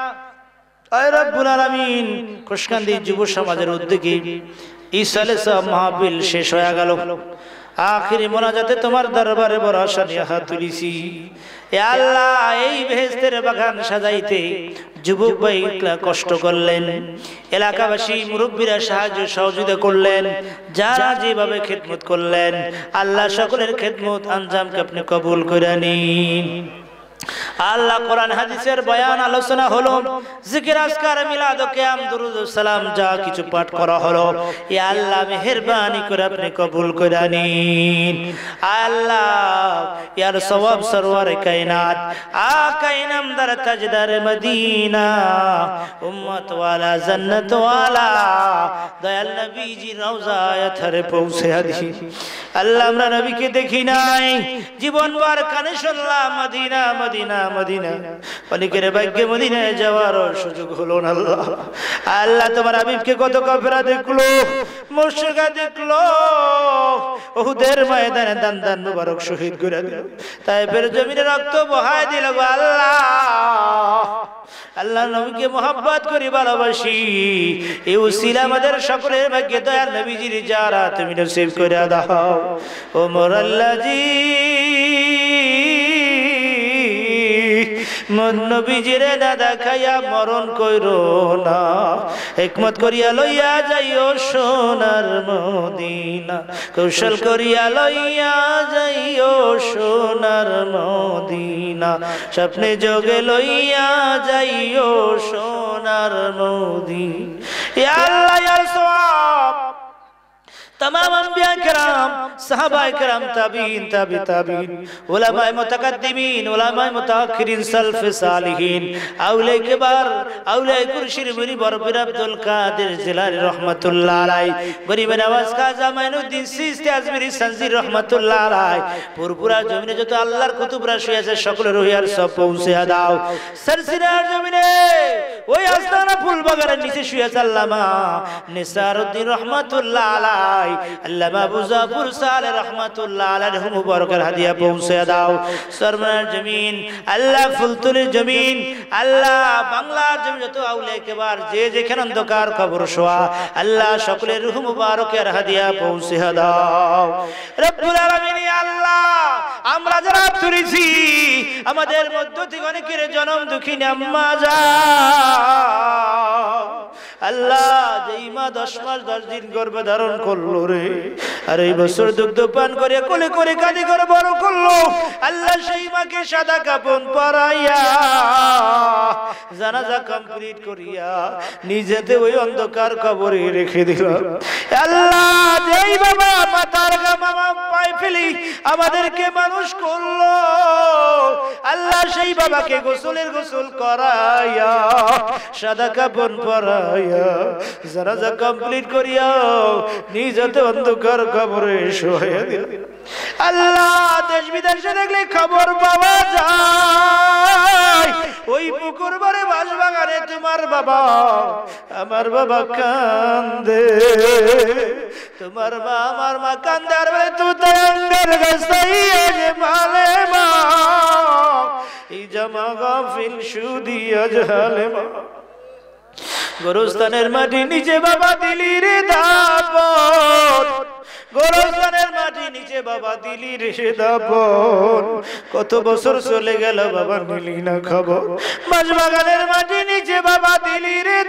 أي رب العالمين كشكن دي جبو সমাজের উদ্যোগে ইসালেসা মাহফিল শেষ হয়ে গেল আখিরি মোনাজাতে তোমার দরবারে বড় আশা নিয়ে হাত তুলিছি আল্লাহ এই ভেস্তের বাগান সাজাইতে যুবক ভাই কষ্ট করলেন এলাকাবাসী মুরব্বীরা সাহায্য সহযোগিতা করলেন যারা যেভাবে খেদমত করলেন আল্লাহ সকলের খেদমত আঞ্জামকে আপনি কবুল করে নিন আল্লাহ কোরআন হাদিসের বয়ান আলোচনা হলো জিকির আজকার মিলাদ কিয়াম দুরুদ সালাম যা কিছু পাঠ করা হলো এ আল্লাহ মেহেরবানি করে আপনি কবুল করে নিন আল্লাহ ইয়ার সওয়াব সরওয়ার কায়নাত আ কায়নাম দার তাজদার মদিনা উম্মত ওয়ালা জান্নাত ওয়ালা দয়াল নবীজি রওজায় থরে পৌঁছে আল্লাহ আমরা নবীকে দেখি নাই জীবন বার কানে শুনলাম মদিনা মদিনা মদিনা অনেকের ভাগ্যে মদিনায় যাওয়ার সুযোগ হলো না আল্লাহ আল্লাহ তোমার আবিবকে কত দেখলো মুর্শিদা দেখলো ময়দানে দান দান মুবারক শহীদ করে দিল তাই ফের জমিনে রক্ত বহাই দিল আল্লাহ আল্লাহ নবীকে মোহাম্মত করি ভালোবাসি এই উসিলা আমাদের সকলের ভাগ্যে দয়া নবীজির যারা তুমি নসিব করে দাও ও মোর আল্লাহ জি মন্নবীজিরে দাদা খাইয়া মরণ কইর না একমত করিয়া লইয়া যাইও সোনার মদিনা কৌশল করিয়া লইয়া যাইও সোনার মদিনা স্বপ্নে যোগে লইয়া যাইও সোনার মদিনা আল্লাহ तमाम अम्बिया कराम साहबा कराम ताबीन ताबी ताबीन उलमाए मुतकद्दिमीन उलमाए मुताखिरीन सल्फ सालिहीन औले किबार औले कुर्शिर मुरी बरबिर अब्दुल कादिर जिलानी रहमतुल्लाह अलैह बरी नवाज काजा माइनुद्दीन सिस्ती अजमेरी संजीर रहमतुल्लाह अलैह পুরপুরা জমিনে যত আল্লাহর কুতুবরা শুয়ে আছে সকলে রহিয়ার সব পৌঁছে দাও সরসিনার জমিনে ওই আস্তানা ফুল বাগানের নিচে শুয়ে আছে আল্লামা নিসারউদ্দিন রহমাতুল্লাহ আলাইহি ভাই আল্লামা মুজাফর সাল রহমাতুল্লাহ আলাইহি মুবারকের হাদিয়া পৌঁছে দাও সরমার জমিন আল্লাহ ফুলতুল জমিন আল্লাহ বাংলার জমিন যত আউলে কেবার যে যেখানে অন্ধকার কবর শোয়া আল্লাহ সকলের রূহ মুবারকের হাদিয়া পৌঁছে দাও রব্বুল আলামিন আল্লাহ আমরা যারা তুলেছি আমাদের মধ্য থেকে অনেকের জনম দুঃখিনী আম্মা যা আল্লাহ যেই মা দশ মাস দশ দিন গর্ভে ধারণ করল রে আর এই বছর করে কোলে করে কাঁদি করে বড় করলো আল্লাহ সেই মাকে সাদা কাপন পরাইয়া জানাজা কমপ্লিট করিয়া নিজেতে ওই অন্ধকার কবরে রেখে দিল আল্লাহ বাবা পাই ফেলি আমাদেরকে মানুষ করলো আল্লাহ সেই বাবাকে গোসলের গোসল করাইয়া সাদা কাপন পরাইয়া জানাজা কমপ্লিট করিয়া নিজ দুনিয়াতে অন্ধকার খবরে শুয়ে দিল আল্লাহ দেশ বিদেশে দেখলে খবর পাওয়া যায় ওই পুকুর বারে বাস তোমার বাবা আমার বাবা কান্দে তোমার মা আমার মা কান্দে আর তু তঙ্গের গাছাইয়ে মালে মা এই জামা গাফিল আজ হালে মা গোরস্তানের মাটি নিচে বাবা দিলি রে গোরস্তানের মাটি নিচে বাবা দিলি রে দাপন কত বছর চলে গেল বাবা মিলি না খাব মাছ বাগানের মাটি নিচে বাবা দিলি রে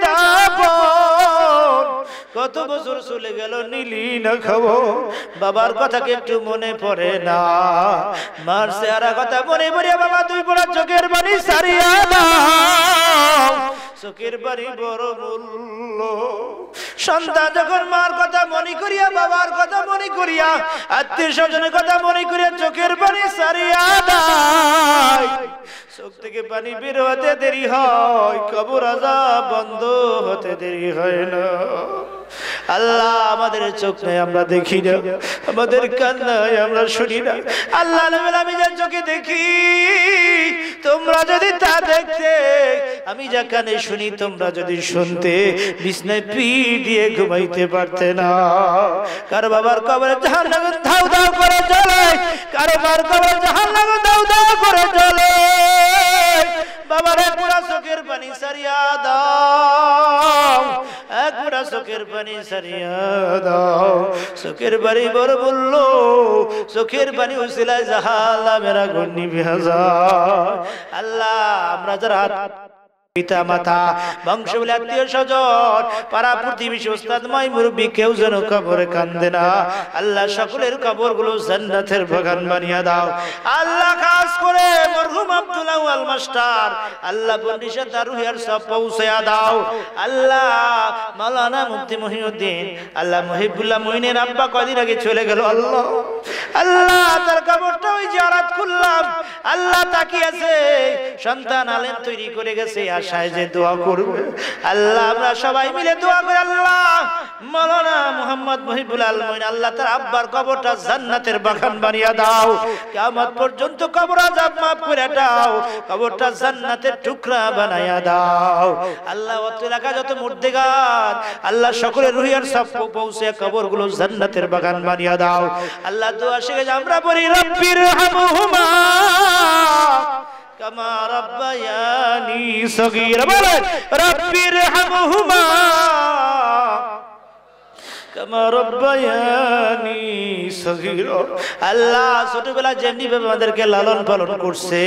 কত বছর চলে গেল নীলি না খাবো বাবার কথাকে একটু মনে পড়ে না মার চেহারা কথা মনে পড়ে বাবা তুই পড়া চোখের বাড়ি সারিয়া দাও সুখের বাড়ি বড় মূল্য সন্তান যখন মার কথা মনে করিয়া বাবার কথা মনে করিয়া আত্মীয় স্বজনের কথা মনে করিয়া চোখের পানি সারিয়া দেয় চোখ থেকে পানি বের হতে দেরি হয় কবর আজা বন্ধ হতে দেরি হয় না আল্লাহ আমাদের চোখ নাই আমরা দেখি না আমাদের কান নাই আমরা শুনি না আল্লাহ আমি যা চোখে দেখি তোমরা যদি তা দেখতে আমি যা কানে শুনি তোমরা যদি শুনতে বিষ্ণায় পি দিয়ে ঘুমাইতে পারতে না কারো বাবার কবরে জাহান নামে ধাউ ধাউ করে চলে কারো বাবার কবরে জাহান নামে ধাউ ধাউ করে চলে বাবার এক পুরা চোখের পানি সারিয়া দাও এক চোখের পানি সারিয়া দাও চোখের বড় বললো চোখের পানি উসিলা জাহালা মেরা গন্নি আল্লাহ আমরা যারা আত্মীয় স্বজন মুরব্বী কেউ যেন কান্দে না আল্লাহ সকলের জান্নাতের বাগান বানিয়ে দাও আল্লাহ কাজ করে মরহুম আব্দুল্লাহ আল মাস্টার আল্লাহ তার রুহের সব পৌঁছায়া দাও আল্লাহ মুফতি মহিউদ্দিন আল্লাহ আব্বা কদিন আগে চলে গেল আল্লাহ আল্লাহ তার কবরটা ওই জিয়ারত করলাম আল্লাহ তাকিয়ে আছে সন্তান আলেম তৈরি করে গেছে আশায় যে দোয়া করবে আল্লাহ আমরা সবাই মিলে দোয়া করে আল্লাহ মৌলানা মোহাম্মদ মহিবুল আলমিন আল্লাহ তার আব্বার কবরটা জান্নাতের বাগান বানিয়ে দাও কিয়ামত পর্যন্ত কবর আজাব মাফ করে দাও কবরটা জান্নাতের টুকরা বানায়া দাও আল্লাহ অত এলাকা যত মুর্দেগান আল্লাহ সকলের রুহিয়ার সব পৌঁছে কবরগুলো জান্নাতের বাগান বানিয়ে দাও আল্লাহ দোয়া শিখে আমরা বলি রব্বির হামহুমা কামা রব্বায়ানি সগীর বলেন রব্বির হামহুমা আল্লাহ ছোটবেলা যেমনি ভাবে আমাদেরকে লালন পালন করছে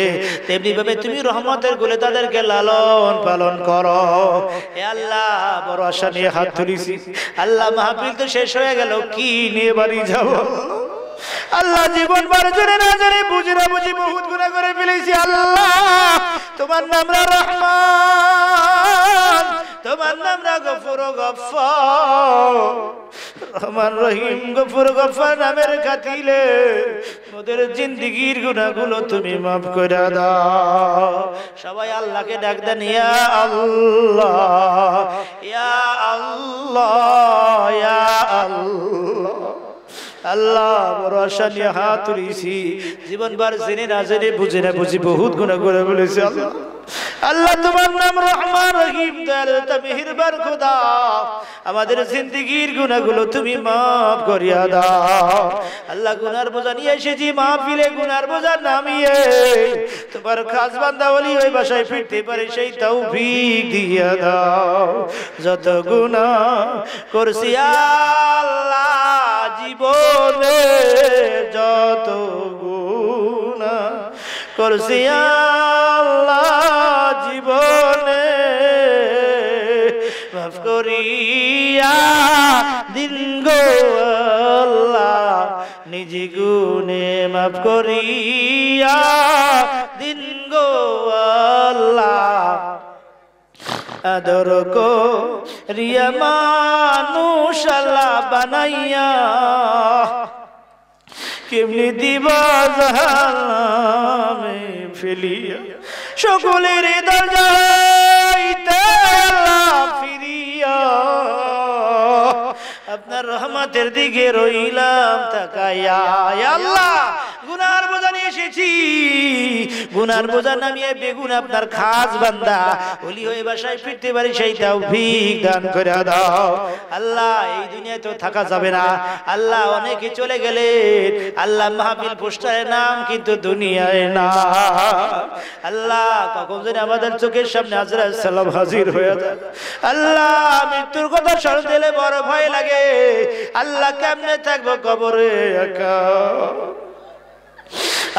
তেমনি ভাবে তুমি রহমতের গুলে তাদেরকে লালন পালন করো হে আল্লাহ বড় আশা নিয়ে হাত তুলিছি আল্লাহ মাহফিল তো শেষ হয়ে গেল কি নিয়ে বাড়ি যাবো আল্লাহ জীবন বার জনে না জনে বুঝি না বহুত গুণা করে ফেলেছি আল্লাহ তোমার নাম রহমান তোমার নাম রা গফুর গফফার রহমান রহিম গফুর গফা নামের খাতিলে ওদের জিন্দগির গুণাগুলো তুমি মাফ করে দাও সবাই আল্লাহকে ডাক দেন ইয়া আল্লাহ ইয়া আল্লাহ ইয়া আল্লাহ আল্লাহ বড় হাত তুলিছি জীবনবার জেনে না জেনে বুঝে না বুঝি বহুত গুণা করে বলেছে আল্লাহ আল্লাহ তোমার নাম রহমান রহিম দয়াল মেহেরবান খোদা আমাদের জিন্দগির গুনাগুলো তুমি মাফ করিয়া দাও আল্লাহ গুনার বোঝা নিয়ে এসেছি মাহফিলে গুনার বোঝা নামিয়ে তোমার খাস বান্দা বলি ওই বাসায় ফিরতে পারে সেই তৌফিক দিয়া দাও যত গুনাহ করছি আল্লাহ জীবনে যত গুণা করছি আল্লাহ জীবনে মাফ করিয়া দিন গো আল্লাহ নিজ গুণে মাফ করিয়া দিন গো আল্লাহ আদর কো রিয়া বানাইয়া কেমনি দিবাজ জাহামে ফেলিয়া সকলের দরজাইতে ফিরিয়া আপনার রহমতের দিকে রইলাম তাকাইয়া আল্লাহ গুনা এসেছি গুনার বোঝা নামিয়ে বেগুন আপনার খাস বান্দা হলি হয়ে বাসায় ফিরতে পারি সেই তাও দান করে দাও আল্লাহ এই দুনিয়ায় তো থাকা যাবে না আল্লাহ অনেকে চলে গেলেন আল্লাহ মাহবিল পোস্টারের নাম কিন্তু দুনিয়ায় না আল্লাহ কখন যদি আমাদের চোখের সামনে আজরা সালাম হাজির হয়ে যায় আল্লাহ মৃত্যুর কথা স্মরণ দিলে বড় ভয় লাগে আল্লাহ কেমনে থাকবো কবরে একা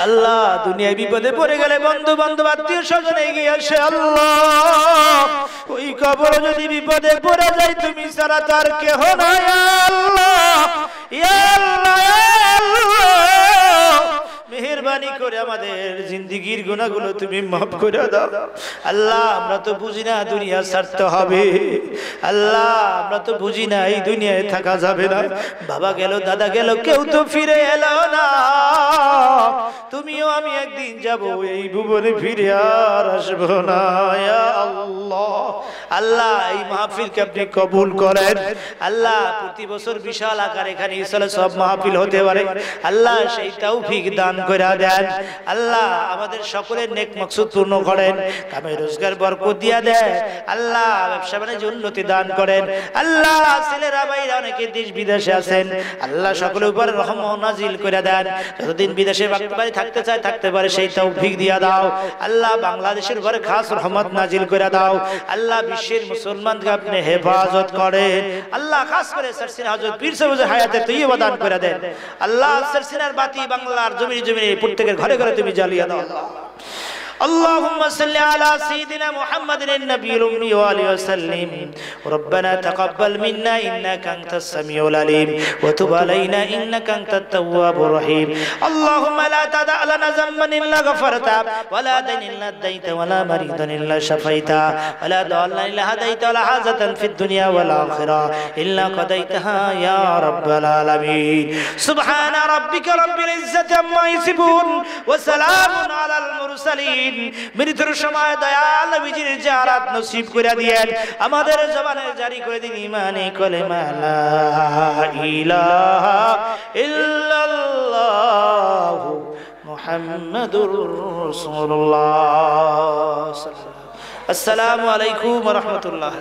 আল্লাহ দুনিয়ায় বিপদে পড়ে গেলে বন্ধু বান্ধব আত্মীয় স্বজনে এগিয়ে আসে আল্লাহ ওই কবর যদি বিপদে পড়ে যায় তুমি সারা তার কেহ নয় আল্লাহ আল্লাহ মেহরবানি করে আমাদের জিন্দিগির গুণাগুলো তুমি মাফ করে দাও আল্লাহ আমরা তো বুঝি না দুনিয়া ছাড়তে হবে আল্লাহ আমরা তো বুঝি না এই দুনিয়ায় থাকা যাবে না বাবা গেল দাদা গেল কেউ তো ফিরে এলো না তুমিও আমি একদিন যাব এই ভুবনে ফিরে আর আসবো না আল্লাহ আল্লাহ এই মাহফিলকে আপনি কবুল করেন আল্লাহ প্রতি বছর বিশাল আকার এখানে ইসলে সব মাহফিল হতে পারে আল্লাহ সেই তৌফিক দান করে দেন আল্লাহ আমাদের সকলের নেক মকসুদ পূর্ণ করেন কামে রোজগার বরকত দিয়া দেন আল্লাহ ব্যবসা বাণিজ্য উন্নতি দান করেন আল্লাহ ছেলেরা ভাইরা অনেকে দেশ বিদেশে আছেন আল্লাহ সকলের উপর রহম নাজিল করে দেন যতদিন বিদেশে পারে থাকতে চায় থাকতে পারে সেই তৌফিক দিয়া দাও আল্লাহ বাংলাদেশের উপরে খাস রহমত নাজিল করে দাও আল্লাহ বিশ্বের মুসলমানকে আপনি হেফাজত করেন আল্লাহ খাস করে সরসিনা হজরত পীর সাহেব হায়াতে তৈয়বা দান করে দেন আল্লাহ সরসিনার বাতি বাংলার জমি জমি প্রত্যেকের ঘরে ঘরে তুমি জ্বালিয়ে দাও اللهم صل على سيدنا محمد النبي الأمي وآله وسلم ربنا تقبل منا إنك أنت السميع العليم وتب علينا إنك أنت التواب الرحيم اللهم لا تدع لنا ذنبا إلا غفرته ولا دين إلا أديت ولا مريضا إلا شفيته ولا ضالا إلا هديت ولا حاجة في الدنيا والآخرة إلا قضيتها يا رب العالمين سبحان ربك رب العزة عما يصفون وسلام على المرسلين দিন মৃত্যুর সময় দয়াল নবীজির জারাত নসিব করে দিয়েন আমাদের জবানে জারি করে দিন ইমানে কলে মালা আসসালামু আলাইকুম ওয়া